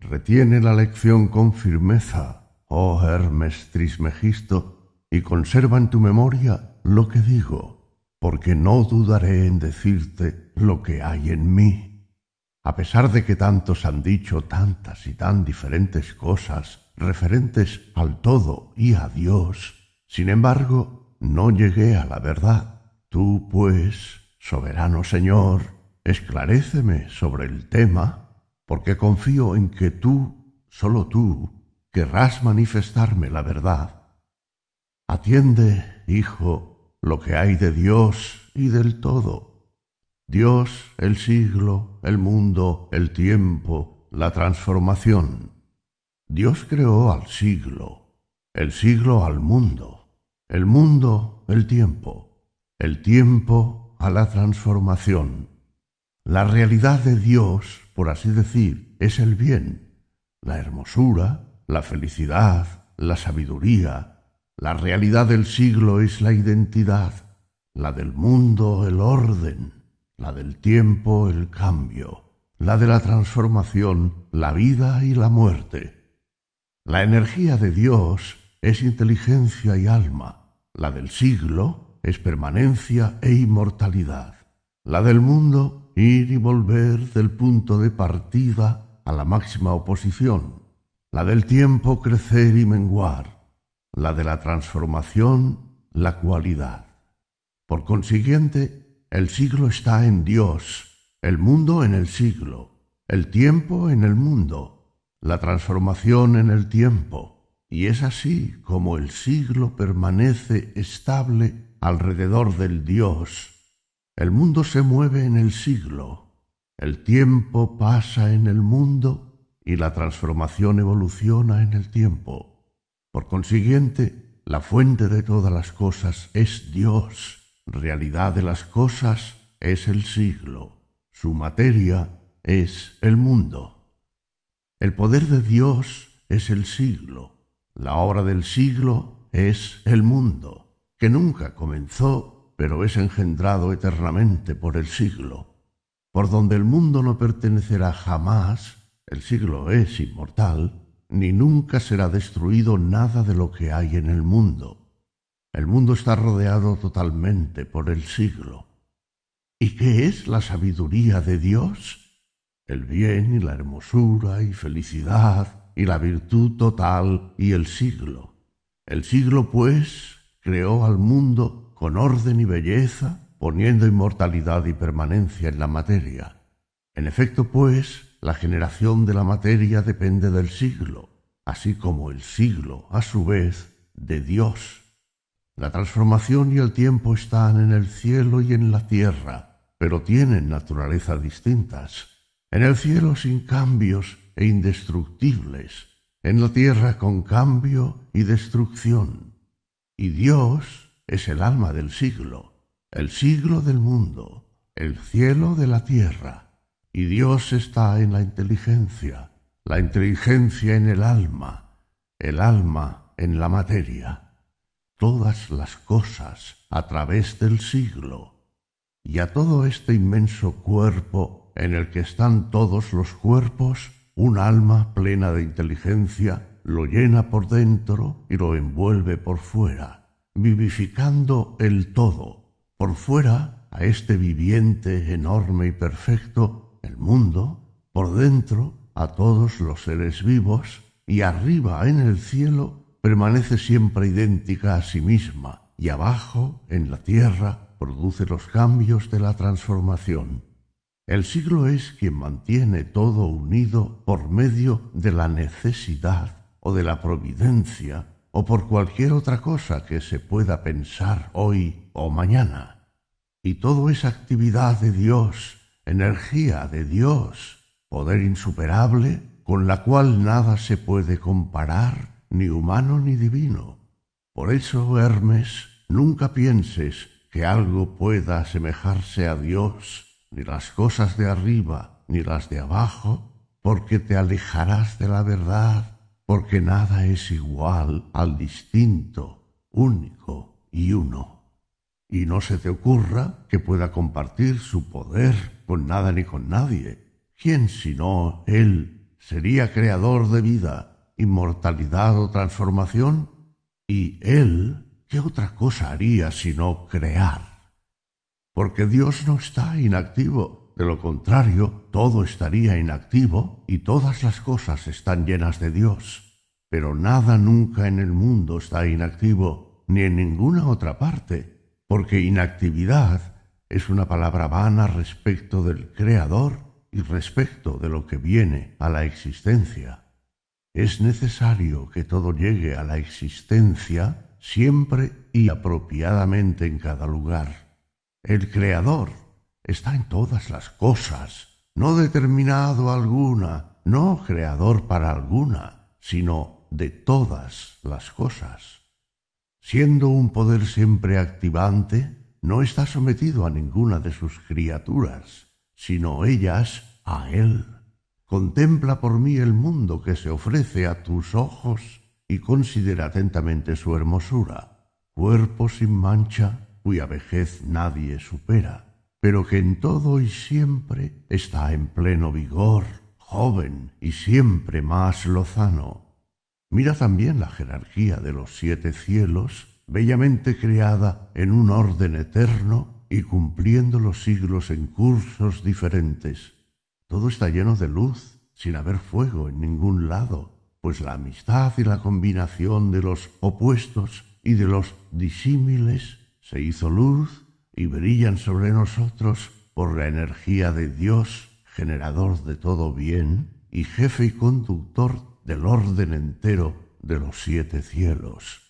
Retiene la lección con firmeza, oh Hermes Trismegisto, y conserva en tu memoria lo que digo, porque no dudaré en decirte lo que hay en mí. A pesar de que tantos han dicho tantas y tan diferentes cosas, referentes al todo y a Dios. Sin embargo, no llegué a la verdad. Tú, pues, soberano Señor, esclareceme sobre el tema, porque confío en que tú, solo tú, querrás manifestarme la verdad. Atiende, Hijo, lo que hay de Dios y del todo. Dios, el siglo, el mundo, el tiempo, la transformación. Dios creó al siglo, el siglo al mundo, el mundo el tiempo, el tiempo a la transformación. La realidad de Dios, por así decir, es el bien, la hermosura, la felicidad, la sabiduría. La realidad del siglo es la identidad, la del mundo el orden, la del tiempo el cambio, la de la transformación la vida y la muerte la energía de Dios es inteligencia y alma, la del siglo es permanencia e inmortalidad, la del mundo ir y volver del punto de partida a la máxima oposición, la del tiempo crecer y menguar, la de la transformación, la cualidad. Por consiguiente, el siglo está en Dios, el mundo en el siglo, el tiempo en el mundo, la transformación en el tiempo, y es así como el siglo permanece estable alrededor del Dios. El mundo se mueve en el siglo, el tiempo pasa en el mundo y la transformación evoluciona en el tiempo. Por consiguiente, la fuente de todas las cosas es Dios, realidad de las cosas es el siglo, su materia es el mundo. El poder de Dios es el siglo, la obra del siglo es el mundo, que nunca comenzó, pero es engendrado eternamente por el siglo. Por donde el mundo no pertenecerá jamás, el siglo es inmortal, ni nunca será destruido nada de lo que hay en el mundo. El mundo está rodeado totalmente por el siglo. ¿Y qué es la sabiduría de Dios? el bien y la hermosura y felicidad y la virtud total y el siglo. El siglo, pues, creó al mundo con orden y belleza, poniendo inmortalidad y permanencia en la materia. En efecto, pues, la generación de la materia depende del siglo, así como el siglo, a su vez, de Dios. La transformación y el tiempo están en el cielo y en la tierra, pero tienen naturaleza distintas en el cielo sin cambios e indestructibles, en la tierra con cambio y destrucción. Y Dios es el alma del siglo, el siglo del mundo, el cielo de la tierra. Y Dios está en la inteligencia, la inteligencia en el alma, el alma en la materia. Todas las cosas a través del siglo. Y a todo este inmenso cuerpo en el que están todos los cuerpos, un alma plena de inteligencia lo llena por dentro y lo envuelve por fuera, vivificando el todo. Por fuera, a este viviente enorme y perfecto, el mundo, por dentro, a todos los seres vivos, y arriba en el cielo, permanece siempre idéntica a sí misma, y abajo, en la tierra, produce los cambios de la transformación. El siglo es quien mantiene todo unido por medio de la necesidad o de la providencia o por cualquier otra cosa que se pueda pensar hoy o mañana. Y todo es actividad de Dios, energía de Dios, poder insuperable con la cual nada se puede comparar, ni humano ni divino. Por eso, Hermes, nunca pienses que algo pueda asemejarse a Dios ni las cosas de arriba, ni las de abajo, porque te alejarás de la verdad, porque nada es igual al distinto, único y uno. Y no se te ocurra que pueda compartir su poder con nada ni con nadie. ¿Quién sino Él sería creador de vida, inmortalidad o transformación? ¿Y Él qué otra cosa haría sino crear? porque Dios no está inactivo. De lo contrario, todo estaría inactivo y todas las cosas están llenas de Dios. Pero nada nunca en el mundo está inactivo, ni en ninguna otra parte, porque inactividad es una palabra vana respecto del Creador y respecto de lo que viene a la existencia. Es necesario que todo llegue a la existencia siempre y apropiadamente en cada lugar el Creador, está en todas las cosas, no determinado alguna, no creador para alguna, sino de todas las cosas. Siendo un poder siempre activante, no está sometido a ninguna de sus criaturas, sino ellas a Él. Contempla por mí el mundo que se ofrece a tus ojos y considera atentamente su hermosura, cuerpo sin mancha, cuya vejez nadie supera, pero que en todo y siempre está en pleno vigor, joven y siempre más lozano. Mira también la jerarquía de los siete cielos, bellamente creada en un orden eterno y cumpliendo los siglos en cursos diferentes. Todo está lleno de luz, sin haber fuego en ningún lado, pues la amistad y la combinación de los opuestos y de los disímiles se hizo luz y brillan sobre nosotros por la energía de Dios, generador de todo bien y jefe y conductor del orden entero de los siete cielos.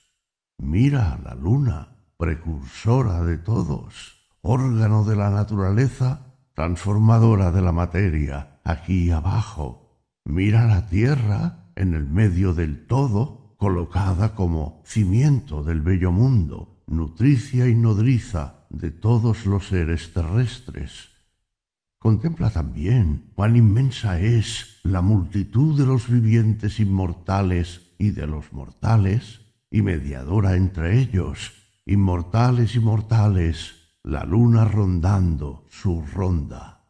Mira a la luna, precursora de todos, órgano de la naturaleza, transformadora de la materia, aquí abajo. Mira la tierra, en el medio del todo, colocada como cimiento del bello mundo, nutricia y nodriza de todos los seres terrestres. Contempla también cuán inmensa es la multitud de los vivientes inmortales y de los mortales, y mediadora entre ellos, inmortales y mortales, la luna rondando su ronda.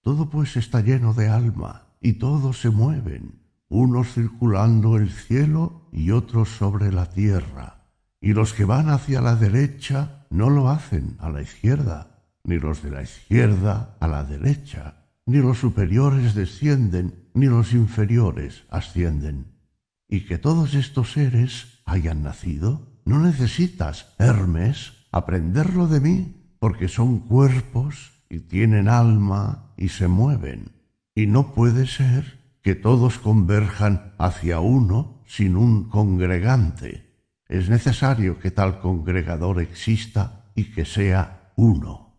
Todo pues está lleno de alma, y todos se mueven, unos circulando el cielo y otros sobre la tierra y los que van hacia la derecha no lo hacen a la izquierda, ni los de la izquierda a la derecha, ni los superiores descienden, ni los inferiores ascienden. Y que todos estos seres hayan nacido, no necesitas, Hermes, aprenderlo de mí, porque son cuerpos y tienen alma y se mueven. Y no puede ser que todos converjan hacia uno sin un congregante es necesario que tal congregador exista y que sea uno.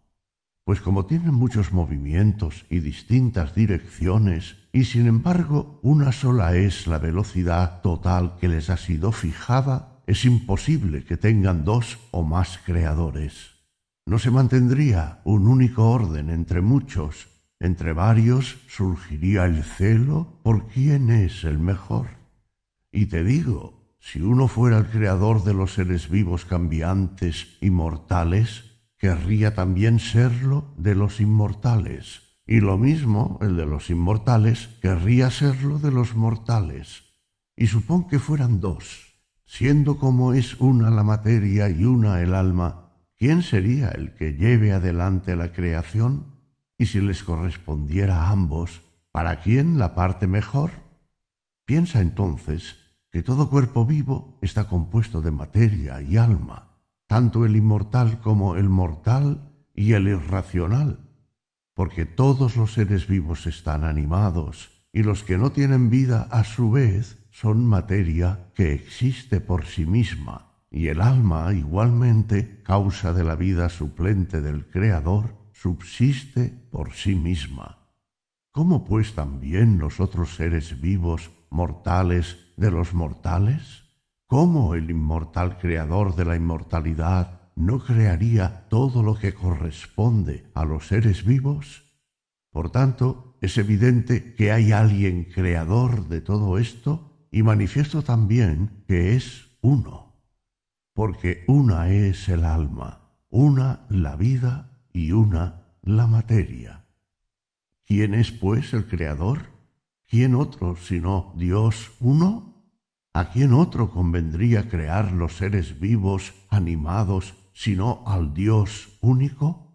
Pues como tienen muchos movimientos y distintas direcciones, y sin embargo una sola es la velocidad total que les ha sido fijada, es imposible que tengan dos o más creadores. No se mantendría un único orden entre muchos, entre varios surgiría el celo por quién es el mejor. Y te digo, si uno fuera el creador de los seres vivos cambiantes y mortales, querría también serlo de los inmortales. Y lo mismo, el de los inmortales, querría serlo de los mortales. Y supón que fueran dos. Siendo como es una la materia y una el alma, ¿quién sería el que lleve adelante la creación? Y si les correspondiera a ambos, ¿para quién la parte mejor? Piensa entonces que todo cuerpo vivo está compuesto de materia y alma, tanto el inmortal como el mortal y el irracional, porque todos los seres vivos están animados, y los que no tienen vida a su vez son materia que existe por sí misma, y el alma igualmente, causa de la vida suplente del Creador, subsiste por sí misma. ¿Cómo pues también los otros seres vivos, mortales de los mortales? ¿Cómo el inmortal creador de la inmortalidad no crearía todo lo que corresponde a los seres vivos? Por tanto, es evidente que hay alguien creador de todo esto y manifiesto también que es uno, porque una es el alma, una la vida y una la materia. ¿Quién es, pues, el creador? ¿Quién otro sino Dios uno? ¿A quién otro convendría crear los seres vivos, animados, sino al Dios único?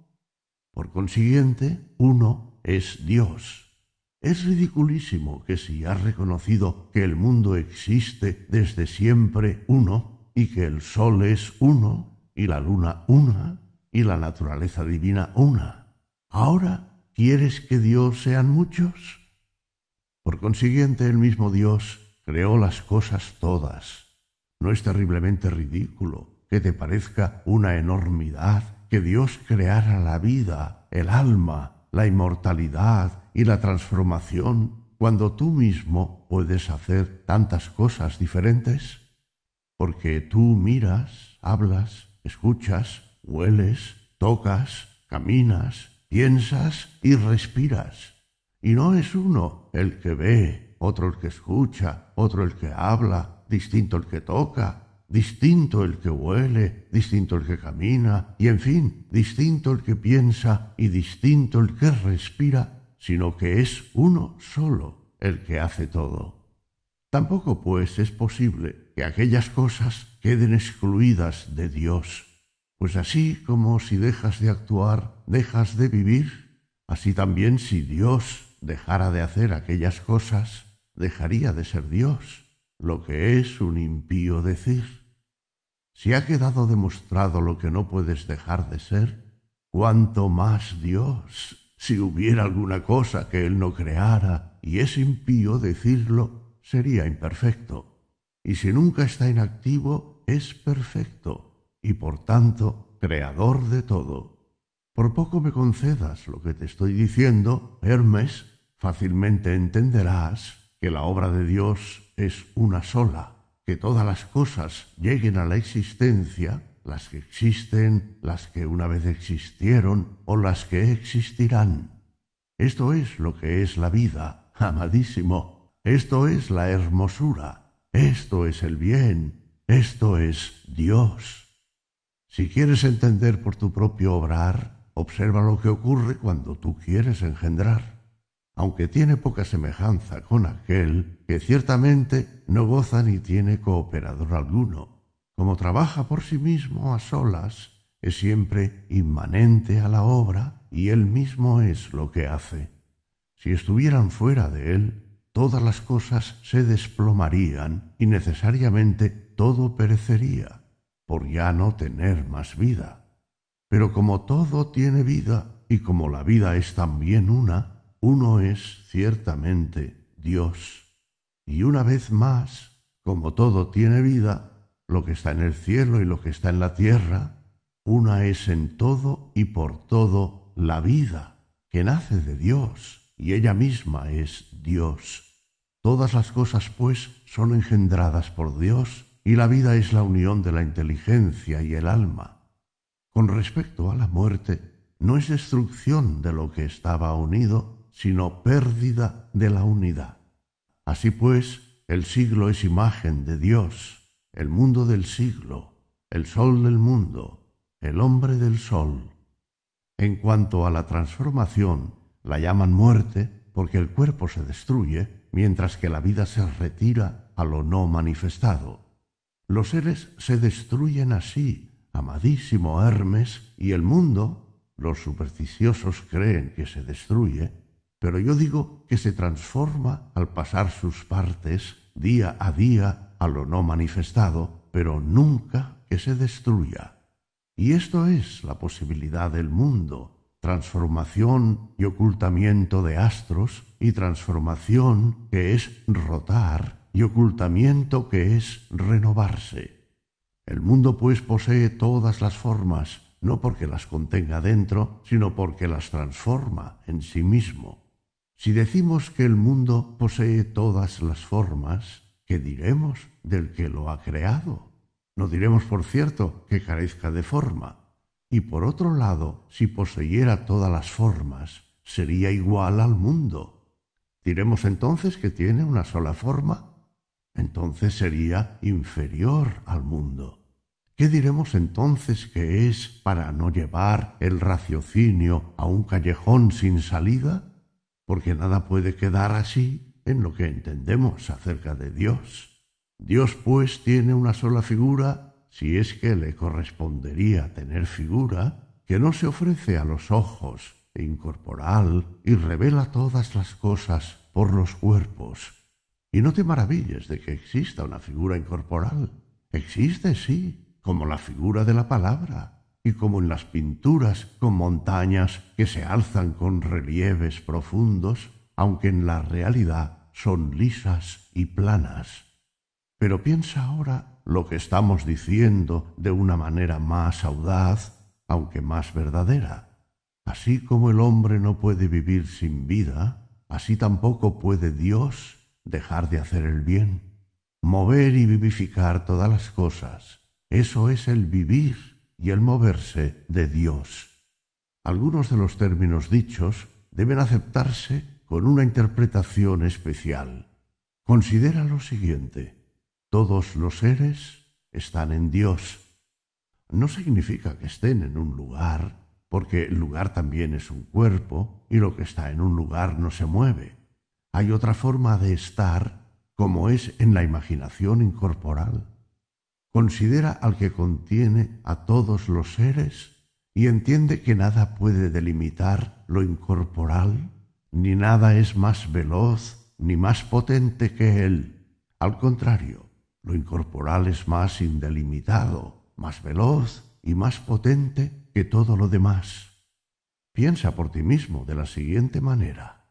Por consiguiente, uno es Dios. Es ridiculísimo que si has reconocido que el mundo existe desde siempre uno, y que el sol es uno, y la luna una, y la naturaleza divina una, ahora quieres que Dios sean muchos. Por consiguiente, el mismo Dios creó las cosas todas. ¿No es terriblemente ridículo que te parezca una enormidad que Dios creara la vida, el alma, la inmortalidad y la transformación cuando tú mismo puedes hacer tantas cosas diferentes? Porque tú miras, hablas, escuchas, hueles, tocas, caminas, piensas y respiras. Y no es uno el que ve, otro el que escucha, otro el que habla, distinto el que toca, distinto el que huele, distinto el que camina, y en fin, distinto el que piensa y distinto el que respira, sino que es uno solo el que hace todo. Tampoco, pues, es posible que aquellas cosas queden excluidas de Dios, pues así como si dejas de actuar, dejas de vivir, así también si Dios dejara de hacer aquellas cosas, dejaría de ser Dios, lo que es un impío decir. Si ha quedado demostrado lo que no puedes dejar de ser, cuanto más Dios, si hubiera alguna cosa que Él no creara, y es impío decirlo, sería imperfecto. Y si nunca está inactivo, es perfecto, y por tanto, creador de todo. Por poco me concedas lo que te estoy diciendo, Hermes, fácilmente entenderás que la obra de Dios es una sola, que todas las cosas lleguen a la existencia, las que existen, las que una vez existieron o las que existirán. Esto es lo que es la vida, amadísimo, esto es la hermosura, esto es el bien, esto es Dios. Si quieres entender por tu propio obrar, Observa lo que ocurre cuando tú quieres engendrar, aunque tiene poca semejanza con aquel que ciertamente no goza ni tiene cooperador alguno. Como trabaja por sí mismo a solas, es siempre inmanente a la obra y él mismo es lo que hace. Si estuvieran fuera de él, todas las cosas se desplomarían y necesariamente todo perecería, por ya no tener más vida. Pero como todo tiene vida y como la vida es también una, uno es ciertamente Dios. Y una vez más, como todo tiene vida, lo que está en el cielo y lo que está en la tierra, una es en todo y por todo la vida, que nace de Dios, y ella misma es Dios. Todas las cosas, pues, son engendradas por Dios, y la vida es la unión de la inteligencia y el alma con respecto a la muerte, no es destrucción de lo que estaba unido, sino pérdida de la unidad. Así pues, el siglo es imagen de Dios, el mundo del siglo, el sol del mundo, el hombre del sol. En cuanto a la transformación, la llaman muerte porque el cuerpo se destruye, mientras que la vida se retira a lo no manifestado. Los seres se destruyen así amadísimo Hermes, y el mundo, los supersticiosos creen que se destruye, pero yo digo que se transforma al pasar sus partes día a día a lo no manifestado, pero nunca que se destruya. Y esto es la posibilidad del mundo, transformación y ocultamiento de astros, y transformación que es rotar, y ocultamiento que es renovarse. El mundo pues posee todas las formas, no porque las contenga dentro, sino porque las transforma en sí mismo. Si decimos que el mundo posee todas las formas, ¿qué diremos del que lo ha creado? No diremos, por cierto, que carezca de forma. Y por otro lado, si poseyera todas las formas, sería igual al mundo. ¿Diremos entonces que tiene una sola forma? Entonces sería inferior al mundo. ¿Qué diremos entonces que es para no llevar el raciocinio a un callejón sin salida? Porque nada puede quedar así en lo que entendemos acerca de Dios. Dios pues tiene una sola figura, si es que le correspondería tener figura, que no se ofrece a los ojos, e incorporal, y revela todas las cosas por los cuerpos. Y no te maravilles de que exista una figura incorporal. Existe, sí, como la figura de la palabra, y como en las pinturas con montañas que se alzan con relieves profundos, aunque en la realidad son lisas y planas. Pero piensa ahora lo que estamos diciendo de una manera más audaz, aunque más verdadera. Así como el hombre no puede vivir sin vida, así tampoco puede Dios dejar de hacer el bien, mover y vivificar todas las cosas eso es el vivir y el moverse de Dios. Algunos de los términos dichos deben aceptarse con una interpretación especial. Considera lo siguiente. Todos los seres están en Dios. No significa que estén en un lugar, porque el lugar también es un cuerpo y lo que está en un lugar no se mueve. Hay otra forma de estar como es en la imaginación incorporal considera al que contiene a todos los seres y entiende que nada puede delimitar lo incorporal, ni nada es más veloz ni más potente que él. Al contrario, lo incorporal es más indelimitado, más veloz y más potente que todo lo demás. Piensa por ti mismo de la siguiente manera.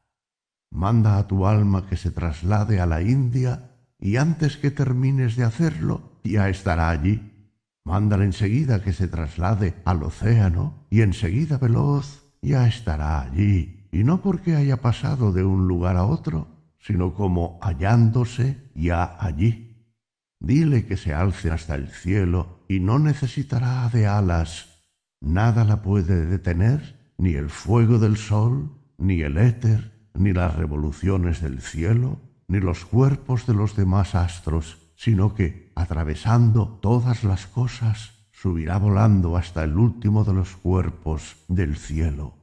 Manda a tu alma que se traslade a la India y antes que termines de hacerlo, ya estará allí. Mándale enseguida que se traslade al océano y enseguida veloz ya estará allí, y no porque haya pasado de un lugar a otro, sino como hallándose ya allí. Dile que se alce hasta el cielo y no necesitará de alas. Nada la puede detener, ni el fuego del sol, ni el éter, ni las revoluciones del cielo, ni los cuerpos de los demás astros, sino que atravesando todas las cosas, subirá volando hasta el último de los cuerpos del cielo.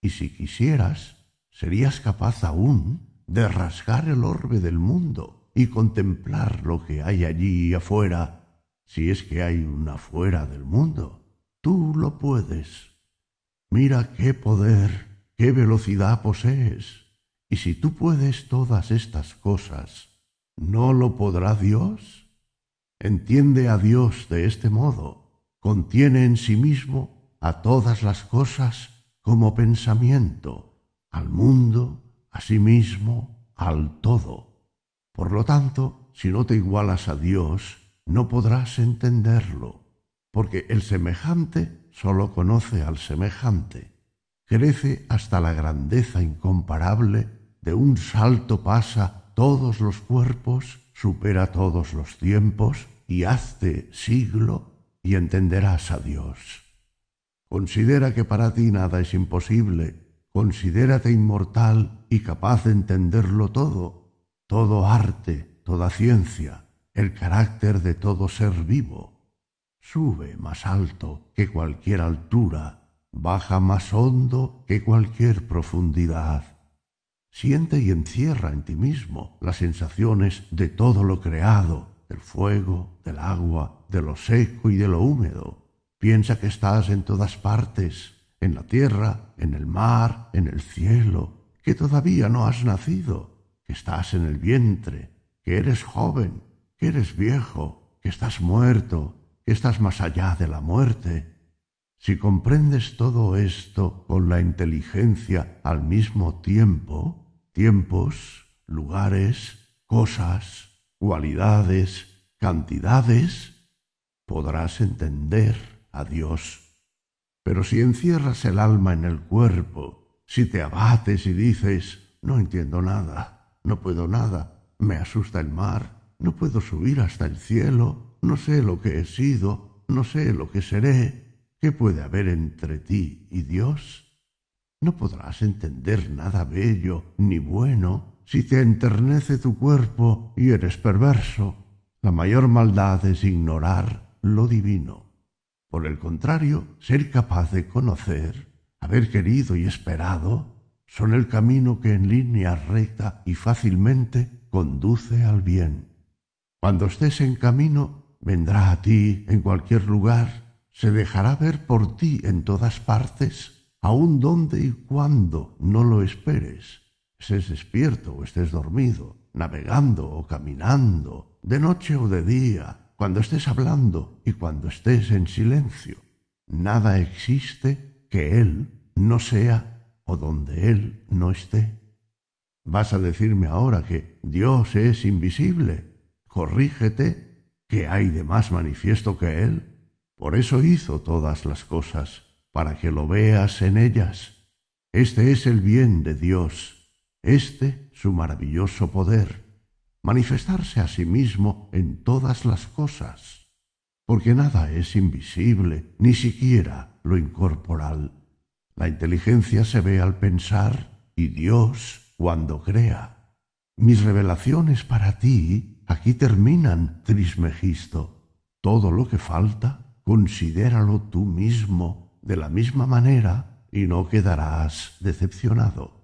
Y si quisieras, serías capaz aún de rasgar el orbe del mundo y contemplar lo que hay allí afuera, si es que hay un afuera del mundo. Tú lo puedes. Mira qué poder, qué velocidad posees. Y si tú puedes todas estas cosas, ¿no lo podrá Dios? entiende a Dios de este modo, contiene en sí mismo a todas las cosas como pensamiento, al mundo, a sí mismo, al todo. Por lo tanto, si no te igualas a Dios, no podrás entenderlo, porque el semejante sólo conoce al semejante. Crece hasta la grandeza incomparable, de un salto pasa todos los cuerpos, supera todos los tiempos, y hazte siglo y entenderás a Dios. Considera que para ti nada es imposible, considérate inmortal y capaz de entenderlo todo, todo arte, toda ciencia, el carácter de todo ser vivo. Sube más alto que cualquier altura, baja más hondo que cualquier profundidad. Siente y encierra en ti mismo las sensaciones de todo lo creado, del fuego, del agua, de lo seco y de lo húmedo. Piensa que estás en todas partes, en la tierra, en el mar, en el cielo, que todavía no has nacido, que estás en el vientre, que eres joven, que eres viejo, que estás muerto, que estás más allá de la muerte. Si comprendes todo esto con la inteligencia al mismo tiempo, tiempos, lugares, cosas, cualidades, cantidades, podrás entender a Dios. Pero si encierras el alma en el cuerpo, si te abates y dices, no entiendo nada, no puedo nada, me asusta el mar, no puedo subir hasta el cielo, no sé lo que he sido, no sé lo que seré, ¿qué puede haber entre ti y Dios? No podrás entender nada bello ni bueno, si te enternece tu cuerpo y eres perverso, la mayor maldad es ignorar lo divino. Por el contrario, ser capaz de conocer, haber querido y esperado, son el camino que en línea recta y fácilmente conduce al bien. Cuando estés en camino, vendrá a ti en cualquier lugar, se dejará ver por ti en todas partes, aun donde y cuando no lo esperes estés despierto o estés dormido, navegando o caminando, de noche o de día, cuando estés hablando y cuando estés en silencio. Nada existe que Él no sea o donde Él no esté. Vas a decirme ahora que Dios es invisible. Corrígete que hay de más manifiesto que Él. Por eso hizo todas las cosas, para que lo veas en ellas. Este es el bien de Dios, este su maravilloso poder, manifestarse a sí mismo en todas las cosas, porque nada es invisible, ni siquiera lo incorporal. La inteligencia se ve al pensar y Dios cuando crea. Mis revelaciones para ti aquí terminan, Trismegisto. Todo lo que falta, considéralo tú mismo de la misma manera y no quedarás decepcionado.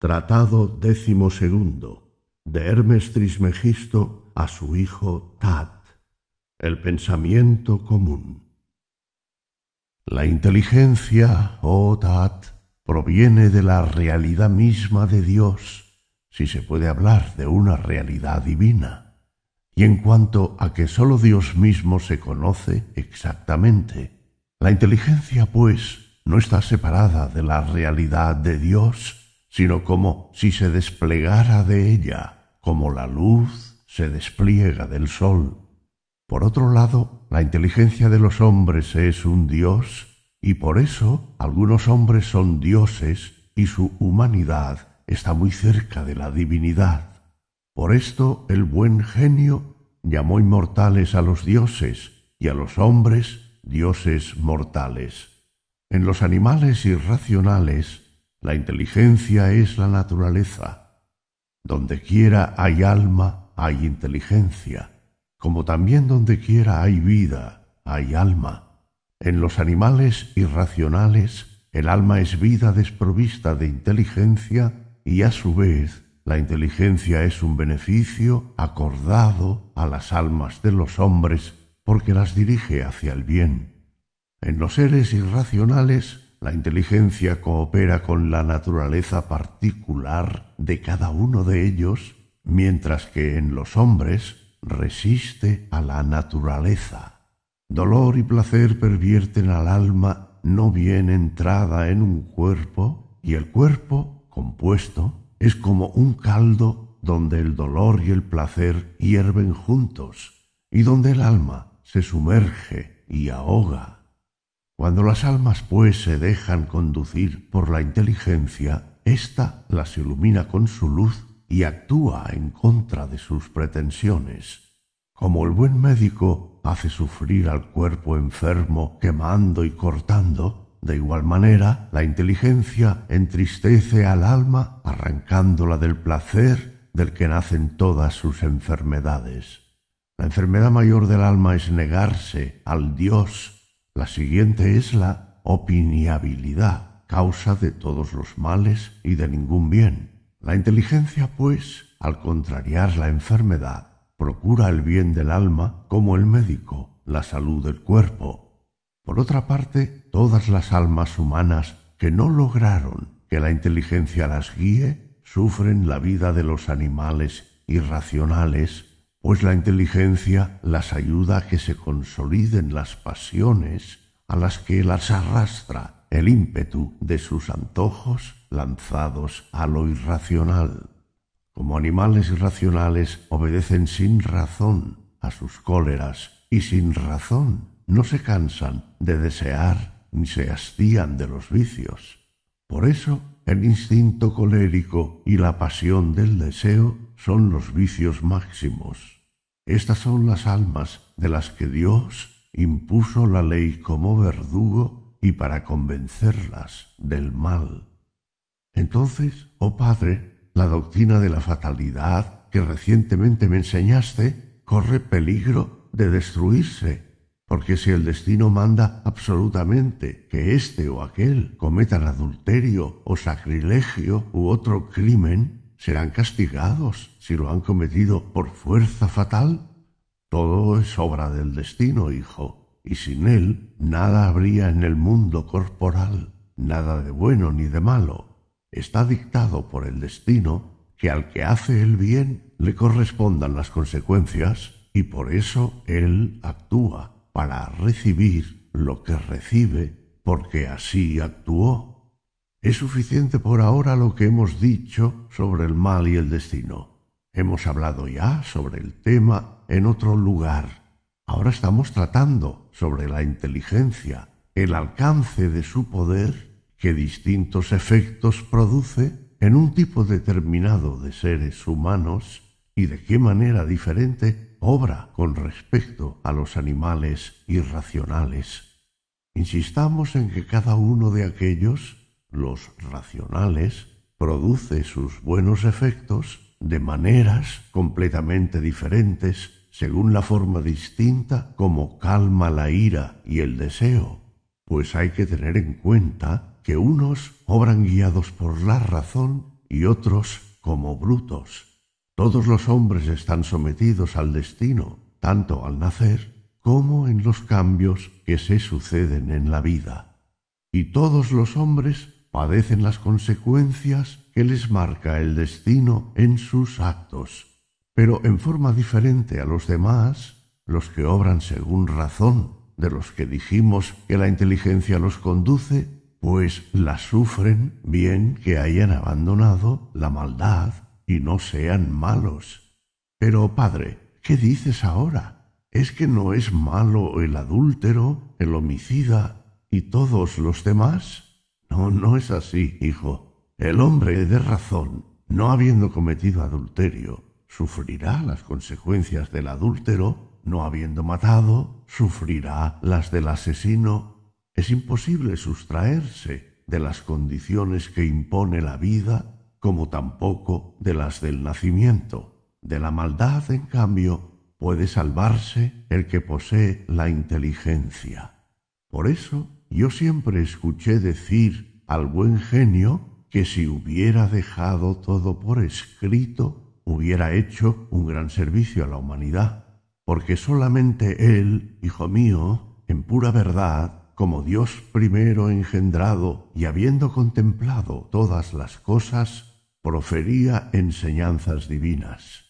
Tratado décimo de Hermes Trismegisto a su hijo Tat. El pensamiento común. La inteligencia, oh Tat, proviene de la realidad misma de Dios, si se puede hablar de una realidad divina, y en cuanto a que sólo Dios mismo se conoce exactamente. La inteligencia, pues, no está separada de la realidad de Dios, sino como si se desplegara de ella, como la luz se despliega del sol. Por otro lado, la inteligencia de los hombres es un dios, y por eso algunos hombres son dioses y su humanidad está muy cerca de la divinidad. Por esto el buen genio llamó inmortales a los dioses y a los hombres dioses mortales. En los animales irracionales la inteligencia es la naturaleza. Donde quiera hay alma, hay inteligencia, como también donde quiera hay vida, hay alma. En los animales irracionales, el alma es vida desprovista de inteligencia y a su vez la inteligencia es un beneficio acordado a las almas de los hombres porque las dirige hacia el bien. En los seres irracionales, la inteligencia coopera con la naturaleza particular de cada uno de ellos, mientras que en los hombres resiste a la naturaleza. Dolor y placer pervierten al alma no bien entrada en un cuerpo, y el cuerpo, compuesto, es como un caldo donde el dolor y el placer hierven juntos, y donde el alma se sumerge y ahoga cuando las almas, pues, se dejan conducir por la inteligencia, ésta las ilumina con su luz y actúa en contra de sus pretensiones. Como el buen médico hace sufrir al cuerpo enfermo quemando y cortando, de igual manera la inteligencia entristece al alma arrancándola del placer del que nacen todas sus enfermedades. La enfermedad mayor del alma es negarse al Dios la siguiente es la opiniabilidad, causa de todos los males y de ningún bien. La inteligencia, pues, al contrariar la enfermedad, procura el bien del alma como el médico, la salud del cuerpo. Por otra parte, todas las almas humanas que no lograron que la inteligencia las guíe, sufren la vida de los animales irracionales pues la inteligencia las ayuda a que se consoliden las pasiones a las que las arrastra el ímpetu de sus antojos lanzados a lo irracional. Como animales irracionales obedecen sin razón a sus cóleras y sin razón no se cansan de desear ni se hastían de los vicios. Por eso el instinto colérico y la pasión del deseo son los vicios máximos. Estas son las almas de las que Dios impuso la ley como verdugo y para convencerlas del mal. Entonces, oh Padre, la doctrina de la fatalidad que recientemente me enseñaste corre peligro de destruirse, porque si el destino manda absolutamente que éste o aquel cometa adulterio o sacrilegio u otro crimen, serán castigados si lo han cometido por fuerza fatal. Todo es obra del destino, hijo, y sin él nada habría en el mundo corporal, nada de bueno ni de malo. Está dictado por el destino que al que hace el bien le correspondan las consecuencias y por eso él actúa para recibir lo que recibe porque así actuó. Es suficiente por ahora lo que hemos dicho sobre el mal y el destino. Hemos hablado ya sobre el tema en otro lugar. Ahora estamos tratando sobre la inteligencia, el alcance de su poder qué distintos efectos produce en un tipo determinado de seres humanos y de qué manera diferente obra con respecto a los animales irracionales. Insistamos en que cada uno de aquellos los racionales, produce sus buenos efectos de maneras completamente diferentes según la forma distinta como calma la ira y el deseo, pues hay que tener en cuenta que unos obran guiados por la razón y otros como brutos. Todos los hombres están sometidos al destino, tanto al nacer como en los cambios que se suceden en la vida. Y todos los hombres padecen las consecuencias que les marca el destino en sus actos, pero en forma diferente a los demás, los que obran según razón, de los que dijimos que la inteligencia los conduce, pues la sufren bien que hayan abandonado la maldad y no sean malos. Pero, padre, ¿qué dices ahora? ¿Es que no es malo el adúltero, el homicida y todos los demás? No, no es así, hijo. El hombre de razón, no habiendo cometido adulterio, sufrirá las consecuencias del adúltero, no habiendo matado, sufrirá las del asesino. Es imposible sustraerse de las condiciones que impone la vida, como tampoco de las del nacimiento. De la maldad, en cambio, puede salvarse el que posee la inteligencia. Por eso yo siempre escuché decir al buen genio que si hubiera dejado todo por escrito, hubiera hecho un gran servicio a la humanidad, porque solamente él, hijo mío, en pura verdad, como Dios primero engendrado y habiendo contemplado todas las cosas, profería enseñanzas divinas.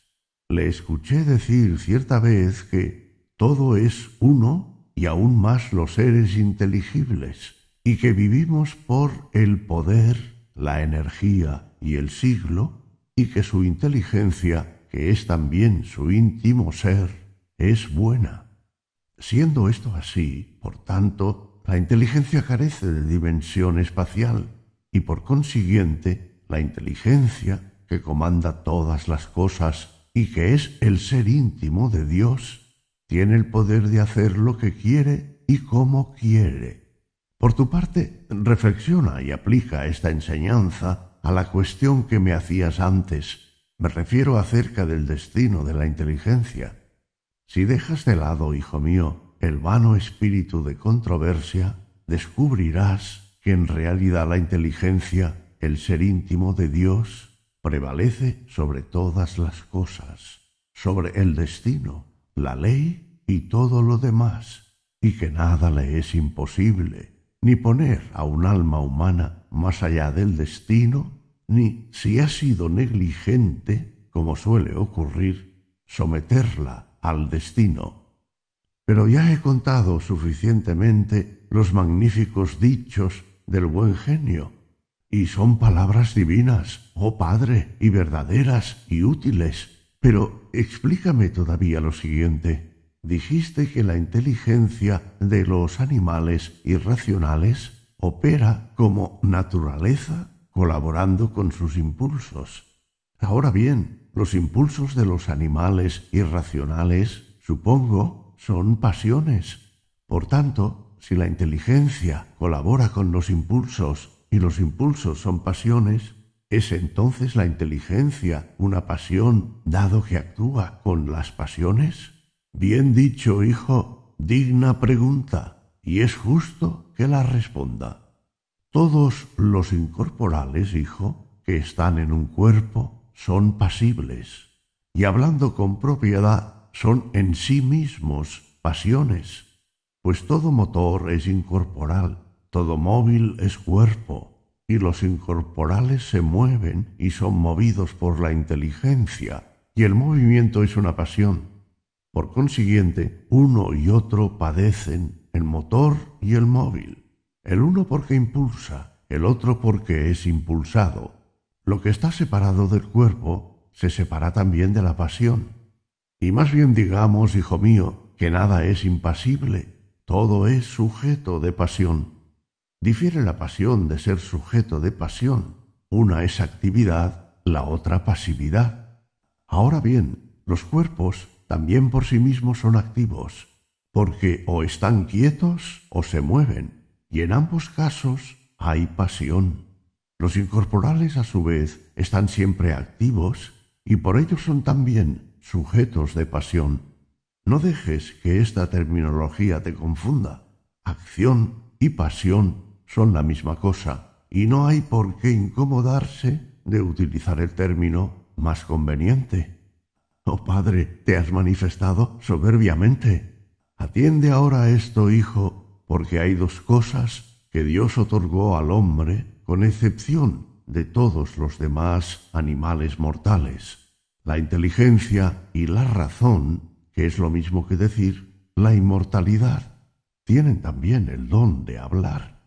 Le escuché decir cierta vez que todo es uno y aún más los seres inteligibles, y que vivimos por el poder, la energía y el siglo, y que su inteligencia, que es también su íntimo ser, es buena. Siendo esto así, por tanto, la inteligencia carece de dimensión espacial, y por consiguiente, la inteligencia, que comanda todas las cosas y que es el ser íntimo de Dios, tiene el poder de hacer lo que quiere y como quiere. Por tu parte, reflexiona y aplica esta enseñanza a la cuestión que me hacías antes. Me refiero acerca del destino de la inteligencia. Si dejas de lado, hijo mío, el vano espíritu de controversia, descubrirás que en realidad la inteligencia, el ser íntimo de Dios, prevalece sobre todas las cosas, sobre el destino, la ley y todo lo demás, y que nada le es imposible, ni poner a un alma humana más allá del destino, ni, si ha sido negligente, como suele ocurrir, someterla al destino. Pero ya he contado suficientemente los magníficos dichos del buen genio, y son palabras divinas, oh Padre, y verdaderas y útiles, pero explícame todavía lo siguiente. Dijiste que la inteligencia de los animales irracionales opera como naturaleza colaborando con sus impulsos. Ahora bien, los impulsos de los animales irracionales, supongo, son pasiones. Por tanto, si la inteligencia colabora con los impulsos y los impulsos son pasiones, es entonces la inteligencia una pasión, dado que actúa con las pasiones? Bien dicho, hijo, digna pregunta, y es justo que la responda. Todos los incorporales, hijo, que están en un cuerpo, son pasibles, y hablando con propiedad, son en sí mismos pasiones, pues todo motor es incorporal, todo móvil es cuerpo, y los incorporales se mueven y son movidos por la inteligencia, y el movimiento es una pasión. Por consiguiente, uno y otro padecen el motor y el móvil, el uno porque impulsa, el otro porque es impulsado. Lo que está separado del cuerpo se separa también de la pasión. Y más bien digamos, hijo mío, que nada es impasible, todo es sujeto de pasión. Difiere la pasión de ser sujeto de pasión. Una es actividad, la otra pasividad. Ahora bien, los cuerpos también por sí mismos son activos, porque o están quietos o se mueven, y en ambos casos hay pasión. Los incorporales, a su vez, están siempre activos y por ello son también sujetos de pasión. No dejes que esta terminología te confunda. Acción y pasión son la misma cosa y no hay por qué incomodarse de utilizar el término más conveniente. Oh Padre, te has manifestado soberbiamente. Atiende ahora a esto, Hijo, porque hay dos cosas que Dios otorgó al hombre con excepción de todos los demás animales mortales. La inteligencia y la razón, que es lo mismo que decir la inmortalidad, tienen también el don de hablar.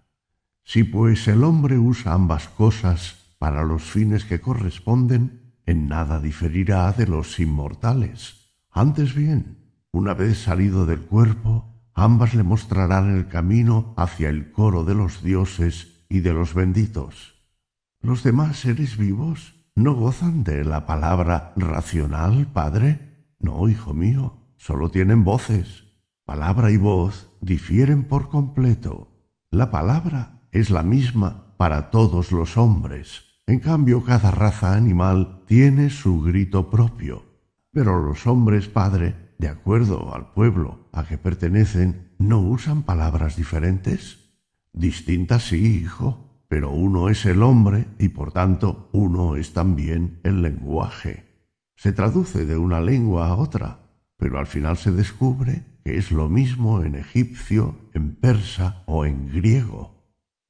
Si pues el hombre usa ambas cosas para los fines que corresponden, en nada diferirá de los inmortales. Antes bien, una vez salido del cuerpo, ambas le mostrarán el camino hacia el coro de los dioses y de los benditos. Los demás seres vivos no gozan de la palabra racional, padre. No, hijo mío, solo tienen voces. Palabra y voz difieren por completo. La palabra es la misma para todos los hombres. En cambio, cada raza animal tiene su grito propio. Pero los hombres, padre, de acuerdo al pueblo a que pertenecen, no usan palabras diferentes. Distintas sí, hijo, pero uno es el hombre y por tanto uno es también el lenguaje. Se traduce de una lengua a otra, pero al final se descubre que es lo mismo en egipcio, en persa o en griego.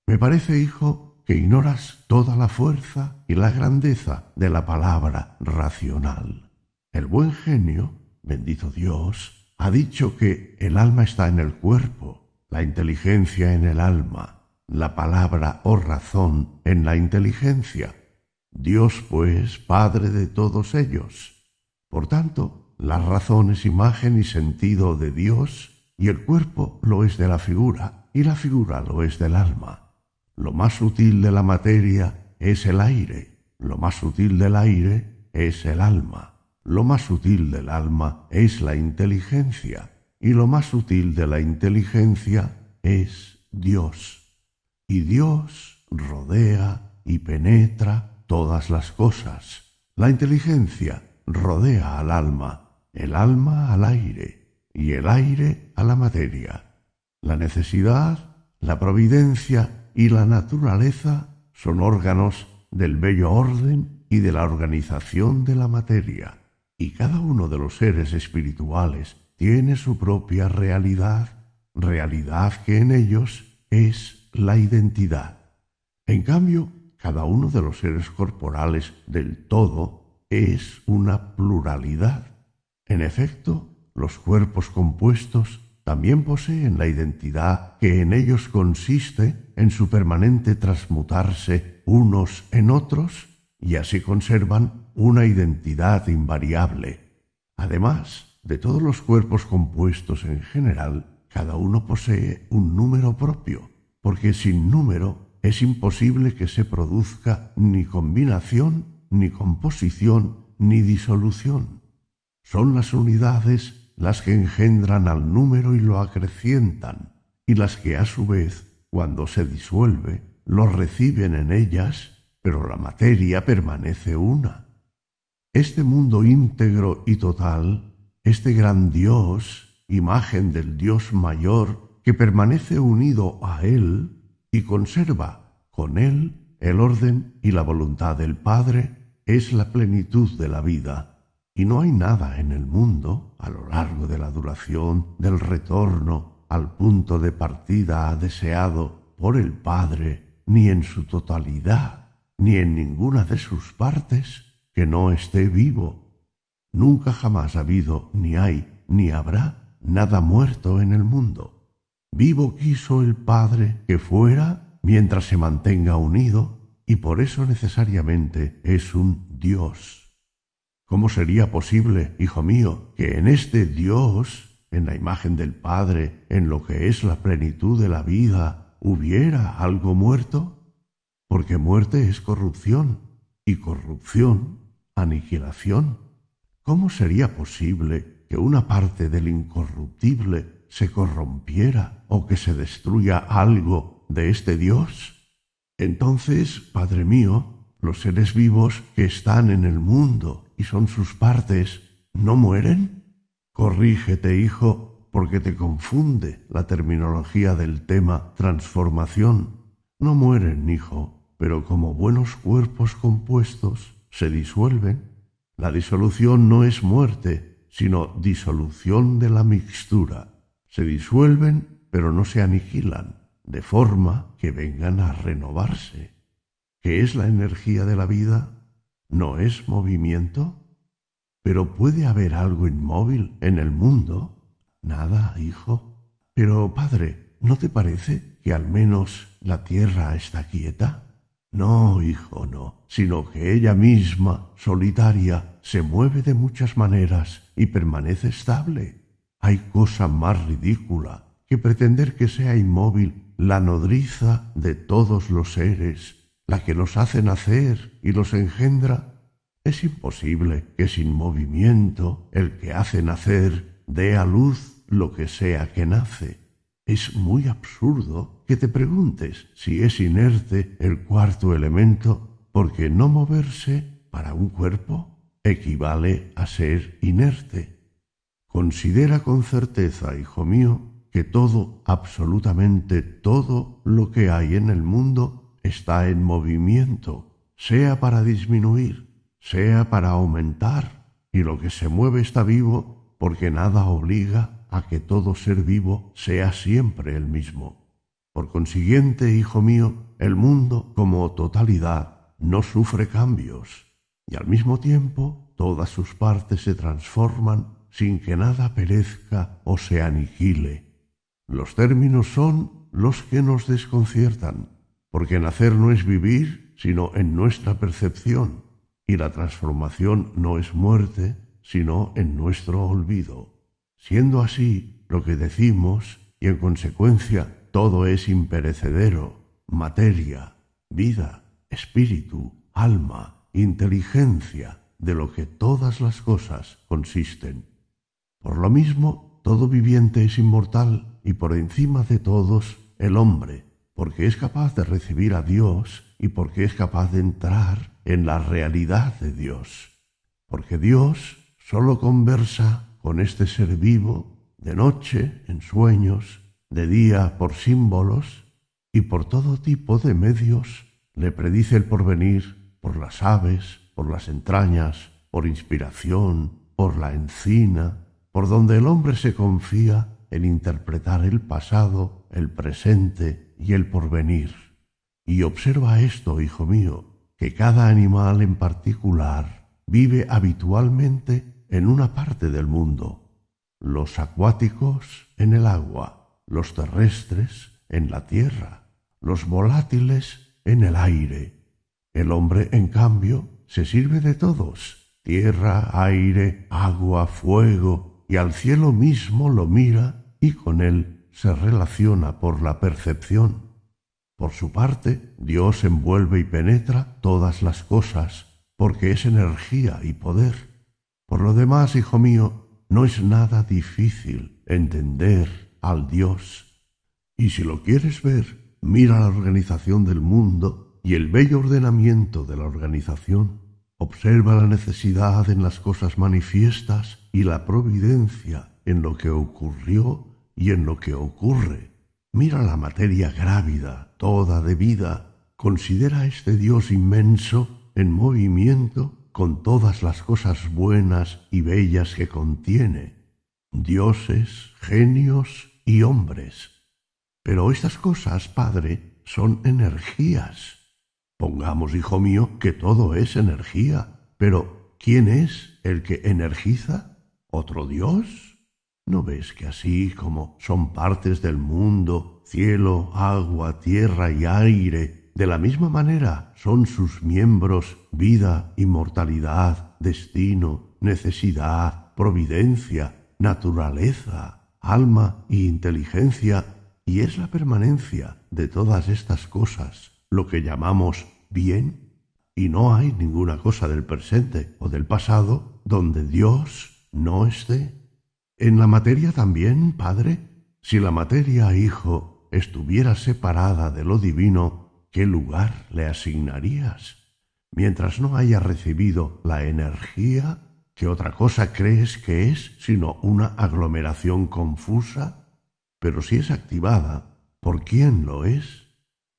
Me parece, hijo, que ignoras toda la fuerza y la grandeza de la palabra racional. El buen genio, bendito Dios, ha dicho que el alma está en el cuerpo, la inteligencia en el alma, la palabra o razón en la inteligencia. Dios, pues, Padre de todos ellos. Por tanto, la razón es imagen y sentido de Dios, y el cuerpo lo es de la figura, y la figura lo es del alma. Lo más sutil de la materia es el aire, lo más sutil del aire es el alma, lo más sutil del alma es la inteligencia, y lo más sutil de la inteligencia es Dios. Y Dios rodea y penetra todas las cosas. La inteligencia rodea al alma, el alma al aire y el aire a la materia. La necesidad, la providencia y la naturaleza son órganos del bello orden y de la organización de la materia, y cada uno de los seres espirituales tiene su propia realidad, realidad que en ellos es la identidad. En cambio, cada uno de los seres corporales del todo es una pluralidad. En efecto, los cuerpos compuestos también poseen la identidad que en ellos consiste en su permanente transmutarse unos en otros y así conservan una identidad invariable. Además, de todos los cuerpos compuestos en general, cada uno posee un número propio, porque sin número es imposible que se produzca ni combinación, ni composición, ni disolución. Son las unidades las que engendran al número y lo acrecientan, y las que a su vez cuando se disuelve, los reciben en ellas, pero la materia permanece una. Este mundo íntegro y total, este gran Dios, imagen del Dios mayor, que permanece unido a Él y conserva con Él el orden y la voluntad del Padre, es la plenitud de la vida. Y no hay nada en el mundo, a lo largo de la duración, del retorno al punto de partida ha deseado por el Padre, ni en su totalidad, ni en ninguna de sus partes, que no esté vivo. Nunca jamás ha habido, ni hay, ni habrá nada muerto en el mundo. Vivo quiso el Padre que fuera mientras se mantenga unido, y por eso necesariamente es un Dios. ¿Cómo sería posible, hijo mío, que en este Dios en la imagen del Padre, en lo que es la plenitud de la vida, hubiera algo muerto? Porque muerte es corrupción, y corrupción, aniquilación. ¿Cómo sería posible que una parte del incorruptible se corrompiera o que se destruya algo de este Dios? Entonces, Padre mío, los seres vivos que están en el mundo y son sus partes, ¿no mueren? Corrígete, hijo, porque te confunde la terminología del tema transformación. No mueren, hijo, pero como buenos cuerpos compuestos se disuelven. La disolución no es muerte, sino disolución de la mixtura. Se disuelven, pero no se aniquilan, de forma que vengan a renovarse. ¿Qué es la energía de la vida? ¿No es movimiento? ¿Pero puede haber algo inmóvil en el mundo? Nada, hijo. Pero, padre, ¿no te parece que al menos la tierra está quieta? No, hijo, no, sino que ella misma, solitaria, se mueve de muchas maneras y permanece estable. Hay cosa más ridícula que pretender que sea inmóvil la nodriza de todos los seres, la que los hace nacer y los engendra es imposible que sin movimiento el que hace nacer dé a luz lo que sea que nace. Es muy absurdo que te preguntes si es inerte el cuarto elemento, porque no moverse para un cuerpo equivale a ser inerte. Considera con certeza, hijo mío, que todo, absolutamente todo lo que hay en el mundo está en movimiento, sea para disminuir, sea para aumentar, y lo que se mueve está vivo, porque nada obliga a que todo ser vivo sea siempre el mismo. Por consiguiente, hijo mío, el mundo como totalidad no sufre cambios, y al mismo tiempo todas sus partes se transforman sin que nada perezca o se aniquile. Los términos son los que nos desconciertan, porque nacer no es vivir, sino en nuestra percepción y la transformación no es muerte, sino en nuestro olvido. Siendo así, lo que decimos, y en consecuencia todo es imperecedero, materia, vida, espíritu, alma, inteligencia, de lo que todas las cosas consisten. Por lo mismo, todo viviente es inmortal y por encima de todos el hombre, porque es capaz de recibir a Dios y porque es capaz de entrar en la realidad de Dios, porque Dios solo conversa con este ser vivo de noche, en sueños, de día por símbolos y por todo tipo de medios. Le predice el porvenir por las aves, por las entrañas, por inspiración, por la encina, por donde el hombre se confía en interpretar el pasado, el presente y el porvenir. Y observa esto, hijo mío, que cada animal en particular vive habitualmente en una parte del mundo, los acuáticos en el agua, los terrestres en la tierra, los volátiles en el aire. El hombre, en cambio, se sirve de todos, tierra, aire, agua, fuego, y al cielo mismo lo mira y con él se relaciona por la percepción. Por su parte, Dios envuelve y penetra todas las cosas, porque es energía y poder. Por lo demás, hijo mío, no es nada difícil entender al Dios. Y si lo quieres ver, mira la organización del mundo y el bello ordenamiento de la organización. Observa la necesidad en las cosas manifiestas y la providencia en lo que ocurrió y en lo que ocurre. Mira la materia grávida toda de vida, considera este Dios inmenso en movimiento con todas las cosas buenas y bellas que contiene, dioses, genios y hombres. Pero estas cosas, Padre, son energías. Pongamos, hijo mío, que todo es energía, pero ¿quién es el que energiza? ¿Otro Dios? ¿No ves que así como son partes del mundo Cielo, agua, tierra y aire, de la misma manera son sus miembros vida, inmortalidad, destino, necesidad, providencia, naturaleza, alma y e inteligencia, y es la permanencia de todas estas cosas lo que llamamos bien, y no hay ninguna cosa del presente o del pasado donde Dios no esté. En la materia también, Padre, si la materia, Hijo estuviera separada de lo divino, ¿qué lugar le asignarías? Mientras no haya recibido la energía, ¿qué otra cosa crees que es sino una aglomeración confusa? Pero si es activada, ¿por quién lo es?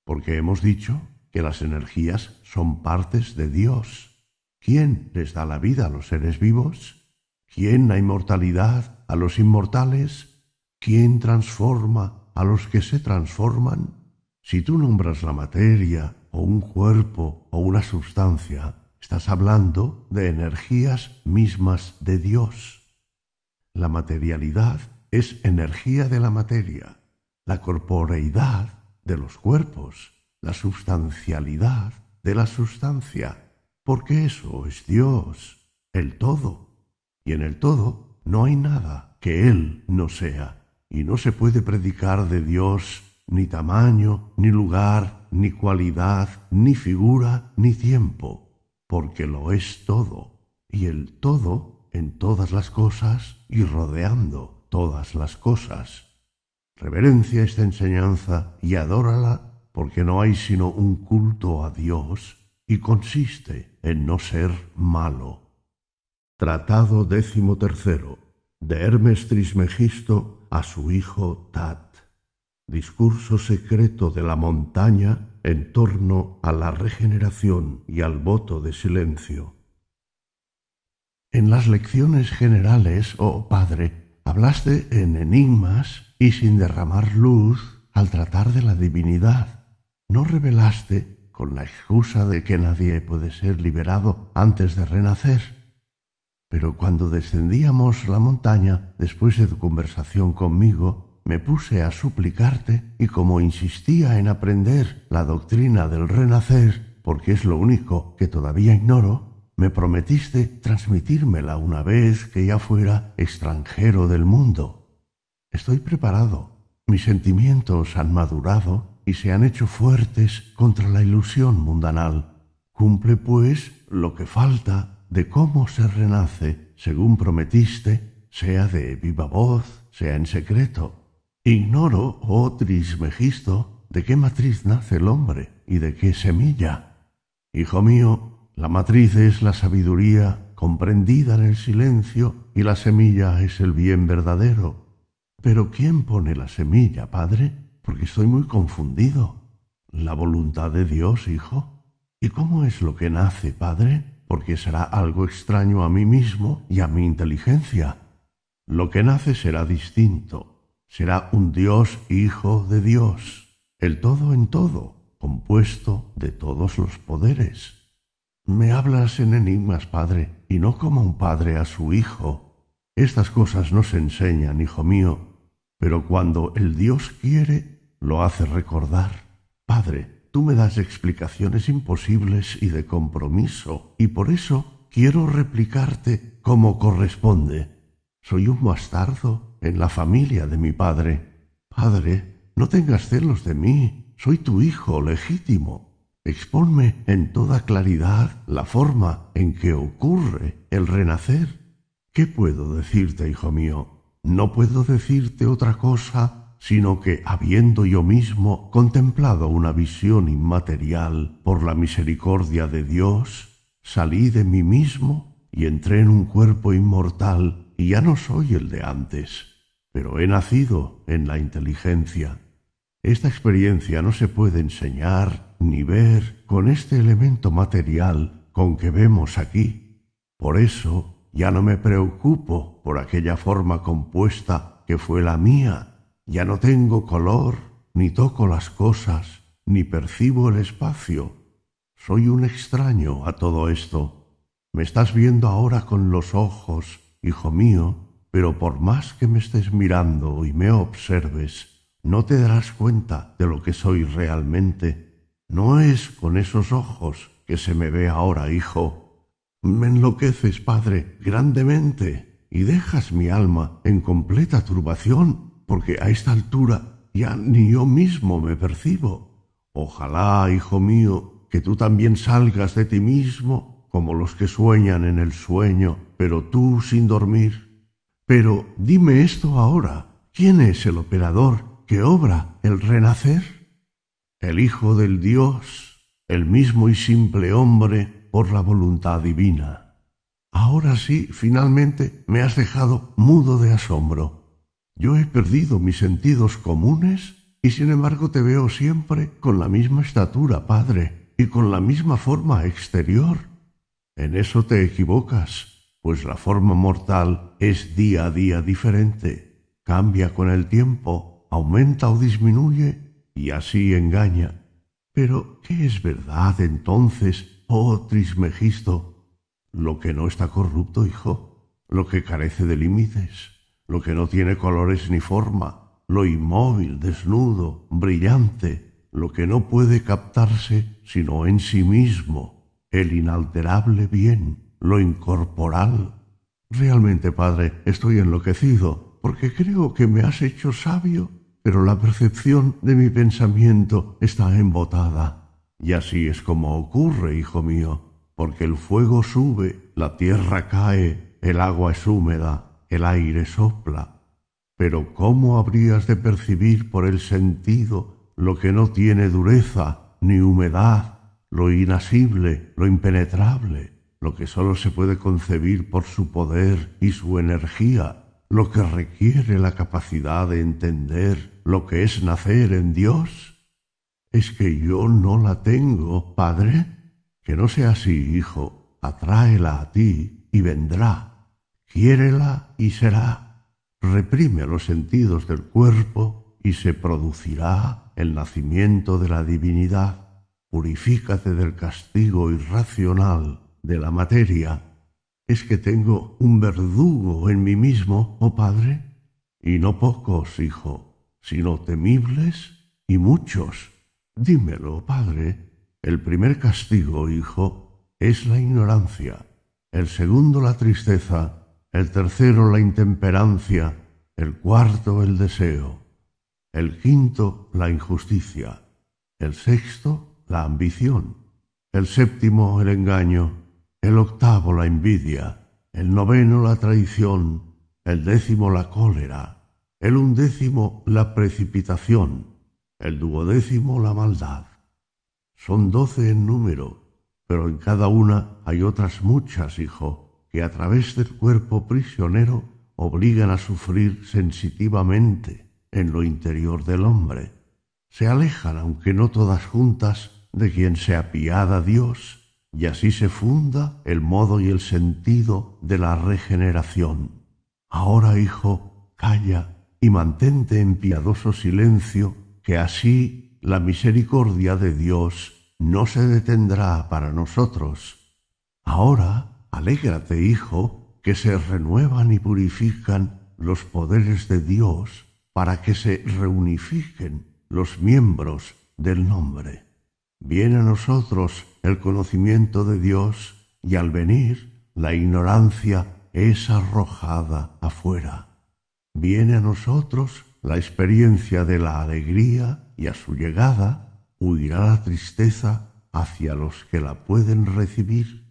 Porque hemos dicho que las energías son partes de Dios. ¿Quién les da la vida a los seres vivos? ¿Quién la inmortalidad a los inmortales? ¿Quién transforma a los que se transforman, si tú nombras la materia o un cuerpo o una sustancia, estás hablando de energías mismas de Dios. La materialidad es energía de la materia, la corporeidad de los cuerpos, la substancialidad de la sustancia, porque eso es Dios, el todo, y en el todo no hay nada que Él no sea y no se puede predicar de Dios ni tamaño, ni lugar, ni cualidad, ni figura, ni tiempo, porque lo es todo, y el todo en todas las cosas y rodeando todas las cosas. Reverencia esta enseñanza y adórala, porque no hay sino un culto a Dios, y consiste en no ser malo. Tratado décimo de Hermes Trismegisto a su hijo Tat. Discurso secreto de la montaña en torno a la regeneración y al voto de silencio. En las lecciones generales, oh Padre, hablaste en enigmas y sin derramar luz al tratar de la divinidad. No revelaste, con la excusa de que nadie puede ser liberado antes de renacer, pero cuando descendíamos la montaña, después de tu conversación conmigo, me puse a suplicarte y como insistía en aprender la doctrina del renacer, porque es lo único que todavía ignoro, me prometiste transmitírmela una vez que ya fuera extranjero del mundo. Estoy preparado. Mis sentimientos han madurado y se han hecho fuertes contra la ilusión mundanal. Cumple, pues, lo que falta de cómo se renace, según prometiste, sea de viva voz, sea en secreto. Ignoro, oh Trismegisto, de qué matriz nace el hombre y de qué semilla. Hijo mío, la matriz es la sabiduría comprendida en el silencio y la semilla es el bien verdadero. Pero ¿quién pone la semilla, padre? Porque estoy muy confundido. ¿La voluntad de Dios, hijo? ¿Y cómo es lo que nace, padre? porque será algo extraño a mí mismo y a mi inteligencia. Lo que nace será distinto, será un Dios hijo de Dios, el todo en todo, compuesto de todos los poderes. Me hablas en enigmas, padre, y no como un padre a su hijo. Estas cosas no se enseñan, hijo mío, pero cuando el Dios quiere, lo hace recordar. Padre, Tú me das explicaciones imposibles y de compromiso, y por eso quiero replicarte como corresponde. Soy un bastardo en la familia de mi padre. Padre, no tengas celos de mí, soy tu hijo legítimo. Exponme en toda claridad la forma en que ocurre el renacer. ¿Qué puedo decirte, hijo mío? No puedo decirte otra cosa sino que habiendo yo mismo contemplado una visión inmaterial por la misericordia de Dios, salí de mí mismo y entré en un cuerpo inmortal y ya no soy el de antes, pero he nacido en la inteligencia. Esta experiencia no se puede enseñar ni ver con este elemento material con que vemos aquí. Por eso ya no me preocupo por aquella forma compuesta que fue la mía ya no tengo color, ni toco las cosas, ni percibo el espacio. Soy un extraño a todo esto. Me estás viendo ahora con los ojos, hijo mío, pero por más que me estés mirando y me observes, no te darás cuenta de lo que soy realmente. No es con esos ojos que se me ve ahora, hijo. Me enloqueces, padre, grandemente, y dejas mi alma en completa turbación porque a esta altura ya ni yo mismo me percibo. Ojalá, hijo mío, que tú también salgas de ti mismo como los que sueñan en el sueño, pero tú sin dormir. Pero dime esto ahora, ¿quién es el operador que obra el renacer? El Hijo del Dios, el mismo y simple hombre por la voluntad divina. Ahora sí, finalmente, me has dejado mudo de asombro. Yo he perdido mis sentidos comunes y sin embargo te veo siempre con la misma estatura, padre, y con la misma forma exterior. En eso te equivocas, pues la forma mortal es día a día diferente, cambia con el tiempo, aumenta o disminuye, y así engaña. Pero, ¿qué es verdad entonces, oh Trismegisto? Lo que no está corrupto, hijo, lo que carece de límites lo que no tiene colores ni forma, lo inmóvil, desnudo, brillante, lo que no puede captarse sino en sí mismo, el inalterable bien, lo incorporal. Realmente, padre, estoy enloquecido, porque creo que me has hecho sabio, pero la percepción de mi pensamiento está embotada. Y así es como ocurre, hijo mío, porque el fuego sube, la tierra cae, el agua es húmeda, el aire sopla, pero ¿cómo habrías de percibir por el sentido lo que no tiene dureza ni humedad, lo inasible, lo impenetrable, lo que sólo se puede concebir por su poder y su energía, lo que requiere la capacidad de entender lo que es nacer en Dios? ¿Es que yo no la tengo, Padre? Que no sea así, hijo, atráela a ti y vendrá. Quiérela y será. Reprime los sentidos del cuerpo y se producirá el nacimiento de la divinidad. Purifícate del castigo irracional de la materia. ¿Es que tengo un verdugo en mí mismo, oh Padre? Y no pocos, hijo, sino temibles y muchos. Dímelo, oh Padre. El primer castigo, hijo, es la ignorancia, el segundo la tristeza, el tercero la intemperancia, el cuarto el deseo, el quinto la injusticia, el sexto la ambición, el séptimo el engaño, el octavo la envidia, el noveno la traición, el décimo la cólera, el undécimo la precipitación, el duodécimo la maldad. Son doce en número, pero en cada una hay otras muchas, hijo que a través del cuerpo prisionero obligan a sufrir sensitivamente en lo interior del hombre. Se alejan, aunque no todas juntas, de quien se apiada Dios, y así se funda el modo y el sentido de la regeneración. Ahora, hijo, calla y mantente en piadoso silencio, que así la misericordia de Dios no se detendrá para nosotros. Ahora, Alégrate, hijo, que se renuevan y purifican los poderes de Dios para que se reunifiquen los miembros del nombre. Viene a nosotros el conocimiento de Dios y al venir la ignorancia es arrojada afuera. Viene a nosotros la experiencia de la alegría y a su llegada huirá la tristeza hacia los que la pueden recibir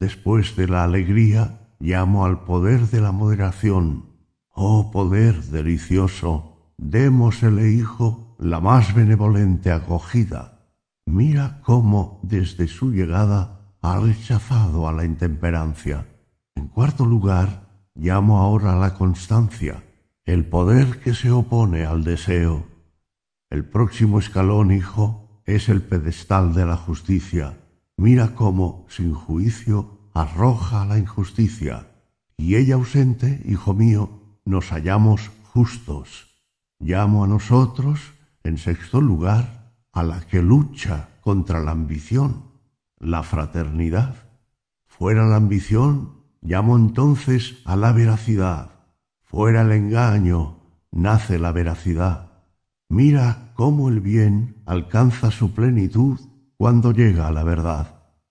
Después de la alegría, llamo al poder de la moderación. Oh poder delicioso, démosle, Hijo, la más benevolente acogida. Mira cómo, desde su llegada, ha rechazado a la intemperancia. En cuarto lugar, llamo ahora a la constancia, el poder que se opone al deseo. El próximo escalón, hijo, es el pedestal de la justicia. Mira cómo, sin juicio, arroja la injusticia, y ella ausente, hijo mío, nos hallamos justos. Llamo a nosotros, en sexto lugar, a la que lucha contra la ambición, la fraternidad. Fuera la ambición, llamo entonces a la veracidad. Fuera el engaño, nace la veracidad. Mira cómo el bien alcanza su plenitud cuando llega la verdad,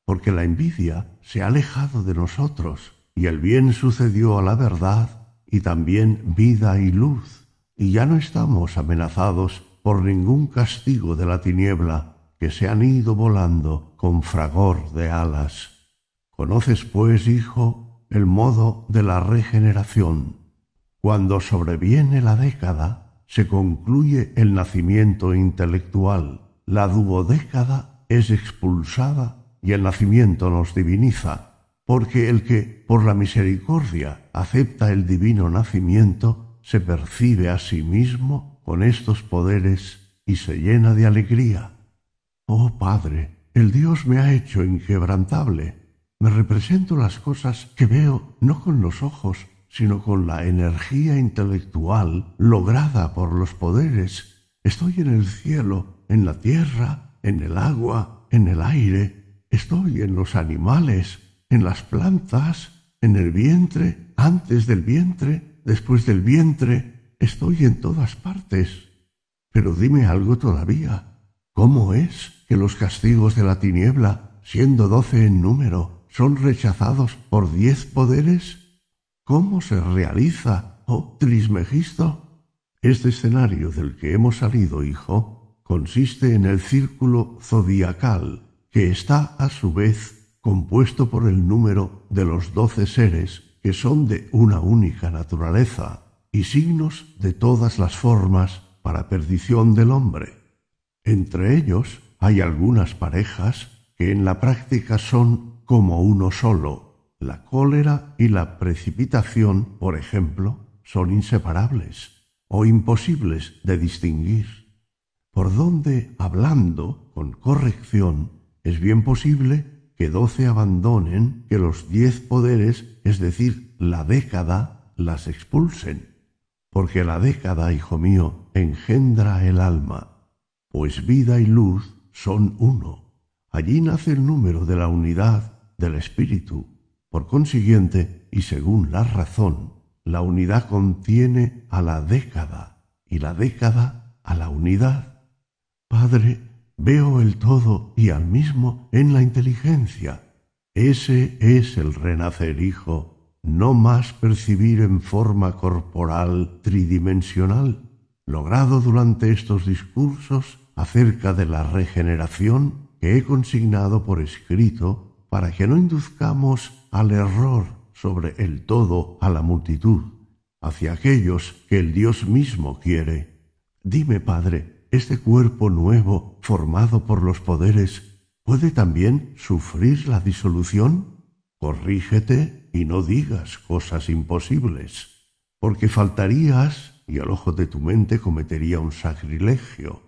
porque la envidia se ha alejado de nosotros, y el bien sucedió a la verdad, y también vida y luz, y ya no estamos amenazados por ningún castigo de la tiniebla, que se han ido volando con fragor de alas. Conoces, pues, hijo, el modo de la regeneración. Cuando sobreviene la década, se concluye el nacimiento intelectual. La duodécada es expulsada y el nacimiento nos diviniza, porque el que, por la misericordia, acepta el divino nacimiento, se percibe a sí mismo con estos poderes y se llena de alegría. Oh Padre, el Dios me ha hecho inquebrantable. Me represento las cosas que veo no con los ojos, sino con la energía intelectual lograda por los poderes. Estoy en el cielo, en la tierra, en el agua, en el aire, estoy en los animales, en las plantas, en el vientre, antes del vientre, después del vientre, estoy en todas partes. Pero dime algo todavía. ¿Cómo es que los castigos de la tiniebla, siendo doce en número, son rechazados por diez poderes? ¿Cómo se realiza, oh Trismegisto? Este escenario del que hemos salido, hijo, consiste en el círculo zodiacal, que está a su vez compuesto por el número de los doce seres que son de una única naturaleza y signos de todas las formas para perdición del hombre. Entre ellos hay algunas parejas que en la práctica son como uno solo. La cólera y la precipitación, por ejemplo, son inseparables o imposibles de distinguir por donde, hablando con corrección, es bien posible que doce abandonen, que los diez poderes, es decir, la década, las expulsen, porque la década, hijo mío, engendra el alma, pues vida y luz son uno. Allí nace el número de la unidad del espíritu. Por consiguiente, y según la razón, la unidad contiene a la década y la década a la unidad. Padre, veo el todo y al mismo en la inteligencia. Ese es el renacer, hijo, no más percibir en forma corporal tridimensional, logrado durante estos discursos acerca de la regeneración que he consignado por escrito para que no induzcamos al error sobre el todo a la multitud, hacia aquellos que el Dios mismo quiere. Dime, Padre, este cuerpo nuevo formado por los poderes puede también sufrir la disolución? Corrígete y no digas cosas imposibles, porque faltarías y al ojo de tu mente cometería un sacrilegio.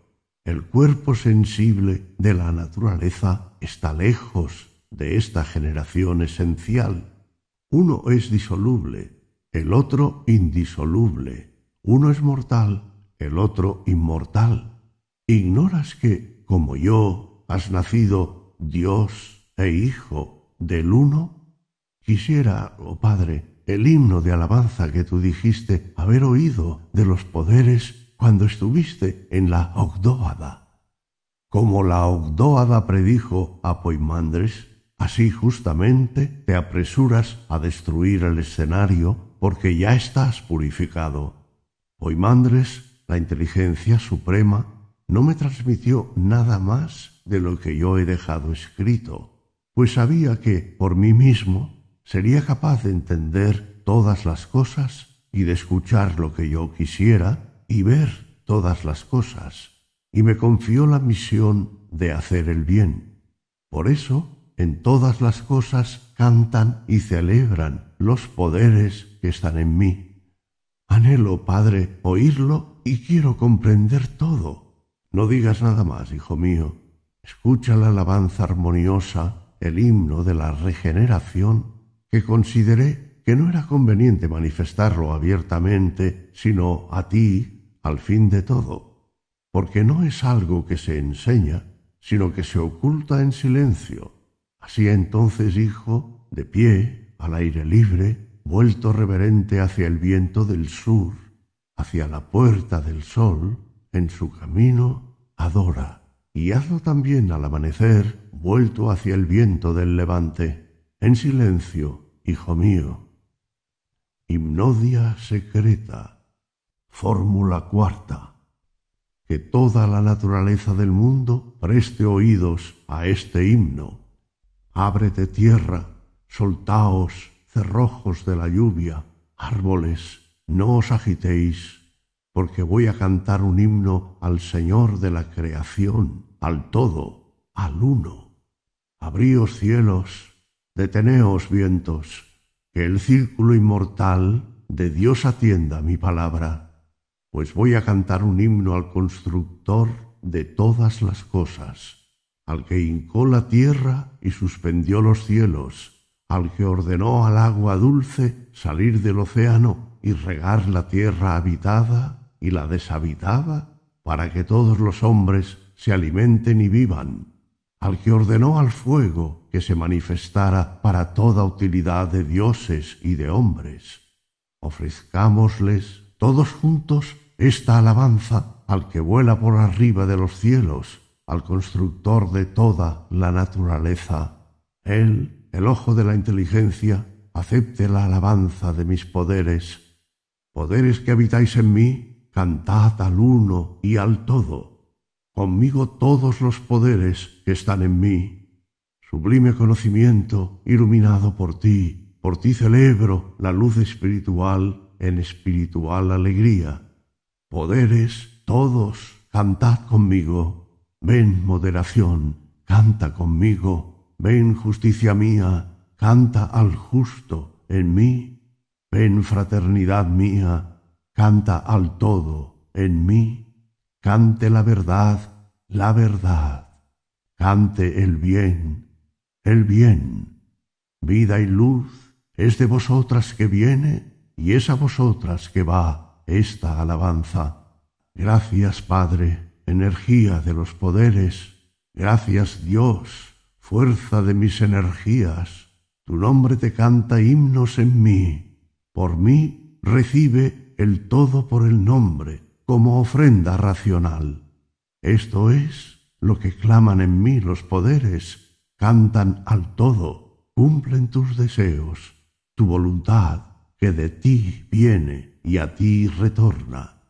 El cuerpo sensible de la naturaleza está lejos de esta generación esencial. Uno es disoluble, el otro indisoluble. Uno es mortal, el otro inmortal. ¿Ignoras que, como yo, has nacido Dios e Hijo del uno? Quisiera, oh Padre, el himno de alabanza que tú dijiste haber oído de los poderes cuando estuviste en la Ogdóada. Como la Ogdóada predijo a Poimandres, así justamente te apresuras a destruir el escenario porque ya estás purificado. Poimandres, la inteligencia suprema, no me transmitió nada más de lo que yo he dejado escrito, pues sabía que, por mí mismo, sería capaz de entender todas las cosas y de escuchar lo que yo quisiera y ver todas las cosas, y me confió la misión de hacer el bien. Por eso, en todas las cosas cantan y celebran los poderes que están en mí. Anhelo, Padre, oírlo y quiero comprender todo no digas nada más, hijo mío. Escucha la alabanza armoniosa, el himno de la regeneración, que consideré que no era conveniente manifestarlo abiertamente, sino a ti, al fin de todo, porque no es algo que se enseña, sino que se oculta en silencio. Así entonces, hijo, de pie, al aire libre, vuelto reverente hacia el viento del sur, hacia la puerta del sol, en su camino adora, y hazlo también al amanecer, vuelto hacia el viento del levante, en silencio, hijo mío. Himnodia secreta, fórmula cuarta, que toda la naturaleza del mundo preste oídos a este himno. Ábrete tierra, soltaos, cerrojos de la lluvia, árboles, no os agitéis, porque voy a cantar un himno al Señor de la creación, al todo, al uno. Abríos cielos, deteneos vientos, que el círculo inmortal de Dios atienda mi palabra, pues voy a cantar un himno al constructor de todas las cosas, al que hincó la tierra y suspendió los cielos, al que ordenó al agua dulce salir del océano y regar la tierra habitada y la deshabitaba para que todos los hombres se alimenten y vivan, al que ordenó al fuego que se manifestara para toda utilidad de dioses y de hombres. Ofrezcámosles todos juntos esta alabanza al que vuela por arriba de los cielos, al constructor de toda la naturaleza. Él, el ojo de la inteligencia, acepte la alabanza de mis poderes. Poderes que habitáis en mí, cantad al uno y al todo, conmigo todos los poderes que están en mí. Sublime conocimiento, iluminado por ti, por ti celebro la luz espiritual en espiritual alegría. Poderes, todos, cantad conmigo. Ven, moderación, canta conmigo. Ven, justicia mía, canta al justo en mí. Ven, fraternidad mía, Canta al todo en mí, cante la verdad, la verdad, cante el bien, el bien. Vida y luz es de vosotras que viene y es a vosotras que va esta alabanza. Gracias, Padre, energía de los poderes. Gracias, Dios, fuerza de mis energías. Tu nombre te canta himnos en mí. Por mí recibe el todo por el nombre, como ofrenda racional. Esto es lo que claman en mí los poderes, cantan al todo, cumplen tus deseos, tu voluntad, que de ti viene y a ti retorna.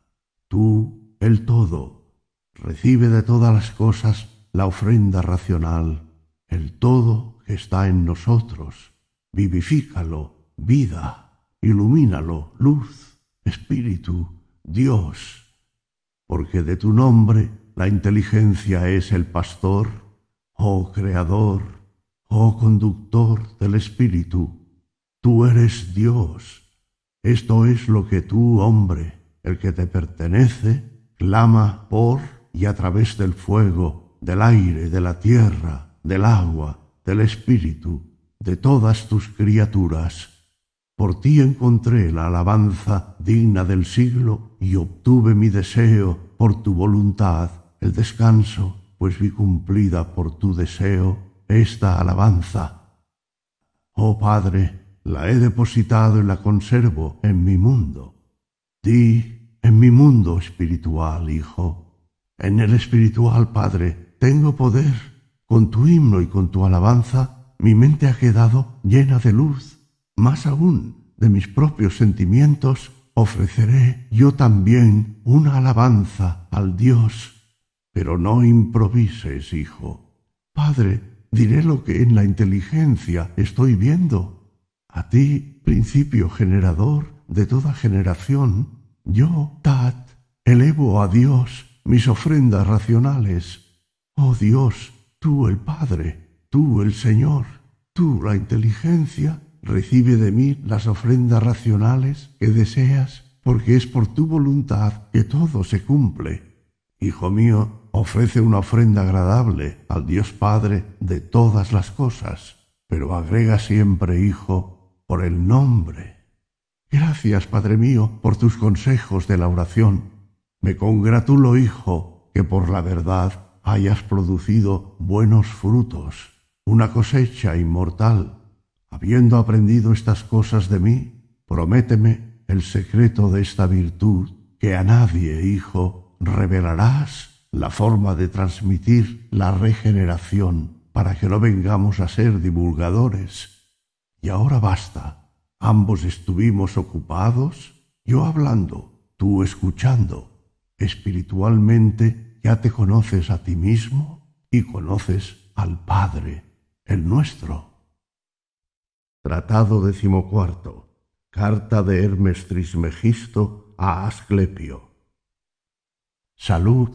Tú, el todo, recibe de todas las cosas la ofrenda racional, el todo que está en nosotros. Vivifícalo, vida, ilumínalo, luz. Espíritu, Dios, porque de tu nombre la inteligencia es el pastor, oh Creador, oh Conductor del Espíritu, tú eres Dios. Esto es lo que tú, hombre, el que te pertenece, clama por y a través del fuego, del aire, de la tierra, del agua, del espíritu, de todas tus criaturas por ti encontré la alabanza digna del siglo y obtuve mi deseo por tu voluntad, el descanso, pues vi cumplida por tu deseo esta alabanza. Oh Padre, la he depositado y la conservo en mi mundo. Di, en mi mundo espiritual, Hijo. En el espiritual, Padre, tengo poder. Con tu himno y con tu alabanza, mi mente ha quedado llena de luz más aún de mis propios sentimientos, ofreceré yo también una alabanza al Dios. Pero no improvises, hijo. Padre, diré lo que en la inteligencia estoy viendo. A ti, principio generador de toda generación, yo, Tat, elevo a Dios mis ofrendas racionales. Oh Dios, tú el Padre, tú el Señor, tú la inteligencia recibe de mí las ofrendas racionales que deseas, porque es por tu voluntad que todo se cumple. Hijo mío, ofrece una ofrenda agradable al Dios Padre de todas las cosas, pero agrega siempre, Hijo, por el nombre. Gracias, Padre mío, por tus consejos de la oración. Me congratulo, Hijo, que por la verdad hayas producido buenos frutos, una cosecha inmortal Habiendo aprendido estas cosas de mí, prométeme el secreto de esta virtud, que a nadie, hijo, revelarás la forma de transmitir la regeneración para que no vengamos a ser divulgadores. Y ahora basta. Ambos estuvimos ocupados, yo hablando, tú escuchando. Espiritualmente ya te conoces a ti mismo y conoces al Padre, el nuestro. Tratado decimocuarto. Carta de Hermes Trismegisto a Asclepio. Salud,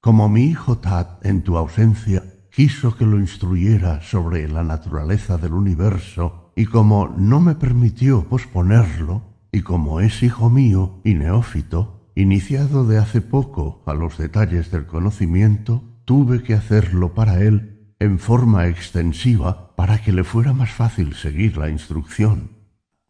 como mi hijo Tad en tu ausencia quiso que lo instruyera sobre la naturaleza del universo, y como no me permitió posponerlo, y como es hijo mío y neófito, iniciado de hace poco a los detalles del conocimiento, tuve que hacerlo para él en forma extensiva para que le fuera más fácil seguir la instrucción.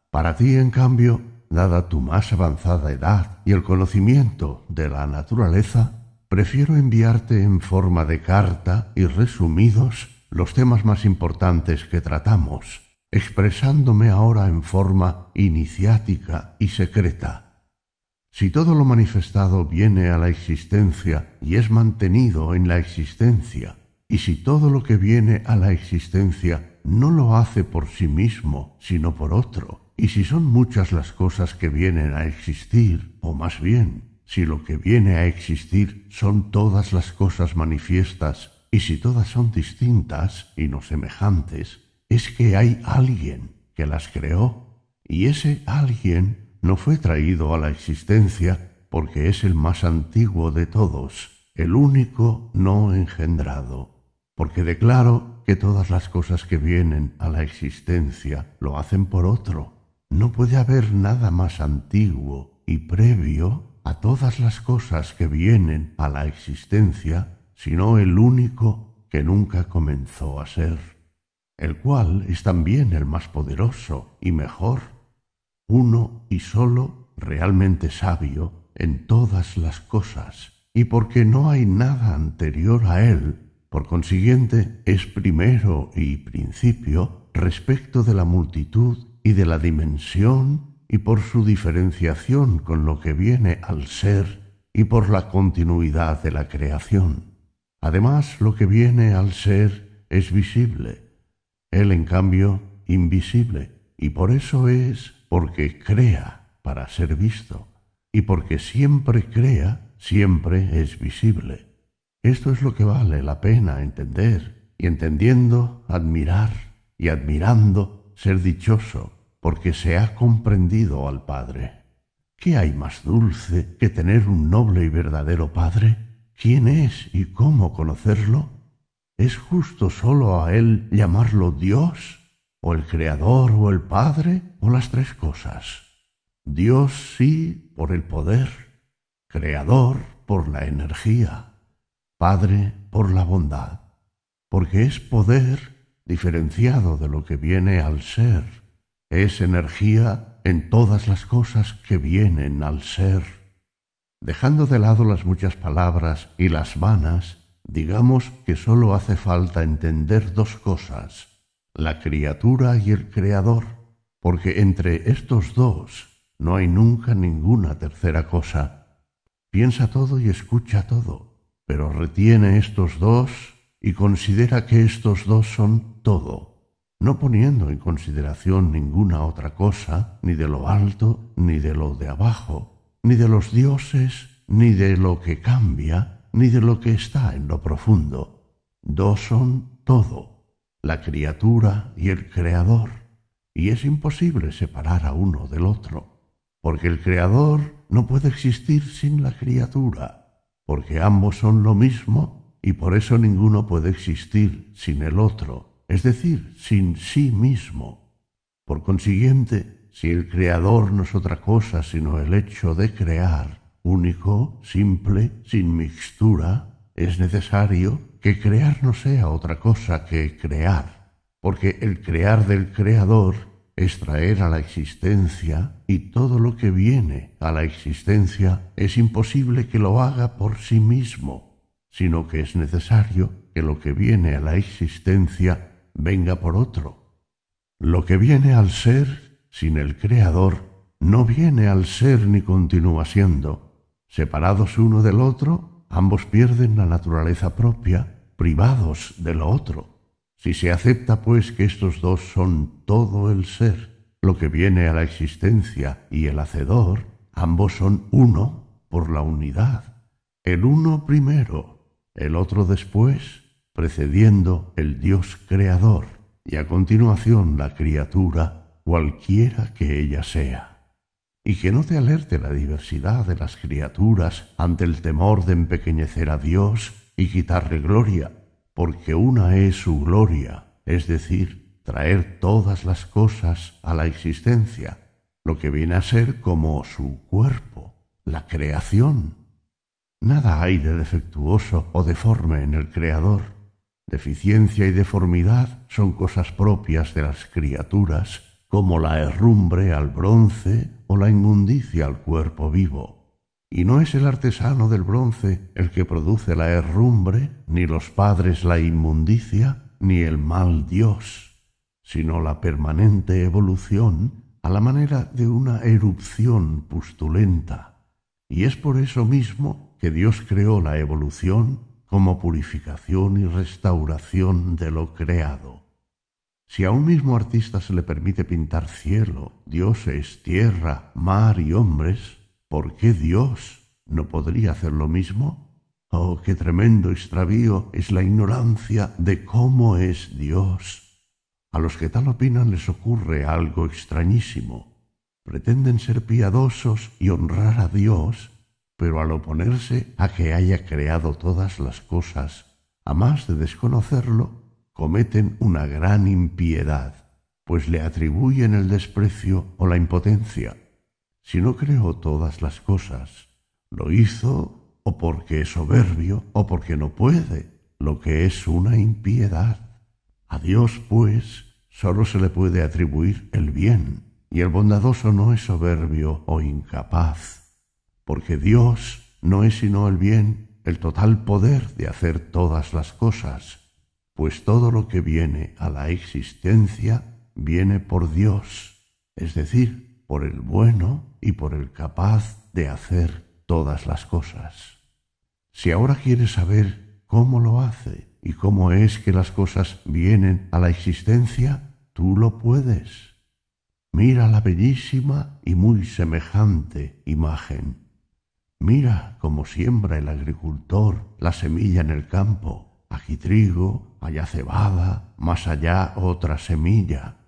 Para ti, en cambio, dada tu más avanzada edad y el conocimiento de la naturaleza, prefiero enviarte en forma de carta y resumidos los temas más importantes que tratamos, expresándome ahora en forma iniciática y secreta. Si todo lo manifestado viene a la existencia y es mantenido en la existencia, y si todo lo que viene a la existencia no lo hace por sí mismo, sino por otro, y si son muchas las cosas que vienen a existir, o más bien, si lo que viene a existir son todas las cosas manifiestas, y si todas son distintas y no semejantes, es que hay alguien que las creó, y ese alguien no fue traído a la existencia porque es el más antiguo de todos, el único no engendrado porque declaro que todas las cosas que vienen a la existencia lo hacen por otro. No puede haber nada más antiguo y previo a todas las cosas que vienen a la existencia, sino el único que nunca comenzó a ser, el cual es también el más poderoso y mejor, uno y solo realmente sabio en todas las cosas, y porque no hay nada anterior a él por consiguiente, es primero y principio respecto de la multitud y de la dimensión y por su diferenciación con lo que viene al ser y por la continuidad de la creación. Además, lo que viene al ser es visible, él en cambio invisible, y por eso es porque crea para ser visto, y porque siempre crea, siempre es visible. Esto es lo que vale la pena entender, y entendiendo, admirar, y admirando, ser dichoso, porque se ha comprendido al Padre. ¿Qué hay más dulce que tener un noble y verdadero Padre? ¿Quién es y cómo conocerlo? ¿Es justo sólo a Él llamarlo Dios, o el Creador, o el Padre, o las tres cosas? Dios sí por el poder, Creador por la energía, Padre, por la bondad, porque es poder diferenciado de lo que viene al ser, es energía en todas las cosas que vienen al ser. Dejando de lado las muchas palabras y las vanas, digamos que sólo hace falta entender dos cosas, la criatura y el creador, porque entre estos dos no hay nunca ninguna tercera cosa. Piensa todo y escucha todo pero retiene estos dos y considera que estos dos son todo, no poniendo en consideración ninguna otra cosa, ni de lo alto, ni de lo de abajo, ni de los dioses, ni de lo que cambia, ni de lo que está en lo profundo. Dos son todo, la criatura y el creador, y es imposible separar a uno del otro, porque el creador no puede existir sin la criatura porque ambos son lo mismo y por eso ninguno puede existir sin el otro, es decir, sin sí mismo. Por consiguiente, si el creador no es otra cosa sino el hecho de crear, único, simple, sin mixtura, es necesario que crear no sea otra cosa que crear, porque el crear del creador Extraer a la existencia y todo lo que viene a la existencia es imposible que lo haga por sí mismo, sino que es necesario que lo que viene a la existencia venga por otro. Lo que viene al ser sin el Creador no viene al ser ni continúa siendo. Separados uno del otro, ambos pierden la naturaleza propia, privados de lo otro. Si se acepta, pues, que estos dos son todo el ser, lo que viene a la existencia y el hacedor, ambos son uno por la unidad, el uno primero, el otro después, precediendo el Dios creador y a continuación la criatura, cualquiera que ella sea. Y que no te alerte la diversidad de las criaturas ante el temor de empequeñecer a Dios y quitarle gloria, porque una es su gloria, es decir, traer todas las cosas a la existencia, lo que viene a ser como su cuerpo, la creación. Nada hay de defectuoso o deforme en el Creador. Deficiencia y deformidad son cosas propias de las criaturas, como la herrumbre al bronce o la inmundicia al cuerpo vivo. Y no es el artesano del bronce el que produce la herrumbre, ni los padres la inmundicia, ni el mal Dios, sino la permanente evolución a la manera de una erupción pustulenta. Y es por eso mismo que Dios creó la evolución como purificación y restauración de lo creado. Si a un mismo artista se le permite pintar cielo, dioses, tierra, mar y hombres, ¿Por qué Dios no podría hacer lo mismo? Oh, qué tremendo extravío es la ignorancia de cómo es Dios. A los que tal opinan les ocurre algo extrañísimo. Pretenden ser piadosos y honrar a Dios, pero al oponerse a que haya creado todas las cosas, a más de desconocerlo, cometen una gran impiedad, pues le atribuyen el desprecio o la impotencia si no creó todas las cosas. Lo hizo o porque es soberbio o porque no puede, lo que es una impiedad. A Dios, pues, sólo se le puede atribuir el bien, y el bondadoso no es soberbio o incapaz, porque Dios no es sino el bien, el total poder de hacer todas las cosas, pues todo lo que viene a la existencia viene por Dios, es decir, por el bueno y por el capaz de hacer todas las cosas. Si ahora quieres saber cómo lo hace y cómo es que las cosas vienen a la existencia, tú lo puedes. Mira la bellísima y muy semejante imagen. Mira cómo siembra el agricultor la semilla en el campo, aquí trigo, allá cebada, más allá otra semilla,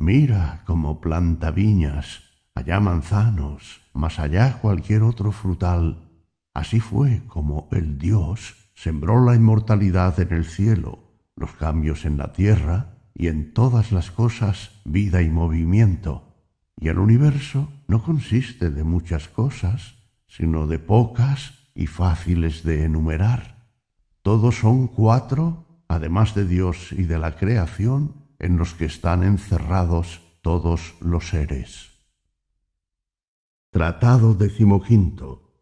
Mira como planta viñas, allá manzanos, más allá cualquier otro frutal. Así fue como el Dios sembró la inmortalidad en el cielo, los cambios en la tierra y en todas las cosas vida y movimiento. Y el universo no consiste de muchas cosas, sino de pocas y fáciles de enumerar. Todos son cuatro, además de Dios y de la creación, en los que están encerrados todos los seres. Tratado decimoquinto.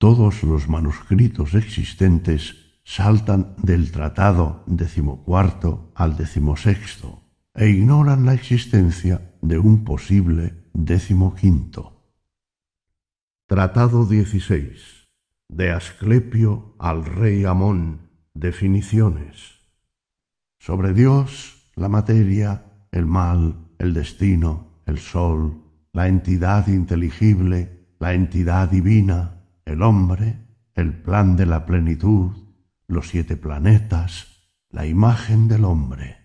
Todos los manuscritos existentes saltan del tratado decimocuarto al decimosexto e ignoran la existencia de un posible decimoquinto. Tratado XVI De Asclepio al rey Amón. Definiciones. Sobre Dios la materia, el mal, el destino, el sol, la entidad inteligible, la entidad divina, el hombre, el plan de la plenitud, los siete planetas, la imagen del hombre.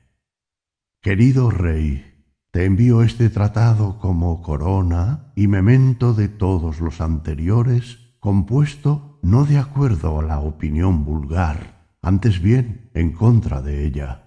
Querido Rey, te envío este tratado como corona y memento de todos los anteriores, compuesto no de acuerdo a la opinión vulgar, antes bien en contra de ella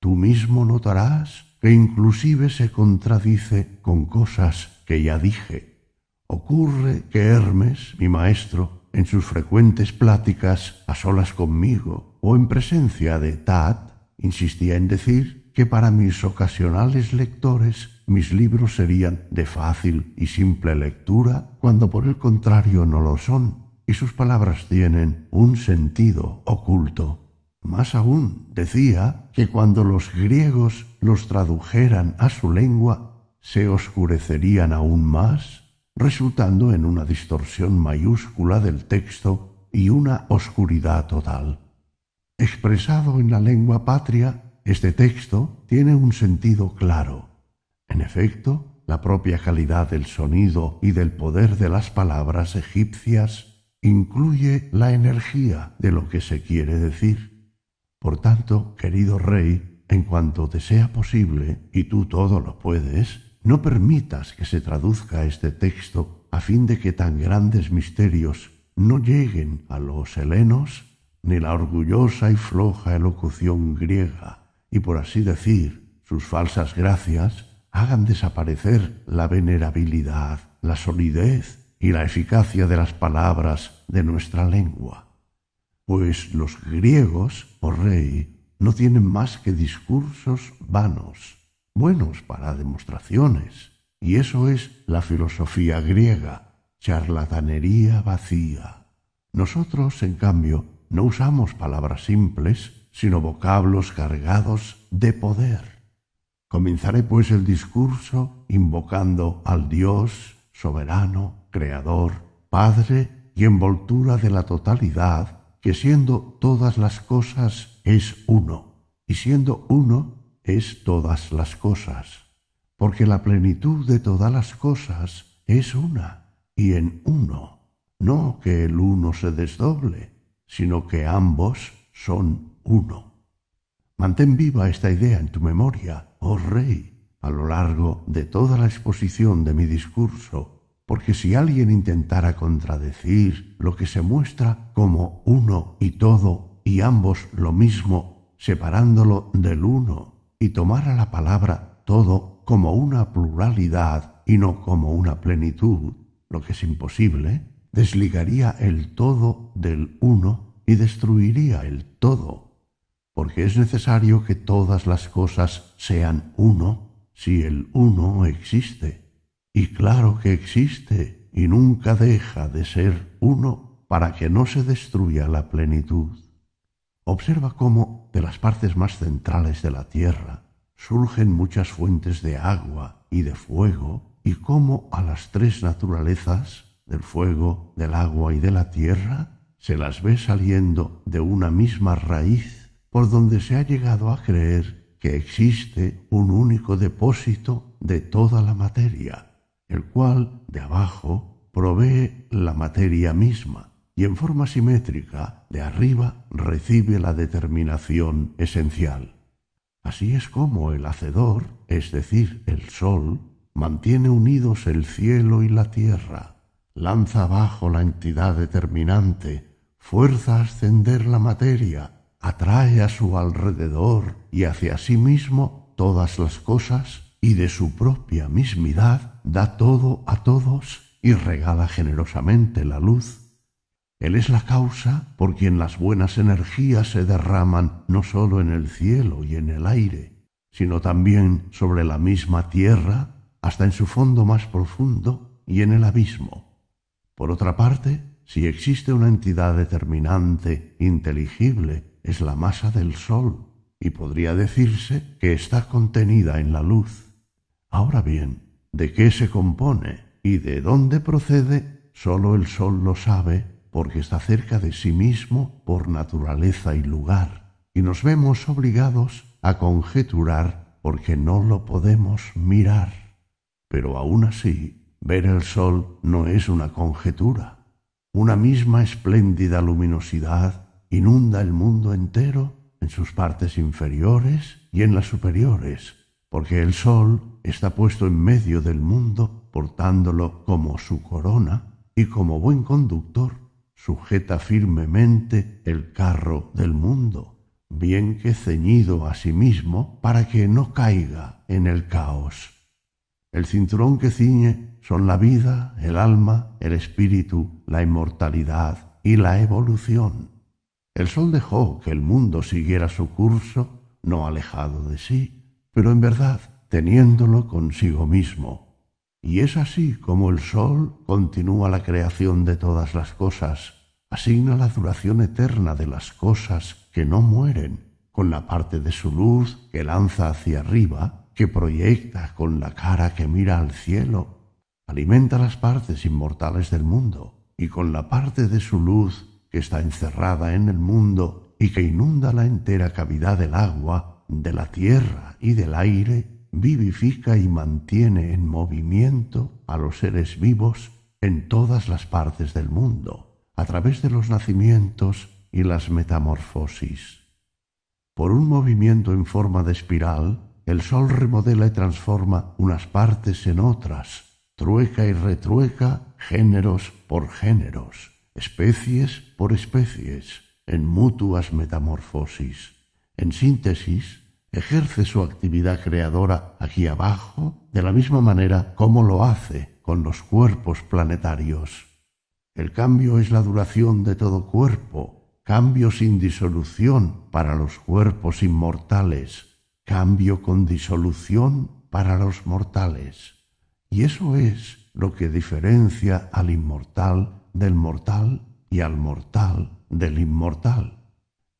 tú mismo notarás que inclusive se contradice con cosas que ya dije. Ocurre que Hermes, mi maestro, en sus frecuentes pláticas a solas conmigo o en presencia de Tad, insistía en decir que para mis ocasionales lectores mis libros serían de fácil y simple lectura, cuando por el contrario no lo son, y sus palabras tienen un sentido oculto. Más aún, decía, que cuando los griegos los tradujeran a su lengua se oscurecerían aún más, resultando en una distorsión mayúscula del texto y una oscuridad total. Expresado en la lengua patria, este texto tiene un sentido claro. En efecto, la propia calidad del sonido y del poder de las palabras egipcias incluye la energía de lo que se quiere decir. Por tanto, querido rey, en cuanto te sea posible, y tú todo lo puedes, no permitas que se traduzca este texto a fin de que tan grandes misterios no lleguen a los helenos ni la orgullosa y floja elocución griega, y por así decir, sus falsas gracias hagan desaparecer la venerabilidad, la solidez y la eficacia de las palabras de nuestra lengua pues los griegos, oh rey, no tienen más que discursos vanos, buenos para demostraciones, y eso es la filosofía griega, charlatanería vacía. Nosotros, en cambio, no usamos palabras simples, sino vocablos cargados de poder. Comenzaré pues el discurso invocando al Dios soberano, creador, Padre y envoltura de la totalidad que siendo todas las cosas es uno, y siendo uno es todas las cosas, porque la plenitud de todas las cosas es una y en uno, no que el uno se desdoble, sino que ambos son uno. Mantén viva esta idea en tu memoria, oh rey, a lo largo de toda la exposición de mi discurso porque si alguien intentara contradecir lo que se muestra como uno y todo y ambos lo mismo, separándolo del uno, y tomara la palabra todo como una pluralidad y no como una plenitud, lo que es imposible, desligaría el todo del uno y destruiría el todo, porque es necesario que todas las cosas sean uno si el uno existe y claro que existe y nunca deja de ser uno para que no se destruya la plenitud. Observa cómo de las partes más centrales de la Tierra surgen muchas fuentes de agua y de fuego y cómo a las tres naturalezas, del fuego, del agua y de la tierra, se las ve saliendo de una misma raíz por donde se ha llegado a creer que existe un único depósito de toda la materia el cual, de abajo, provee la materia misma y en forma simétrica, de arriba, recibe la determinación esencial. Así es como el Hacedor, es decir, el Sol, mantiene unidos el cielo y la tierra, lanza abajo la entidad determinante, fuerza a ascender la materia, atrae a su alrededor y hacia sí mismo todas las cosas y de su propia mismidad da todo a todos y regala generosamente la luz. Él es la causa por quien las buenas energías se derraman no sólo en el cielo y en el aire, sino también sobre la misma tierra, hasta en su fondo más profundo y en el abismo. Por otra parte, si existe una entidad determinante, inteligible, es la masa del Sol, y podría decirse que está contenida en la luz. Ahora bien, de qué se compone y de dónde procede, sólo el sol lo sabe, porque está cerca de sí mismo por naturaleza y lugar, y nos vemos obligados a conjeturar porque no lo podemos mirar. Pero aun así, ver el sol no es una conjetura. Una misma espléndida luminosidad inunda el mundo entero en sus partes inferiores y en las superiores, porque el sol está puesto en medio del mundo, portándolo como su corona, y como buen conductor, sujeta firmemente el carro del mundo, bien que ceñido a sí mismo para que no caiga en el caos. El cinturón que ciñe son la vida, el alma, el espíritu, la inmortalidad y la evolución. El sol dejó que el mundo siguiera su curso, no alejado de sí, pero en verdad teniéndolo consigo mismo. Y es así como el Sol continúa la creación de todas las cosas, asigna la duración eterna de las cosas que no mueren, con la parte de su luz que lanza hacia arriba, que proyecta con la cara que mira al cielo, alimenta las partes inmortales del mundo, y con la parte de su luz que está encerrada en el mundo y que inunda la entera cavidad del agua, de la tierra y del aire, vivifica y mantiene en movimiento a los seres vivos en todas las partes del mundo, a través de los nacimientos y las metamorfosis. Por un movimiento en forma de espiral, el sol remodela y transforma unas partes en otras, trueca y retrueca géneros por géneros, especies por especies, en mutuas metamorfosis. En síntesis, ejerce su actividad creadora aquí abajo de la misma manera como lo hace con los cuerpos planetarios. El cambio es la duración de todo cuerpo, cambio sin disolución para los cuerpos inmortales, cambio con disolución para los mortales. Y eso es lo que diferencia al inmortal del mortal y al mortal del inmortal.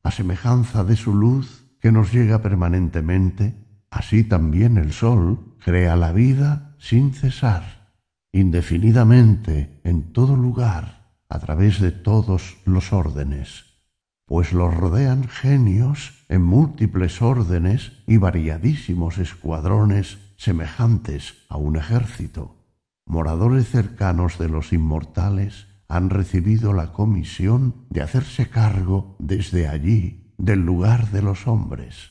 A semejanza de su luz, que nos llega permanentemente, así también el sol crea la vida sin cesar, indefinidamente, en todo lugar, a través de todos los órdenes, pues los rodean genios en múltiples órdenes y variadísimos escuadrones semejantes a un ejército. Moradores cercanos de los inmortales han recibido la comisión de hacerse cargo desde allí del lugar de los hombres,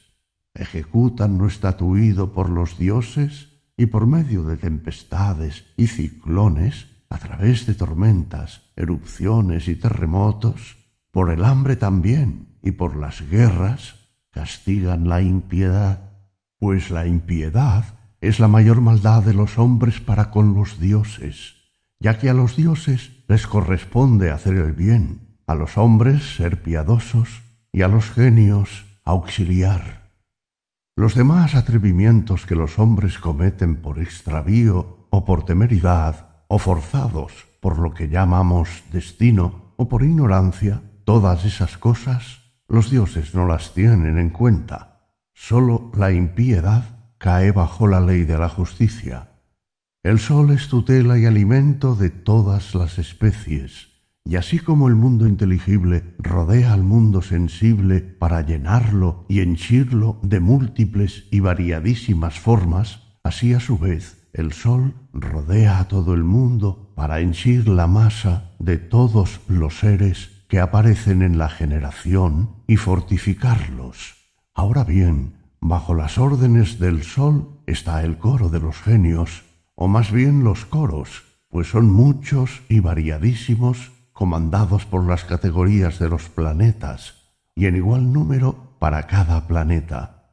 ejecutan lo estatuido por los dioses y por medio de tempestades y ciclones, a través de tormentas, erupciones y terremotos, por el hambre también y por las guerras, castigan la impiedad, pues la impiedad es la mayor maldad de los hombres para con los dioses, ya que a los dioses les corresponde hacer el bien, a los hombres ser piadosos y a los genios auxiliar. Los demás atrevimientos que los hombres cometen por extravío o por temeridad o forzados por lo que llamamos destino o por ignorancia, todas esas cosas los dioses no las tienen en cuenta. Sólo la impiedad cae bajo la ley de la justicia. El sol es tutela y alimento de todas las especies y así como el mundo inteligible rodea al mundo sensible para llenarlo y henchirlo de múltiples y variadísimas formas, así a su vez el sol rodea a todo el mundo para henchir la masa de todos los seres que aparecen en la generación y fortificarlos. Ahora bien, bajo las órdenes del sol está el coro de los genios, o más bien los coros, pues son muchos y variadísimos comandados por las categorías de los planetas, y en igual número para cada planeta.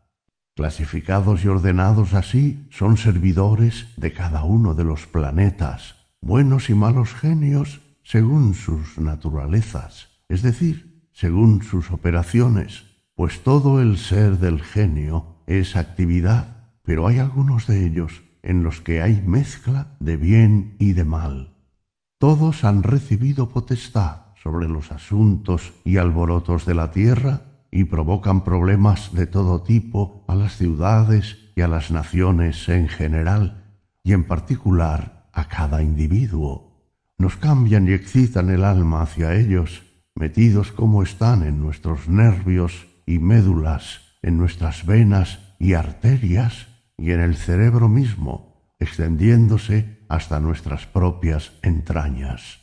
Clasificados y ordenados así, son servidores de cada uno de los planetas, buenos y malos genios según sus naturalezas, es decir, según sus operaciones, pues todo el ser del genio es actividad, pero hay algunos de ellos en los que hay mezcla de bien y de mal todos han recibido potestad sobre los asuntos y alborotos de la tierra y provocan problemas de todo tipo a las ciudades y a las naciones en general y en particular a cada individuo. Nos cambian y excitan el alma hacia ellos, metidos como están en nuestros nervios y médulas, en nuestras venas y arterias y en el cerebro mismo, extendiéndose hasta nuestras propias entrañas.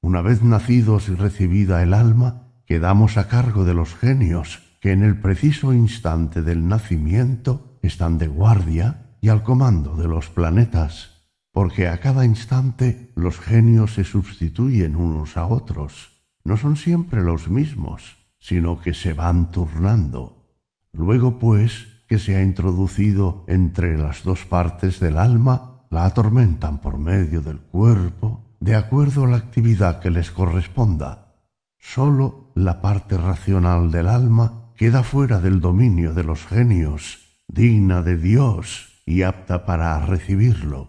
Una vez nacidos y recibida el alma, quedamos a cargo de los genios que en el preciso instante del nacimiento están de guardia y al comando de los planetas, porque a cada instante los genios se sustituyen unos a otros. No son siempre los mismos, sino que se van turnando. Luego, pues, que se ha introducido entre las dos partes del alma la atormentan por medio del cuerpo de acuerdo a la actividad que les corresponda. Solo la parte racional del alma queda fuera del dominio de los genios, digna de Dios y apta para recibirlo.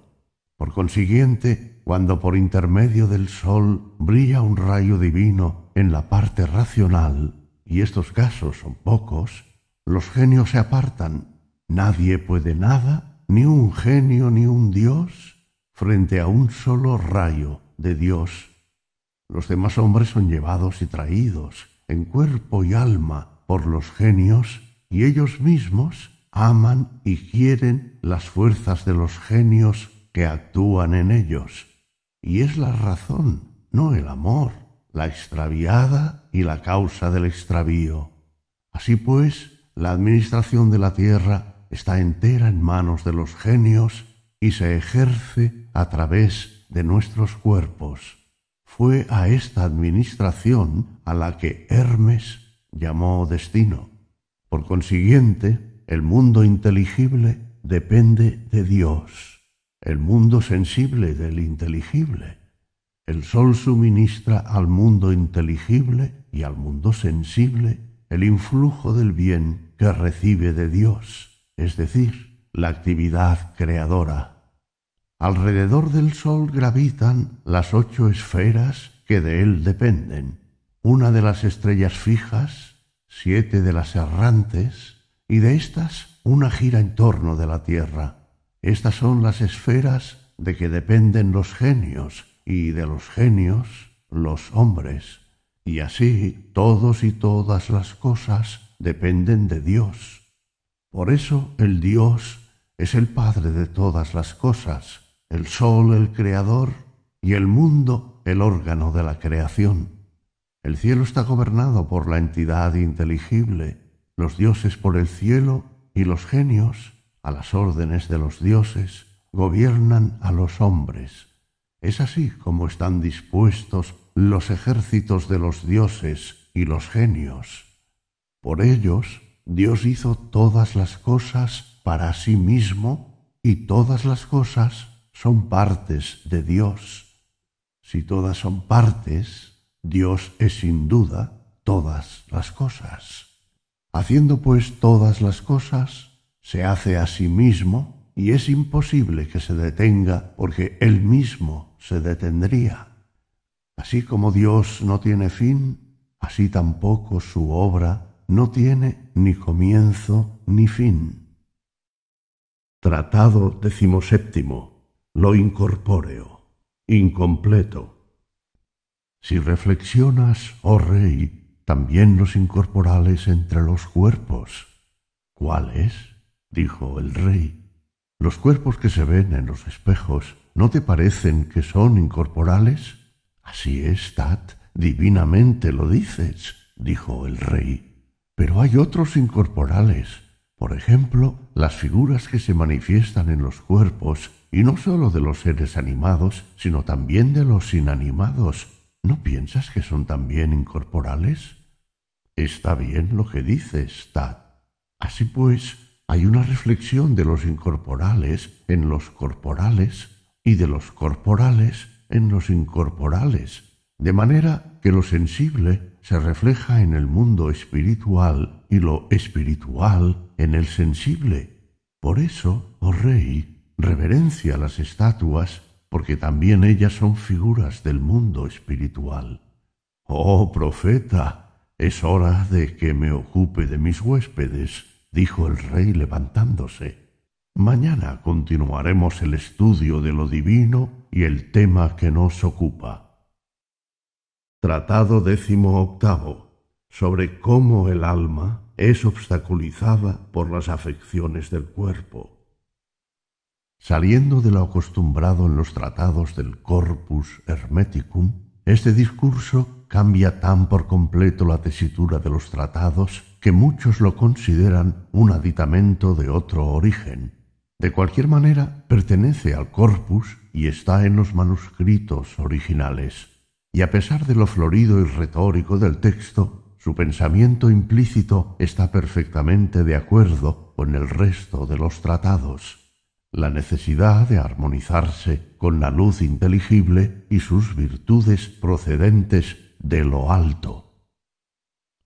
Por consiguiente, cuando por intermedio del sol brilla un rayo divino en la parte racional, y estos casos son pocos, los genios se apartan, nadie puede nada ni un genio ni un dios frente a un solo rayo de Dios. Los demás hombres son llevados y traídos en cuerpo y alma por los genios y ellos mismos aman y quieren las fuerzas de los genios que actúan en ellos. Y es la razón, no el amor, la extraviada y la causa del extravío. Así pues, la administración de la tierra está entera en manos de los genios y se ejerce a través de nuestros cuerpos. Fue a esta administración a la que Hermes llamó destino. Por consiguiente, el mundo inteligible depende de Dios, el mundo sensible del inteligible. El sol suministra al mundo inteligible y al mundo sensible el influjo del bien que recibe de Dios es decir, la actividad creadora. Alrededor del Sol gravitan las ocho esferas que de él dependen, una de las estrellas fijas, siete de las errantes, y de estas una gira en torno de la Tierra. Estas son las esferas de que dependen los genios, y de los genios los hombres, y así todos y todas las cosas dependen de Dios por eso el Dios es el Padre de todas las cosas, el Sol el Creador y el mundo el órgano de la creación. El cielo está gobernado por la entidad inteligible, los dioses por el cielo y los genios, a las órdenes de los dioses, gobiernan a los hombres. Es así como están dispuestos los ejércitos de los dioses y los genios. Por ellos Dios hizo todas las cosas para sí mismo y todas las cosas son partes de Dios. Si todas son partes, Dios es sin duda todas las cosas. Haciendo pues todas las cosas, se hace a sí mismo y es imposible que se detenga porque él mismo se detendría. Así como Dios no tiene fin, así tampoco su obra no tiene ni comienzo ni fin. Tratado decimoséptimo, lo incorpóreo, incompleto. Si reflexionas, oh rey, también los incorporales entre los cuerpos. ¿Cuáles? dijo el rey. ¿Los cuerpos que se ven en los espejos no te parecen que son incorporales? Así es, Tat, divinamente lo dices, dijo el rey. Pero hay otros incorporales, por ejemplo, las figuras que se manifiestan en los cuerpos, y no sólo de los seres animados, sino también de los inanimados. ¿No piensas que son también incorporales? Está bien lo que dices, Tad. Así pues, hay una reflexión de los incorporales en los corporales y de los corporales en los incorporales, de manera que lo sensible se refleja en el mundo espiritual y lo espiritual en el sensible. Por eso, oh rey, reverencia las estatuas, porque también ellas son figuras del mundo espiritual. Oh profeta, es hora de que me ocupe de mis huéspedes, dijo el rey levantándose. Mañana continuaremos el estudio de lo divino y el tema que nos ocupa. Tratado décimo octavo sobre cómo el alma es obstaculizada por las afecciones del cuerpo. Saliendo de lo acostumbrado en los tratados del Corpus Hermeticum, este discurso cambia tan por completo la tesitura de los tratados que muchos lo consideran un aditamento de otro origen. De cualquier manera, pertenece al corpus y está en los manuscritos originales y a pesar de lo florido y retórico del texto, su pensamiento implícito está perfectamente de acuerdo con el resto de los tratados. La necesidad de armonizarse con la luz inteligible y sus virtudes procedentes de lo alto.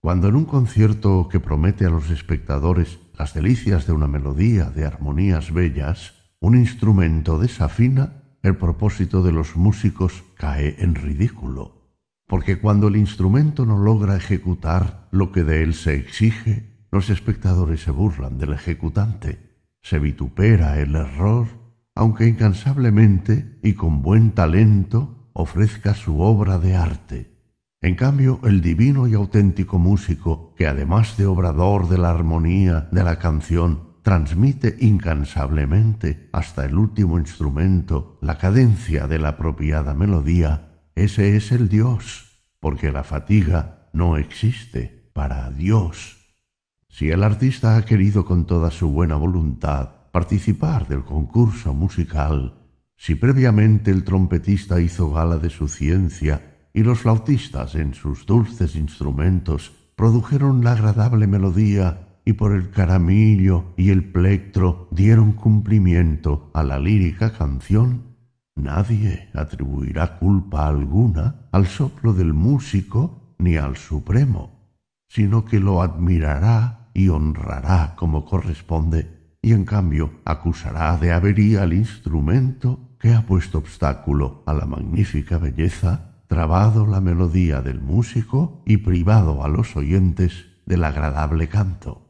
Cuando en un concierto que promete a los espectadores las delicias de una melodía de armonías bellas, un instrumento desafina el propósito de los músicos cae en ridículo, porque cuando el instrumento no logra ejecutar lo que de él se exige, los espectadores se burlan del ejecutante, se vitupera el error, aunque incansablemente y con buen talento ofrezca su obra de arte. En cambio, el divino y auténtico músico, que además de obrador de la armonía de la canción transmite incansablemente hasta el último instrumento la cadencia de la apropiada melodía, ese es el Dios, porque la fatiga no existe para Dios. Si el artista ha querido con toda su buena voluntad participar del concurso musical, si previamente el trompetista hizo gala de su ciencia y los flautistas en sus dulces instrumentos produjeron la agradable melodía y por el caramillo y el plectro dieron cumplimiento a la lírica canción, nadie atribuirá culpa alguna al soplo del músico ni al Supremo, sino que lo admirará y honrará como corresponde, y en cambio acusará de avería al instrumento que ha puesto obstáculo a la magnífica belleza trabado la melodía del músico y privado a los oyentes del agradable canto.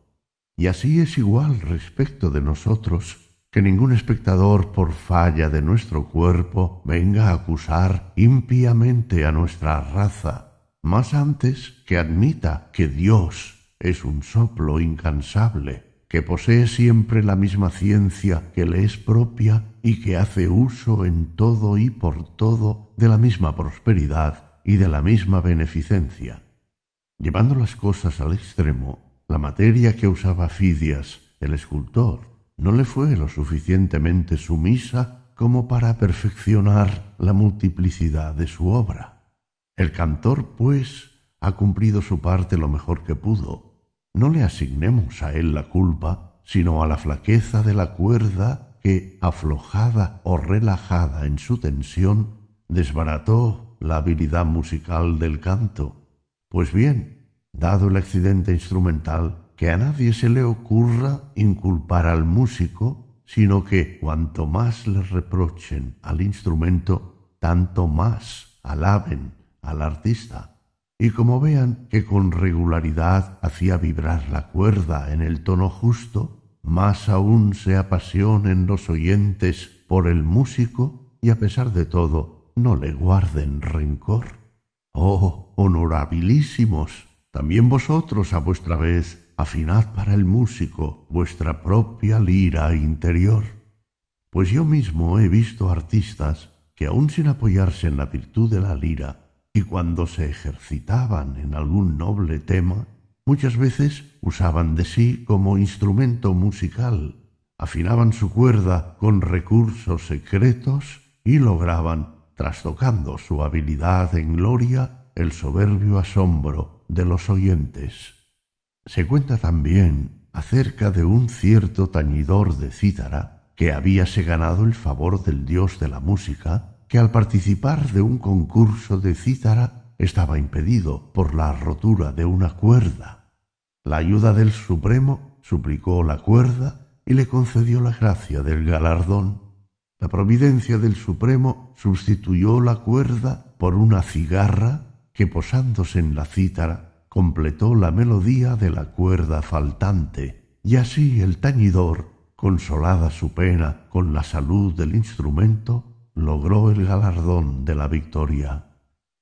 Y así es igual respecto de nosotros, que ningún espectador por falla de nuestro cuerpo venga a acusar impíamente a nuestra raza, más antes que admita que Dios es un soplo incansable, que posee siempre la misma ciencia que le es propia y que hace uso en todo y por todo de la misma prosperidad y de la misma beneficencia. Llevando las cosas al extremo, la materia que usaba Fidias, el escultor, no le fue lo suficientemente sumisa como para perfeccionar la multiplicidad de su obra. El cantor, pues, ha cumplido su parte lo mejor que pudo. No le asignemos a él la culpa, sino a la flaqueza de la cuerda que, aflojada o relajada en su tensión, desbarató la habilidad musical del canto. Pues bien, Dado el accidente instrumental, que a nadie se le ocurra inculpar al músico, sino que cuanto más le reprochen al instrumento, tanto más alaben al artista. Y como vean que con regularidad hacía vibrar la cuerda en el tono justo, más aún se apasionen los oyentes por el músico y a pesar de todo no le guarden rencor. Oh, honorabilísimos, también vosotros a vuestra vez afinad para el músico vuestra propia lira interior, pues yo mismo he visto artistas que aun sin apoyarse en la virtud de la lira, y cuando se ejercitaban en algún noble tema, muchas veces usaban de sí como instrumento musical, afinaban su cuerda con recursos secretos y lograban, trastocando su habilidad en gloria, el soberbio asombro de los oyentes. Se cuenta también acerca de un cierto tañidor de cítara que habíase ganado el favor del dios de la música, que al participar de un concurso de cítara estaba impedido por la rotura de una cuerda. La ayuda del Supremo suplicó la cuerda y le concedió la gracia del galardón. La providencia del Supremo sustituyó la cuerda por una cigarra que posándose en la cítara completó la melodía de la cuerda faltante, y así el tañidor, consolada su pena con la salud del instrumento, logró el galardón de la victoria.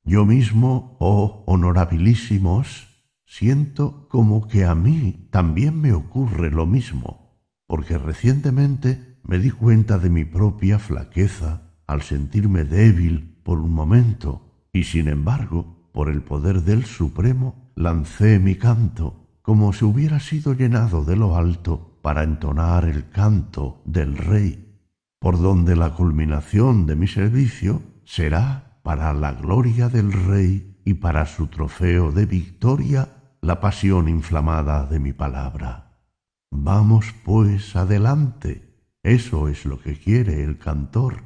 Yo mismo, oh honorabilísimos, siento como que a mí también me ocurre lo mismo, porque recientemente me di cuenta de mi propia flaqueza al sentirme débil por un momento, y sin embargo por el poder del Supremo, lancé mi canto, como si hubiera sido llenado de lo alto, para entonar el canto del Rey, por donde la culminación de mi servicio será para la gloria del Rey y para su trofeo de victoria la pasión inflamada de mi palabra. Vamos pues adelante, eso es lo que quiere el cantor.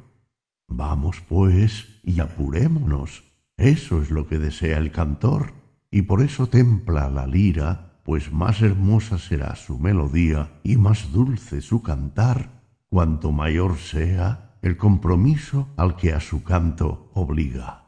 Vamos pues y apurémonos eso es lo que desea el cantor, y por eso templa la lira, pues más hermosa será su melodía y más dulce su cantar, cuanto mayor sea el compromiso al que a su canto obliga.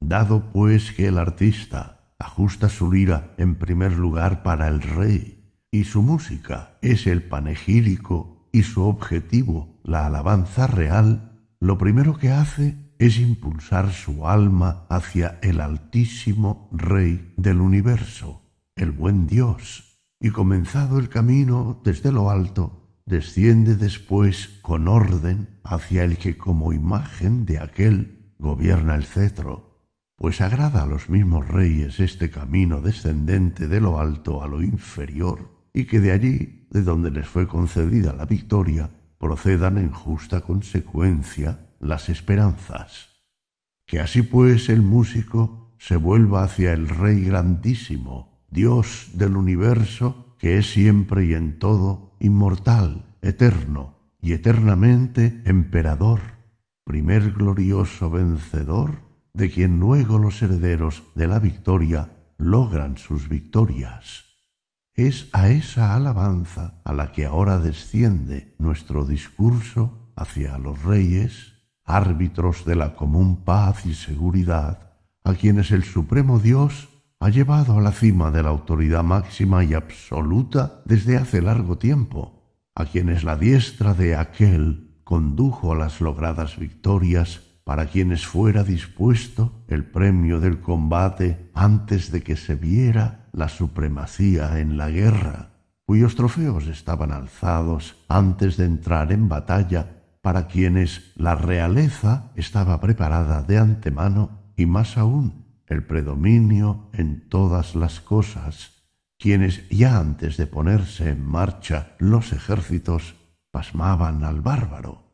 Dado pues que el artista ajusta su lira en primer lugar para el rey, y su música es el panegírico y su objetivo la alabanza real, lo primero que hace es impulsar su alma hacia el altísimo Rey del universo, el buen Dios, y comenzado el camino desde lo alto, desciende después con orden hacia el que como imagen de aquel gobierna el cetro, pues agrada a los mismos reyes este camino descendente de lo alto a lo inferior, y que de allí, de donde les fue concedida la victoria, procedan en justa consecuencia las esperanzas. Que así pues el músico se vuelva hacia el Rey grandísimo, Dios del universo, que es siempre y en todo inmortal, eterno y eternamente emperador, primer glorioso vencedor, de quien luego los herederos de la victoria logran sus victorias. Es a esa alabanza a la que ahora desciende nuestro discurso hacia los reyes árbitros de la común paz y seguridad, a quienes el Supremo Dios ha llevado a la cima de la autoridad máxima y absoluta desde hace largo tiempo, a quienes la diestra de aquel condujo a las logradas victorias, para quienes fuera dispuesto el premio del combate antes de que se viera la supremacía en la guerra, cuyos trofeos estaban alzados antes de entrar en batalla para quienes la realeza estaba preparada de antemano y más aún el predominio en todas las cosas, quienes ya antes de ponerse en marcha los ejércitos pasmaban al bárbaro.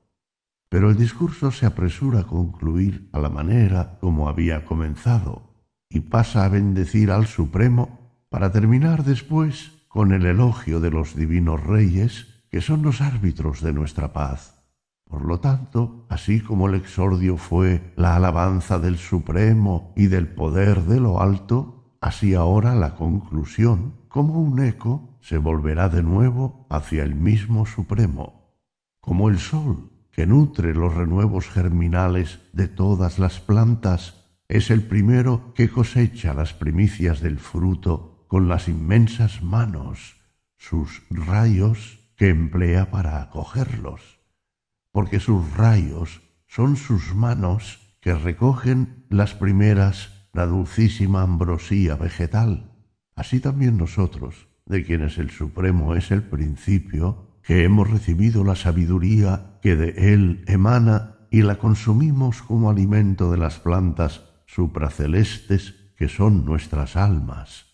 Pero el discurso se apresura a concluir a la manera como había comenzado y pasa a bendecir al Supremo para terminar después con el elogio de los divinos reyes que son los árbitros de nuestra paz por lo tanto, así como el exordio fue la alabanza del Supremo y del poder de lo alto, así ahora la conclusión, como un eco, se volverá de nuevo hacia el mismo Supremo, como el sol que nutre los renuevos germinales de todas las plantas, es el primero que cosecha las primicias del fruto con las inmensas manos, sus rayos que emplea para acogerlos porque sus rayos son sus manos que recogen las primeras la dulcísima ambrosía vegetal. Así también nosotros, de quienes el Supremo es el principio, que hemos recibido la sabiduría que de él emana y la consumimos como alimento de las plantas supracelestes que son nuestras almas.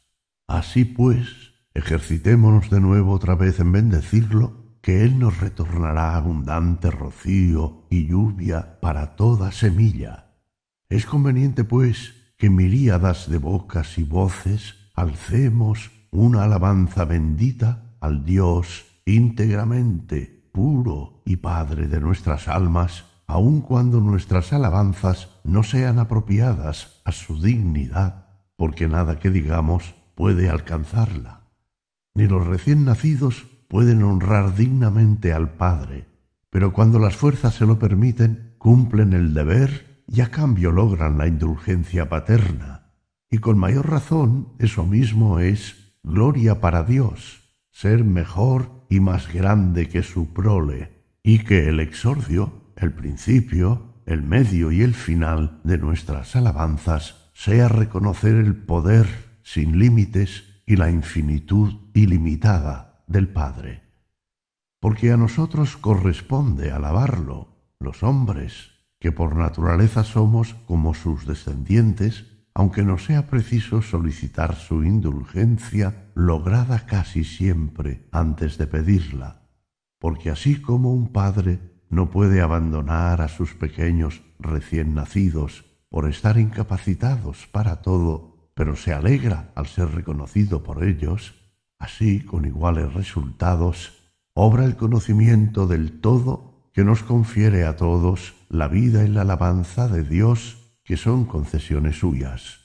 Así pues, ejercitémonos de nuevo otra vez en bendecirlo que Él nos retornará abundante rocío y lluvia para toda semilla. Es conveniente, pues, que miríadas de bocas y voces alcemos una alabanza bendita al Dios íntegramente, puro y Padre de nuestras almas, aun cuando nuestras alabanzas no sean apropiadas a su dignidad, porque nada que digamos puede alcanzarla. Ni los recién nacidos pueden honrar dignamente al Padre, pero cuando las fuerzas se lo permiten, cumplen el deber y a cambio logran la indulgencia paterna. Y con mayor razón eso mismo es gloria para Dios, ser mejor y más grande que su prole, y que el exordio, el principio, el medio y el final de nuestras alabanzas sea reconocer el poder sin límites y la infinitud ilimitada del Padre, porque a nosotros corresponde alabarlo, los hombres, que por naturaleza somos como sus descendientes, aunque no sea preciso solicitar su indulgencia, lograda casi siempre antes de pedirla, porque así como un padre no puede abandonar a sus pequeños recién nacidos por estar incapacitados para todo, pero se alegra al ser reconocido por ellos, Así, con iguales resultados, obra el conocimiento del todo que nos confiere a todos la vida y la alabanza de Dios, que son concesiones suyas.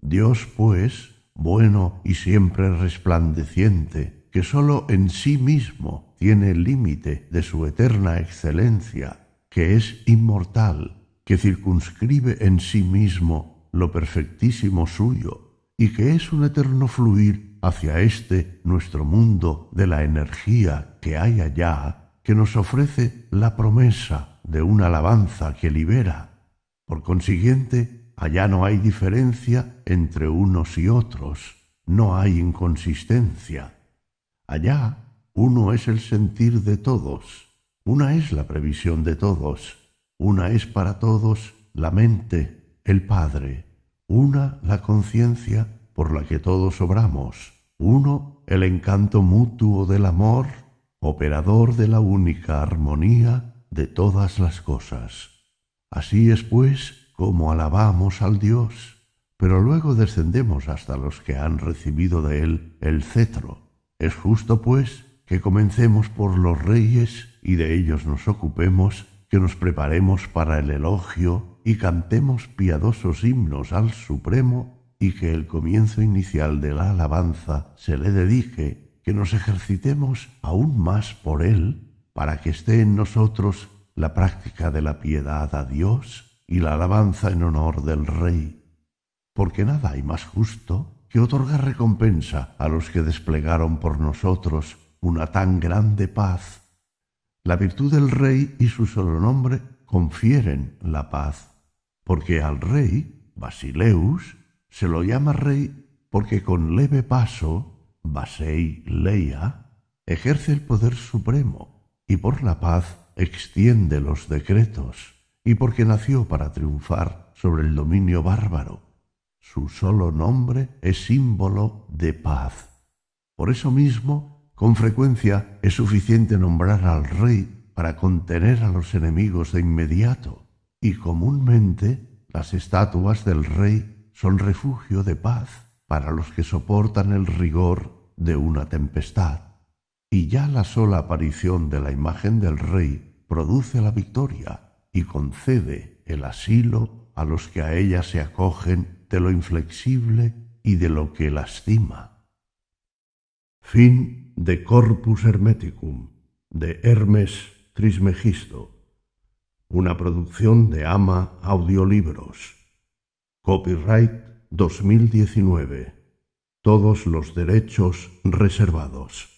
Dios, pues, bueno y siempre resplandeciente, que sólo en sí mismo tiene el límite de su eterna excelencia, que es inmortal, que circunscribe en sí mismo lo perfectísimo suyo, y que es un eterno fluir hacia este nuestro mundo de la energía que hay allá, que nos ofrece la promesa de una alabanza que libera. Por consiguiente, allá no hay diferencia entre unos y otros, no hay inconsistencia. Allá uno es el sentir de todos, una es la previsión de todos, una es para todos la mente, el Padre, una la conciencia por la que todos obramos, uno, el encanto mutuo del amor, operador de la única armonía de todas las cosas. Así es, pues, como alabamos al Dios, pero luego descendemos hasta los que han recibido de él el cetro. Es justo, pues, que comencemos por los reyes y de ellos nos ocupemos, que nos preparemos para el elogio y cantemos piadosos himnos al Supremo que el comienzo inicial de la alabanza se le dedique, que nos ejercitemos aún más por él, para que esté en nosotros la práctica de la piedad a Dios y la alabanza en honor del Rey. Porque nada hay más justo que otorgar recompensa a los que desplegaron por nosotros una tan grande paz. La virtud del Rey y su solo nombre confieren la paz, porque al Rey, Basileus, se lo llama rey porque con leve paso, Basei Leia, ejerce el poder supremo y por la paz extiende los decretos, y porque nació para triunfar sobre el dominio bárbaro. Su solo nombre es símbolo de paz. Por eso mismo, con frecuencia es suficiente nombrar al rey para contener a los enemigos de inmediato, y comúnmente las estatuas del rey son refugio de paz para los que soportan el rigor de una tempestad, y ya la sola aparición de la imagen del rey produce la victoria y concede el asilo a los que a ella se acogen de lo inflexible y de lo que lastima. Fin de Corpus Hermeticum de Hermes Trismegisto, una producción de Ama Audiolibros. Copyright 2019. Todos los derechos reservados.